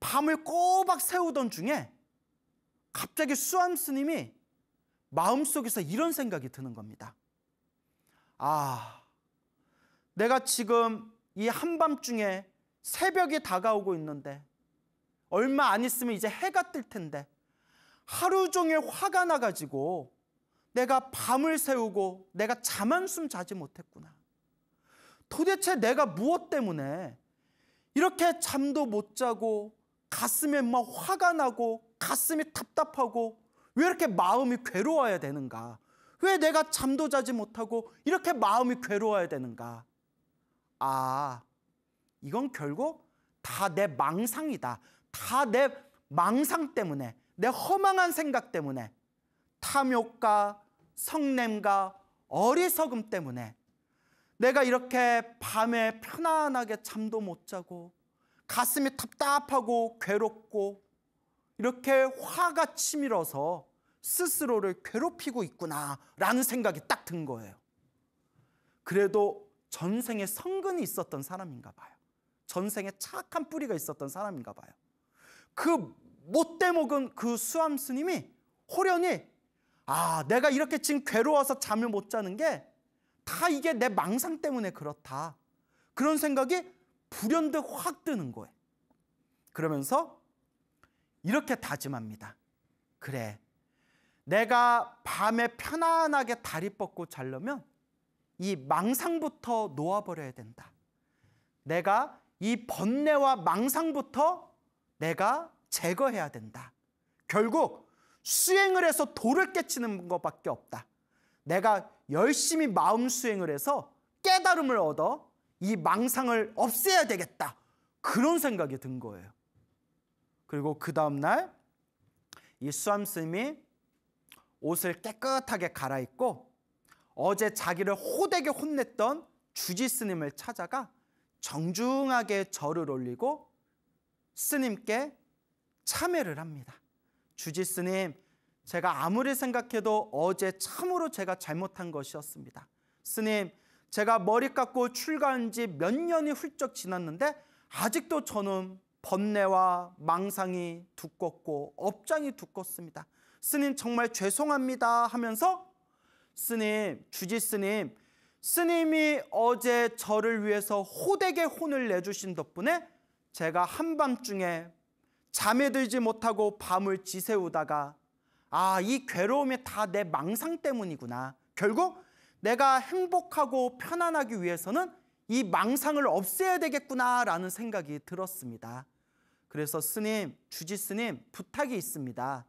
밤을 꼬박 세우던 중에 갑자기 수암 스님이 마음속에서 이런 생각이 드는 겁니다. 아, 내가 지금 이 한밤중에 새벽이 다가오고 있는데 얼마 안 있으면 이제 해가 뜰 텐데 하루 종일 화가 나가지고 내가 밤을 새우고 내가 잠 한숨 자지 못했구나. 도대체 내가 무엇 때문에 이렇게 잠도 못 자고 가슴에 막 화가 나고 가슴이 답답하고 왜 이렇게 마음이 괴로워야 되는가? 왜 내가 잠도 자지 못하고 이렇게 마음이 괴로워야 되는가? 아, 이건 결국 다 내 망상이다. 다 내 망상 때문에, 내 허망한 생각 때문에, 탐욕과 성냄과 어리석음 때문에 내가 이렇게 밤에 편안하게 잠도 못 자고 가슴이 답답하고 괴롭고 이렇게 화가 치밀어서 스스로를 괴롭히고 있구나라는 생각이 딱 든 거예요. 그래도 전생에 성근이 있었던 사람인가 봐요. 전생에 착한 뿌리가 있었던 사람인가 봐요. 그 못돼 먹은 그 수암 스님이 호련히 아 내가 이렇게 지금 괴로워서 잠을 못 자는 게다 이게 내 망상 때문에 그렇다. 그런 생각이 불현듯 확 드는 거예요. 그러면서 이렇게 다짐합니다. 그래. 내가 밤에 편안하게 다리 뻗고 자려면 이 망상부터 놓아버려야 된다. 내가 이 번뇌와 망상부터 내가 제거해야 된다. 결국 수행을 해서 돌을 깨치는 것밖에 없다. 내가 열심히 마음 수행을 해서 깨달음을 얻어 이 망상을 없애야 되겠다. 그런 생각이 든 거예요. 그리고 그 다음날 이 수암스님이 옷을 깨끗하게 갈아입고 어제 자기를 호되게 혼냈던 주지스님을 찾아가 정중하게 절을 올리고 스님께 참회를 합니다. 주지스님 제가 아무리 생각해도 어제 참으로 제가 잘못한 것이었습니다. 스님, 제가 머리 깎고 출가한 지 몇 년이 훌쩍 지났는데 아직도 저는 번뇌와 망상이 두껍고 업장이 두껍습니다. 스님 정말 죄송합니다 하면서 스님, 주지 스님, 스님이 어제 저를 위해서 호되게 혼을 내주신 덕분에 제가 한밤중에 잠에 들지 못하고 밤을 지새우다가 아, 이 괴로움이 다 내 망상 때문이구나. 결국 내가 행복하고 편안하기 위해서는 이 망상을 없애야 되겠구나라는 생각이 들었습니다. 그래서 스님, 주지 스님 부탁이 있습니다.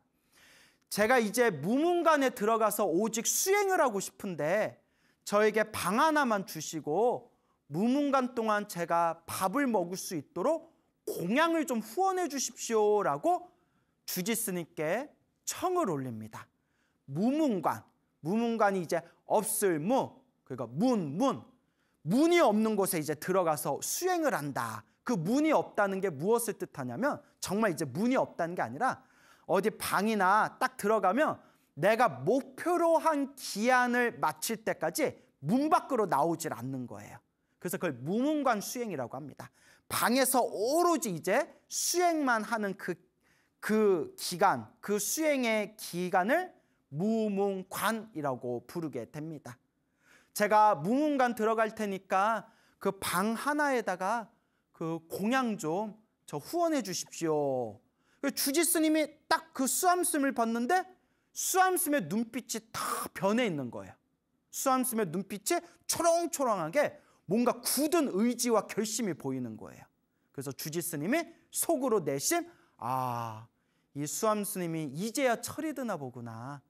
제가 이제 무문관에 들어가서 오직 수행을 하고 싶은데 저에게 방 하나만 주시고 무문관 동안 제가 밥을 먹을 수 있도록 공양을 좀 후원해 주십시오라고 주지 스님께 청을 올립니다. 무문관, 무문관이 이제 없을 무, 그러니 문, 문. 문이 없는 곳에 이제 들어가서 수행을 한다. 그 문이 없다는 게 무엇을 뜻하냐면 정말 이제 문이 없다는 게 아니라 어디 방이나 딱 들어가면 내가 목표로 한 기한을 마칠 때까지 문 밖으로 나오질 않는 거예요. 그래서 그걸 무문관 수행이라고 합니다. 방에서 오로지 이제 수행만 하는 그그 기간, 그 수행의 기간을 무문관이라고 부르게 됩니다. 제가 무문관 들어갈 테니까 그 방 하나에다가 그 공양 좀 저 후원해 주십시오. 그 주지 스님이 딱 그수암스을 봤는데 수암스의 눈빛이 다 변해 있는 거예요. 수암스의 눈빛이 초롱초롱하게 뭔가 굳은 의지와 결심이 보이는 거예요. 그래서 주지 스님이 속으로 내심 아, 이 수암 스님이 이제야 철이 드나 보구나.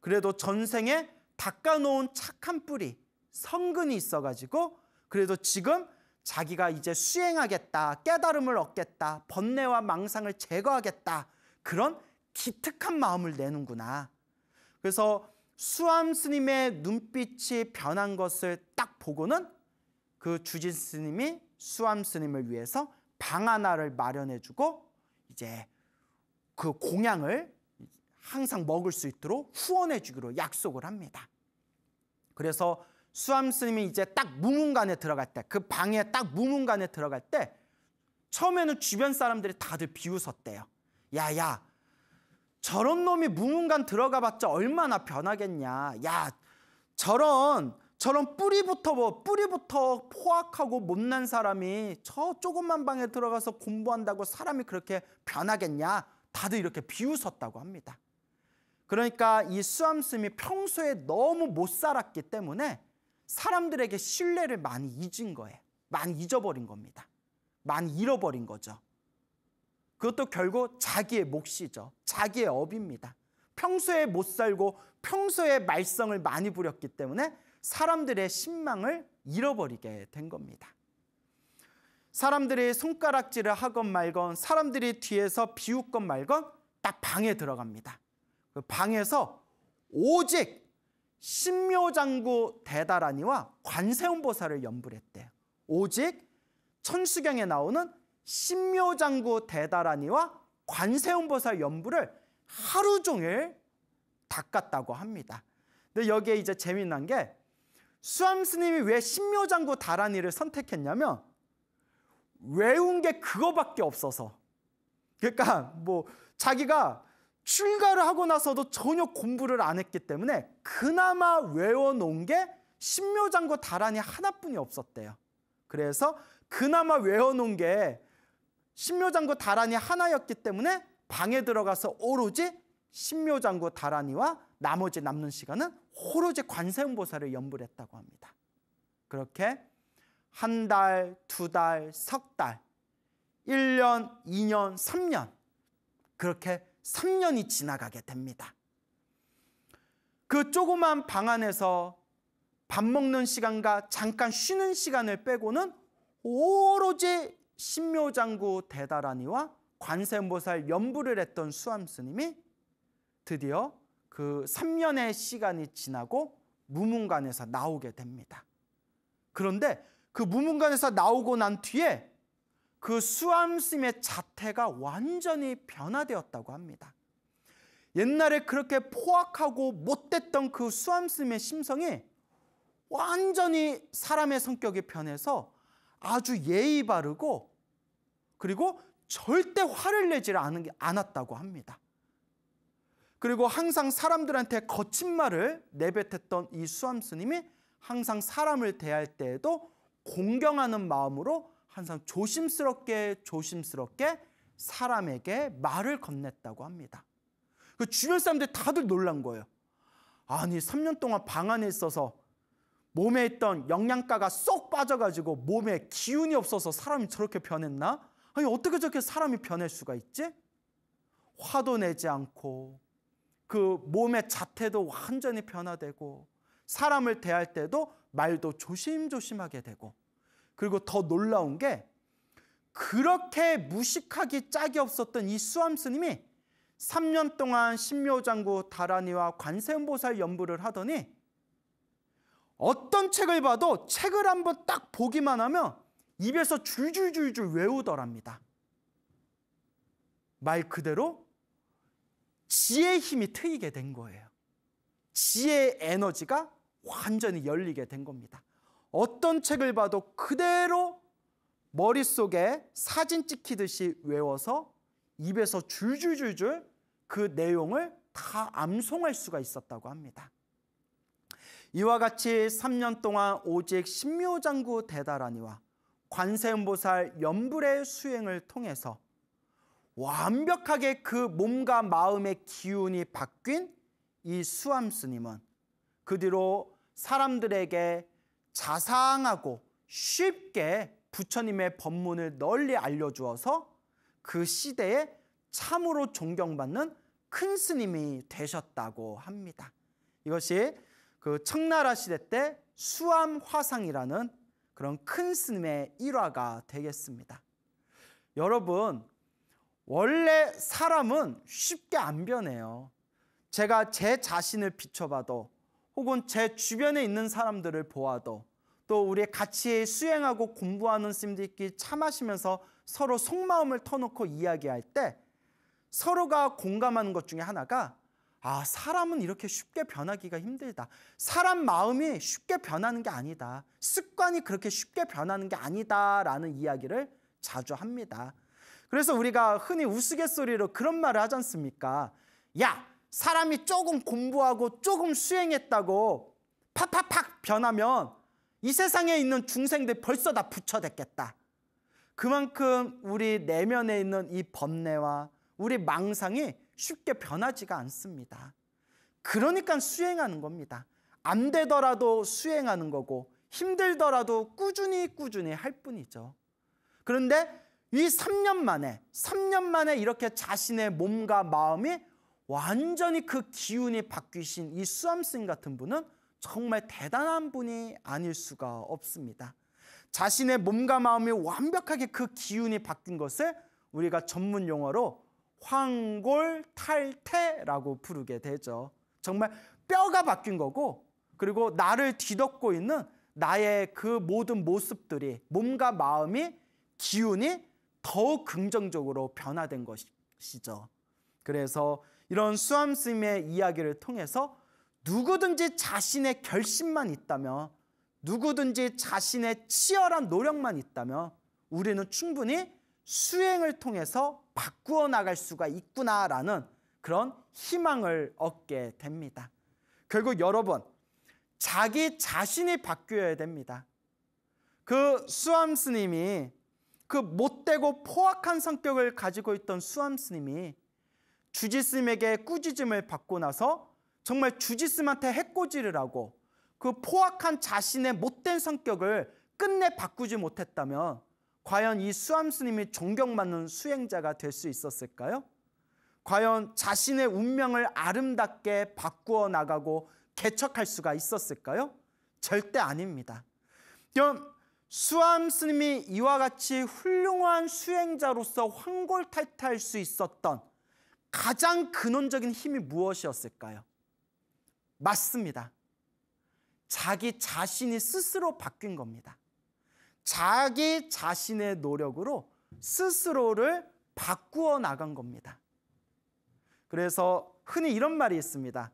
그래도 전생에 닦아놓은 착한 뿌리, 성근이 있어가지고 그래도 지금 자기가 이제 수행하겠다, 깨달음을 얻겠다, 번뇌와 망상을 제거하겠다 그런 기특한 마음을 내는구나. 그래서 수암 스님의 눈빛이 변한 것을 딱 보고는 그 주진 스님이 수암 스님을 위해서 방 하나를 마련해주고 이제 그 공양을 항상 먹을 수 있도록 후원해 주기로 약속을 합니다. 그래서 수암 스님이 이제 딱 무문관에 들어갈 때그 방에 딱 무문관에 들어갈 때 처음에는 주변 사람들이 다들 비웃었대요. 야야 저런 놈이 무문관 들어가봤자 얼마나 변하겠냐. 야 저런 저런 뿌리부터 뭐 뿌리부터 포악하고 못난 사람이 저 조그만 방에 들어가서 공부한다고 사람이 그렇게 변하겠냐? 다들 이렇게 비웃었다고 합니다. 그러니까 이 수암슴이 평소에 너무 못 살았기 때문에 사람들에게 신뢰를 많이 잊은 거예요. 많이 잊어버린 겁니다. 많이 잃어버린 거죠. 그것도 결국 자기의 몫이죠. 자기의 업입니다. 평소에 못 살고 평소에 말썽을 많이 부렸기 때문에 사람들의 신망을 잃어버리게 된 겁니다. 사람들이 손가락질을 하건 말건 사람들이 뒤에서 비웃건 말건 딱 방에 들어갑니다. 그 방에서 오직 신묘장구 대다라니와 관세음보살을 연불했대요. 오직 천수경에 나오는 신묘장구 대다라니와 관세음보살 연불을 하루 종일 닦았다고 합니다. 근데 여기에 이제 재미난 게 수암 스님이 왜 신묘장구 다란이를 선택했냐면 외운 게 그거밖에 없어서 그러니까 뭐 자기가 출가를 하고 나서도 전혀 공부를 안 했기 때문에 그나마 외워놓은 게 신묘장구 다란이 하나뿐이 없었대요. 그래서 그나마 외워놓은 게 신묘장구 다란이 하나였기 때문에 방에 들어가서 오로지 신묘장구 다란이와 나머지 남는 시간은 오로지 관세음보살을 염불했다고 합니다. 그렇게 한 달, 두 달, 석 달, 1년, 2년, 3년 그렇게 3년이 지나가게 됩니다. 그 조그만 방 안에서 밥 먹는 시간과 잠깐 쉬는 시간을 빼고는 오로지 신묘장구 대다라니와 관세음보살 연부를 했던 수암스님이 드디어 그 3년의 시간이 지나고 무문관에서 나오게 됩니다. 그런데 그 무문관에서 나오고 난 뒤에 그 수암심의 자태가 완전히 변화되었다고 합니다. 옛날에 그렇게 포악하고 못됐던 그 수암심의 심성이 완전히 사람의 성격이 변해서 아주 예의 바르고 그리고 절대 화를 내지 않았다고 합니다. 그리고 항상 사람들한테 거친 말을 내뱉었던 이 수암 스님이 항상 사람을 대할 때에도 공경하는 마음으로 항상 조심스럽게 조심스럽게 사람에게 말을 건넸다고 합니다. 그 주변 사람들 다들 놀란 거예요. 아니 3년 동안 방 안에 있어서 몸에 있던 영양가가 쏙 빠져가지고 몸에 기운이 없어서 사람이 저렇게 변했나? 아니 어떻게 저렇게 사람이 변할 수가 있지? 화도 내지 않고 그 몸의 자태도 완전히 변화되고 사람을 대할 때도 말도 조심조심하게 되고 그리고 더 놀라운 게 그렇게 무식하기 짝이 없었던 이 수암 스님이 3년 동안 신묘장구 다라니와 관세음보살 연부를 하더니 어떤 책을 봐도 책을 한 번 딱 보기만 하면 입에서 줄줄줄줄 외우더랍니다. 말 그대로 지혜의 힘이 트이게 된 거예요. 지의 에너지가 완전히 열리게 된 겁니다. 어떤 책을 봐도 그대로 머릿속에 사진 찍히듯이 외워서 입에서 줄줄줄줄 그 내용을 다 암송할 수가 있었다고 합니다. 이와 같이 3년 동안 오직 신묘장구 대다라니와 관세음보살 연불의 수행을 통해서 완벽하게 그 몸과 마음의 기운이 바뀐 이 수암 스님은 그 뒤로 사람들에게 자상하고 쉽게 부처님의 법문을 널리 알려주어서 그 시대에 참으로 존경받는 큰 스님이 되셨다고 합니다. 이것이 그 청나라 시대 때 수암 화상이라는 그런 큰 스님의 일화가 되겠습니다. 여러분 원래 사람은 쉽게 안 변해요. 제가 제 자신을 비춰봐도 혹은 제 주변에 있는 사람들을 보아도 또 우리 같이 수행하고 공부하는 쌤들끼리 차 마시면서 서로 속마음을 터놓고 이야기할 때 서로가 공감하는 것 중에 하나가 아, 사람은 이렇게 쉽게 변하기가 힘들다. 사람 마음이 쉽게 변하는 게 아니다. 습관이 그렇게 쉽게 변하는 게 아니다라는 이야기를 자주 합니다. 그래서 우리가 흔히 우스갯소리로 그런 말을 하지 않습니까? 야, 사람이 조금 공부하고 조금 수행했다고 팍팍팍 변하면 이 세상에 있는 중생들 벌써 다 부처됐겠다. 그만큼 우리 내면에 있는 이 번뇌와 우리 망상이 쉽게 변하지가 않습니다. 그러니까 수행하는 겁니다. 안 되더라도 수행하는 거고 힘들더라도 꾸준히 꾸준히 할 뿐이죠. 그런데 이 3년 만에 3년 만에 이렇게 자신의 몸과 마음이 완전히 그 기운이 바뀌신 이 수암스님 같은 분은 정말 대단한 분이 아닐 수가 없습니다. 자신의 몸과 마음이 완벽하게 그 기운이 바뀐 것을 우리가 전문 용어로 황골탈태라고 부르게 되죠. 정말 뼈가 바뀐 거고 그리고 나를 뒤덮고 있는 나의 그 모든 모습들이 몸과 마음이 기운이 더욱 긍정적으로 변화된 것이죠. 그래서 이런 수암스님의 이야기를 통해서 누구든지 자신의 결심만 있다며 누구든지 자신의 치열한 노력만 있다며 우리는 충분히 수행을 통해서 바꾸어 나갈 수가 있구나라는 그런 희망을 얻게 됩니다. 결국 여러분, 자기 자신이 바뀌어야 됩니다. 그 수암 스님이 그 못되고 포악한 성격을 가지고 있던 수암 스님이 주지스님에게 꾸짖음을 받고 나서 정말 주지스님한테 해코지를 하고 그 포악한 자신의 못된 성격을 끝내 바꾸지 못했다면 과연 이 수암 스님이 존경받는 수행자가 될 수 있었을까요? 과연 자신의 운명을 아름답게 바꾸어 나가고 개척할 수가 있었을까요? 절대 아닙니다. 그럼 수암 스님이 이와 같이 훌륭한 수행자로서 황골탈탈할수 있었던 가장 근원적인 힘이 무엇이었을까요? 맞습니다. 자기 자신이 스스로 바뀐 겁니다. 자기 자신의 노력으로 스스로를 바꾸어 나간 겁니다. 그래서 흔히 이런 말이 있습니다.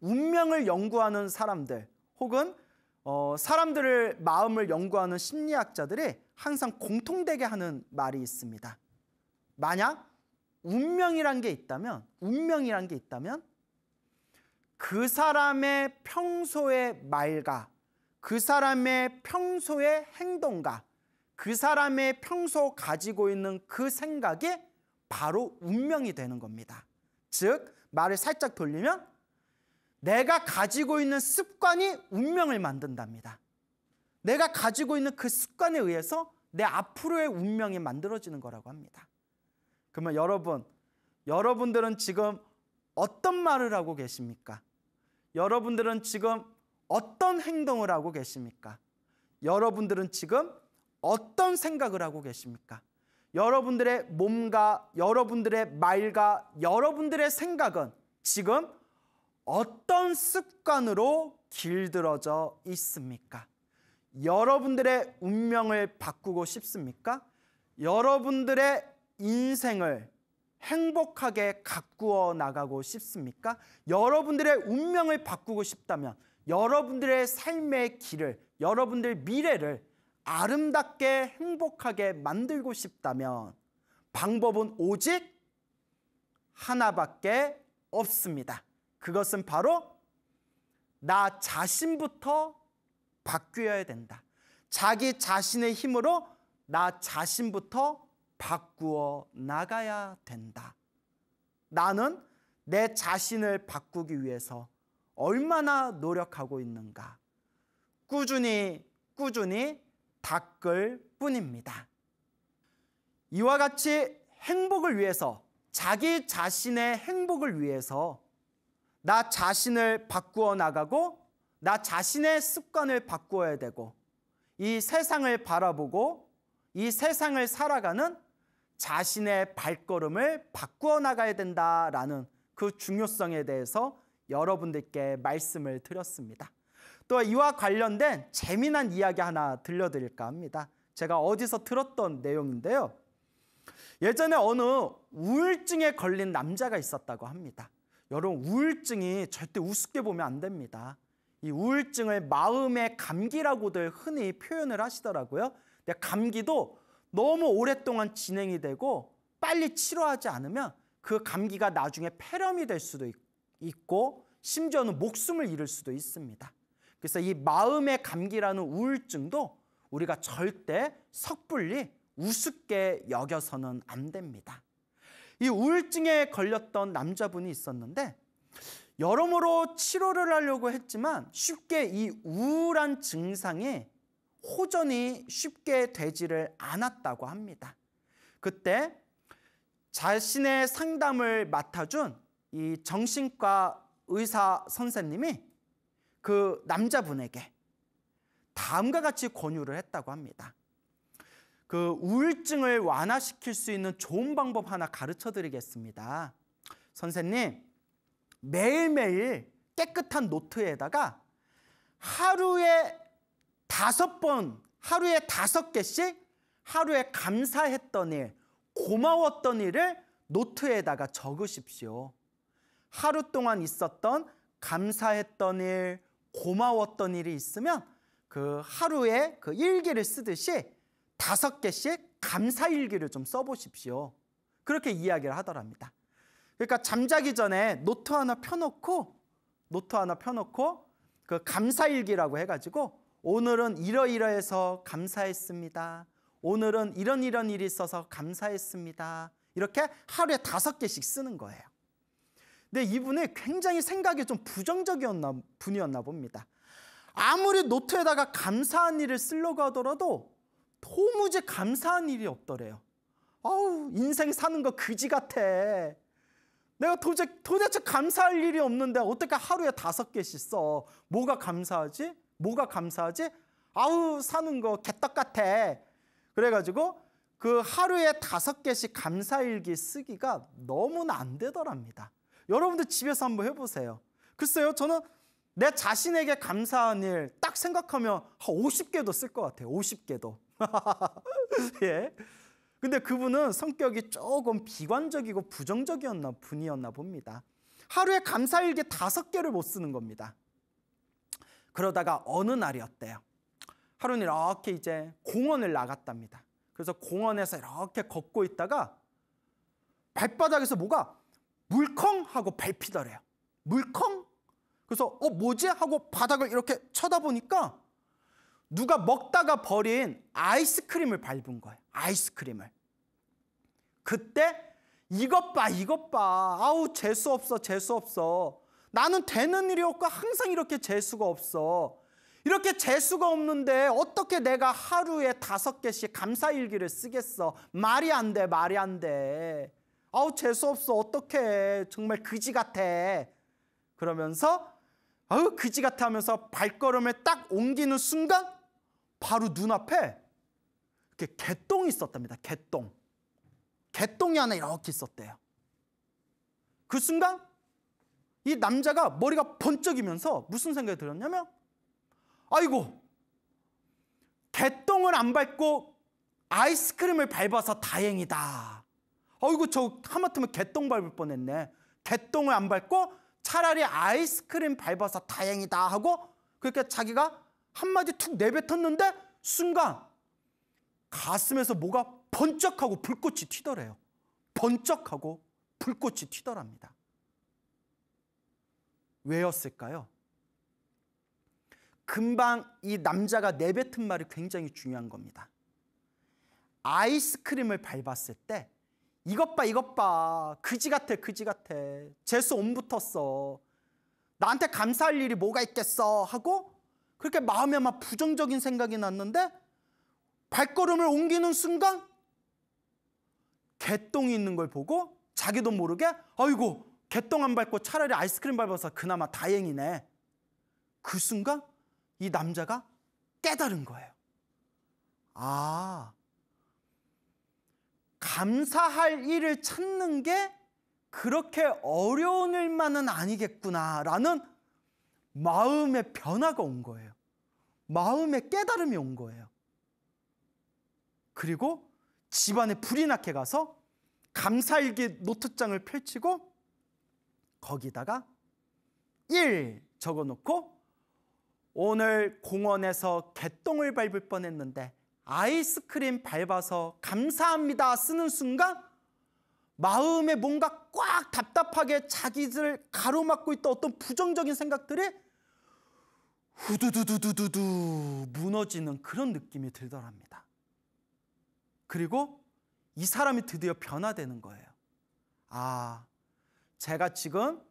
운명을 연구하는 사람들 혹은 어, 사람들을 마음을 연구하는 심리학자들이 항상 공통되게 하는 말이 있습니다. 만약 운명이란 게 있다면 운명이란 게 있다면 그 사람의 평소의 말과 그 사람의 평소의 행동과 그 사람의 평소 가지고 있는 그 생각이 바로 운명이 되는 겁니다. 즉 말을 살짝 돌리면 내가 가지고 있는 습관이 운명을 만든답니다. 내가 가지고 있는 그 습관에 의해서 내 앞으로의 운명이 만들어지는 거라고 합니다. 그러면 여러분, 여러분들은 지금 어떤 말을 하고 계십니까? 여러분들은 지금 어떤 행동을 하고 계십니까? 여러분들은 지금 어떤 생각을 하고 계십니까? 여러분들의 몸과 여러분들의 말과 여러분들의 생각은 지금 어떤 습관으로 길들어져 있습니까? 여러분들의 운명을 바꾸고 싶습니까? 여러분들의 인생을 행복하게 가꾸어 나가고 싶습니까? 여러분들의 운명을 바꾸고 싶다면 여러분들의 삶의 길을, 여러분들 미래를 아름답게 행복하게 만들고 싶다면 방법은 오직 하나밖에 없습니다. 그것은 바로 나 자신부터 바뀌어야 된다. 자기 자신의 힘으로 나 자신부터 바꾸어 나가야 된다. 나는 내 자신을 바꾸기 위해서 얼마나 노력하고 있는가. 꾸준히 꾸준히 닦을 뿐입니다. 이와 같이 행복을 위해서 자기 자신의 행복을 위해서 나 자신을 바꾸어 나가고 나 자신의 습관을 바꾸어야 되고 이 세상을 바라보고 이 세상을 살아가는 자신의 발걸음을 바꾸어 나가야 된다라는 그 중요성에 대해서 여러분들께 말씀을 드렸습니다. 또 이와 관련된 재미난 이야기 하나 들려드릴까 합니다. 제가 어디서 들었던 내용인데요. 예전에 어느 우울증에 걸린 남자가 있었다고 합니다. 여러분 우울증이 절대 우습게 보면 안 됩니다. 이 우울증을 마음의 감기라고들 흔히 표현을 하시더라고요. 근데 감기도 너무 오랫동안 진행이 되고 빨리 치료하지 않으면 그 감기가 나중에 폐렴이 될 수도 있고 심지어는 목숨을 잃을 수도 있습니다. 그래서 이 마음의 감기라는 우울증도 우리가 절대 섣불리 우습게 여겨서는 안 됩니다. 이 우울증에 걸렸던 남자분이 있었는데 여러모로 치료를 하려고 했지만 쉽게 이 우울한 증상이 호전이 쉽게 되지를 않았다고 합니다. 그때 자신의 상담을 맡아준 이 정신과 의사 선생님이 그 남자분에게 다음과 같이 권유를 했다고 합니다. 그 우울증을 완화시킬 수 있는 좋은 방법 하나 가르쳐 드리겠습니다. 선생님, 매일매일 깨끗한 노트에다가 하루에 다섯 번, 하루에 다섯 개씩 하루에 감사했던 일, 고마웠던 일을 노트에다가 적으십시오. 하루 동안 있었던 감사했던 일, 고마웠던 일이 있으면 그 하루에 그 일기를 쓰듯이 다섯 개씩 감사일기를 좀 써보십시오. 그렇게 이야기를 하더랍니다. 그러니까 잠자기 전에 노트 하나 펴놓고 노트 하나 펴놓고 그 감사일기라고 해가지고 오늘은 이러이러해서 감사했습니다. 오늘은 이런 이런 일이 있어서 감사했습니다. 이렇게 하루에 다섯 개씩 쓰는 거예요. 근데 이분이 굉장히 생각이 좀 부정적이었나 분이었나 봅니다. 아무리 노트에다가 감사한 일을 쓰려고 하더라도 도무지 감사한 일이 없더래요. 아우 인생 사는 거 그지 같아. 내가 도대, 도대체 감사할 일이 없는데 어떻게 하루에 다섯 개씩 써? 뭐가 감사하지? 뭐가 감사하지? 아우 사는 거 개떡 같아. 그래가지고 그 하루에 다섯 개씩 감사일기 쓰기가 너무나 안 되더랍니다. 여러분들 집에서 한번 해보세요. 글쎄요 저는 내 자신에게 감사한 일 딱 생각하면 50개도 쓸 것 같아요. 50개도. <laughs> 예. 근데 그분은 성격이 조금 비관적이고 부정적이었나 분이었나 봅니다. 하루에 감사일기 다섯 개를 못 쓰는 겁니다. 그러다가 어느 날이었대요. 하루는 이렇게 이제 공원을 나갔답니다. 그래서 공원에서 이렇게 걷고 있다가 발바닥에서 뭐가 물컹 하고 밟히더래요. 물컹? 그래서 어 뭐지 하고 바닥을 이렇게 쳐다보니까 누가 먹다가 버린 아이스크림을 밟은 거예요. 아이스크림을. 그때 이것 봐, 이것 봐. 아우, 재수 없어, 재수 없어. 나는 되는 일이 없고 항상 이렇게 재수가 없어. 이렇게 재수가 없는데 어떻게 내가 하루에 다섯 개씩 감사일기를 쓰겠어. 말이 안 돼, 말이 안 돼. 아우, 재수 없어. 어떡해. 정말 그지 같아. 그러면서 아우, 그지 같아 하면서 발걸음을 딱 옮기는 순간 바로 눈앞에 이렇게 개똥이 있었답니다. 개똥. 개똥이 하나 이렇게 있었대요. 그 순간 이 남자가 머리가 번쩍이면서 무슨 생각이 들었냐면 아이고 개똥을 안 밟고 아이스크림을 밟아서 다행이다. 아이고 저 하마터면 개똥 밟을 뻔했네. 개똥을 안 밟고 차라리 아이스크림 밟아서 다행이다 하고 그렇게 자기가 한마디 툭 내뱉었는데 순간 가슴에서 뭐가 번쩍하고 불꽃이 튀더래요. 번쩍하고 불꽃이 튀더랍니다. 왜였을까요? 금방 이 남자가 내뱉은 말이 굉장히 중요한 겁니다. 아이스크림을 밟았을 때 이것 봐 이것 봐 그지 같아 그지 같아 재수 옴 붙었어 나한테 감사할 일이 뭐가 있겠어 하고 그렇게 마음에 막 부정적인 생각이 났는데 발걸음을 옮기는 순간 개똥이 있는 걸 보고 자기도 모르게 아이고 개똥 안 밟고 차라리 아이스크림 밟아서 그나마 다행이네. 그 순간 이 남자가 깨달은 거예요. 아, 감사할 일을 찾는 게 그렇게 어려운 일만은 아니겠구나라는 마음의 변화가 온 거예요. 마음의 깨달음이 온 거예요. 그리고 집안에 불이 나게 가서 감사일기 노트장을 펼치고 거기다가 1 적어놓고 오늘 공원에서 개똥을 밟을 뻔했는데 아이스크림 밟아서 감사합니다 쓰는 순간 마음에 뭔가 꽉 답답하게 자기를 가로막고 있던 어떤 부정적인 생각들이 후두두두두두두 무너지는 그런 느낌이 들더랍니다. 그리고 이 사람이 드디어 변화되는 거예요. 아, 제가 지금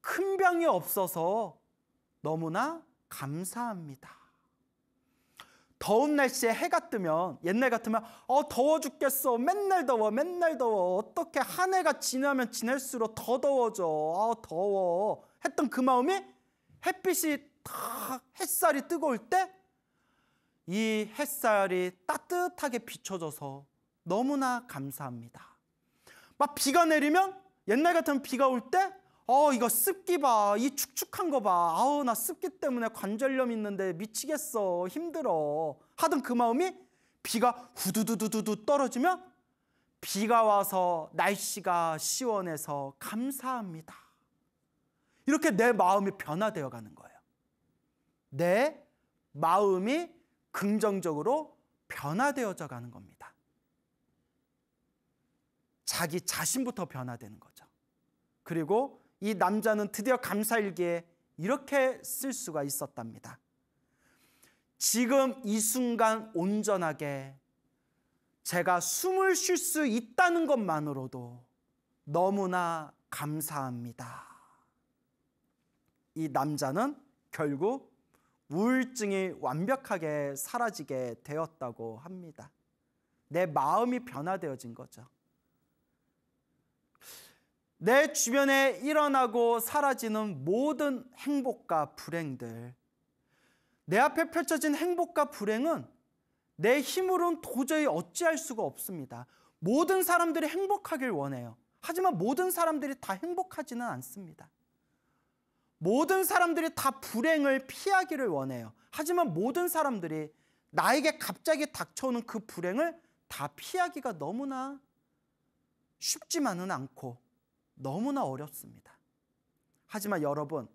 큰 병이 없어서 너무나 감사합니다. 더운 날씨에 해가 뜨면 옛날 같으면 어 더워 죽겠어 맨날 더워 맨날 더워 어떻게 한 해가 지나면 지날수록 더 더워져 아 더워 했던 그 마음이 햇빛이 탁 햇살이 뜨거울 때 이 햇살이 따뜻하게 비춰져서 너무나 감사합니다. 막 비가 내리면 옛날 같으면 비가 올 때 어, 이거 습기 봐. 이 축축한 거 봐. 아우, 나 습기 때문에 관절염 있는데 미치겠어. 힘들어. 하던 그 마음이 비가 후두두두두두 떨어지면 비가 와서 날씨가 시원해서 감사합니다. 이렇게 내 마음이 변화되어 가는 거예요. 내 마음이 긍정적으로 변화되어져 가는 겁니다. 자기 자신부터 변화되는 거죠. 그리고 이 남자는 드디어 감사일기에 이렇게 쓸 수가 있었답니다. 지금 이 순간 온전하게 제가 숨을 쉴 수 있다는 것만으로도 너무나 감사합니다. 이 남자는 결국 우울증이 완벽하게 사라지게 되었다고 합니다. 내 마음이 변화되어진 거죠. 내 주변에 일어나고 사라지는 모든 행복과 불행들, 내 앞에 펼쳐진 행복과 불행은 내 힘으로는 도저히 어찌할 수가 없습니다. 모든 사람들이 행복하길 원해요. 하지만 모든 사람들이 다 행복하지는 않습니다. 모든 사람들이 다 불행을 피하기를 원해요. 하지만 모든 사람들이 나에게 갑자기 닥쳐오는 그 불행을 다 피하기가 너무나 쉽지만은 않고 너무나 어렵습니다. 하지만 여러분,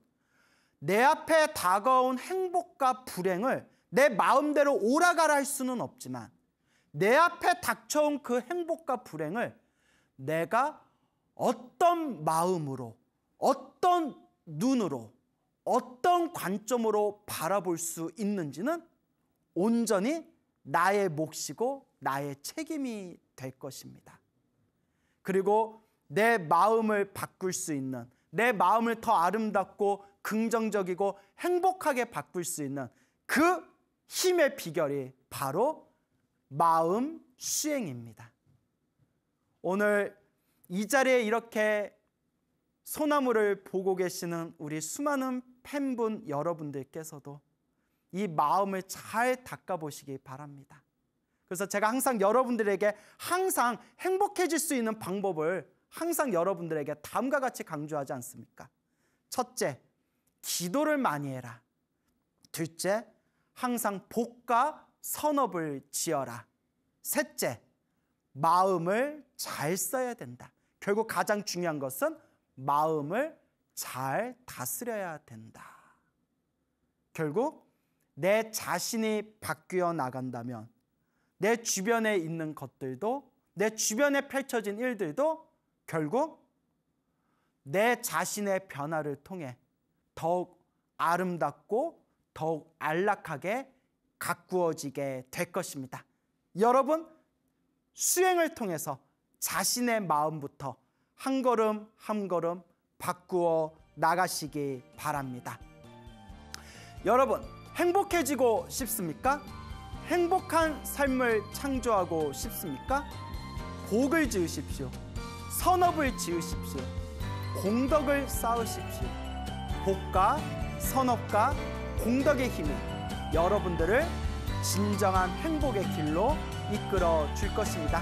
내 앞에 다가온 행복과 불행을 내 마음대로 오라가라 할 수는 없지만 내 앞에 닥쳐온 그 행복과 불행을 내가 어떤 마음으로 어떤 눈으로 어떤 관점으로 바라볼 수 있는지는 온전히 나의 몫이고 나의 책임이 될 것입니다. 그리고 내 마음을 바꿀 수 있는 내 마음을 더 아름답고 긍정적이고 행복하게 바꿀 수 있는 그 힘의 비결이 바로 마음 수행입니다. 오늘 이 자리에 이렇게 소나무를 보고 계시는 우리 수많은 팬분 여러분들께서도 이 마음을 잘 닦아보시기 바랍니다. 그래서 제가 항상 여러분들에게 항상 행복해질 수 있는 방법을 항상 여러분들에게 다음과 같이 강조하지 않습니까? 첫째, 기도를 많이 해라. 둘째, 항상 복과 선업을 지어라. 셋째, 마음을 잘 써야 된다. 결국 가장 중요한 것은 마음을 잘 다스려야 된다. 결국 내 자신이 바뀌어 나간다면 내 주변에 있는 것들도 내 주변에 펼쳐진 일들도 결국 내 자신의 변화를 통해 더욱 아름답고 더욱 안락하게 가꾸어지게 될 것입니다. 여러분 수행을 통해서 자신의 마음부터 한 걸음 한 걸음 바꾸어 나가시기 바랍니다. 여러분, 행복해지고 싶습니까? 행복한 삶을 창조하고 싶습니까? 복을 지으십시오. 선업을 지으십시오. 공덕을 쌓으십시오. 복과 선업과 공덕의 힘이 여러분들을 진정한 행복의 길로 이끌어 줄 것입니다.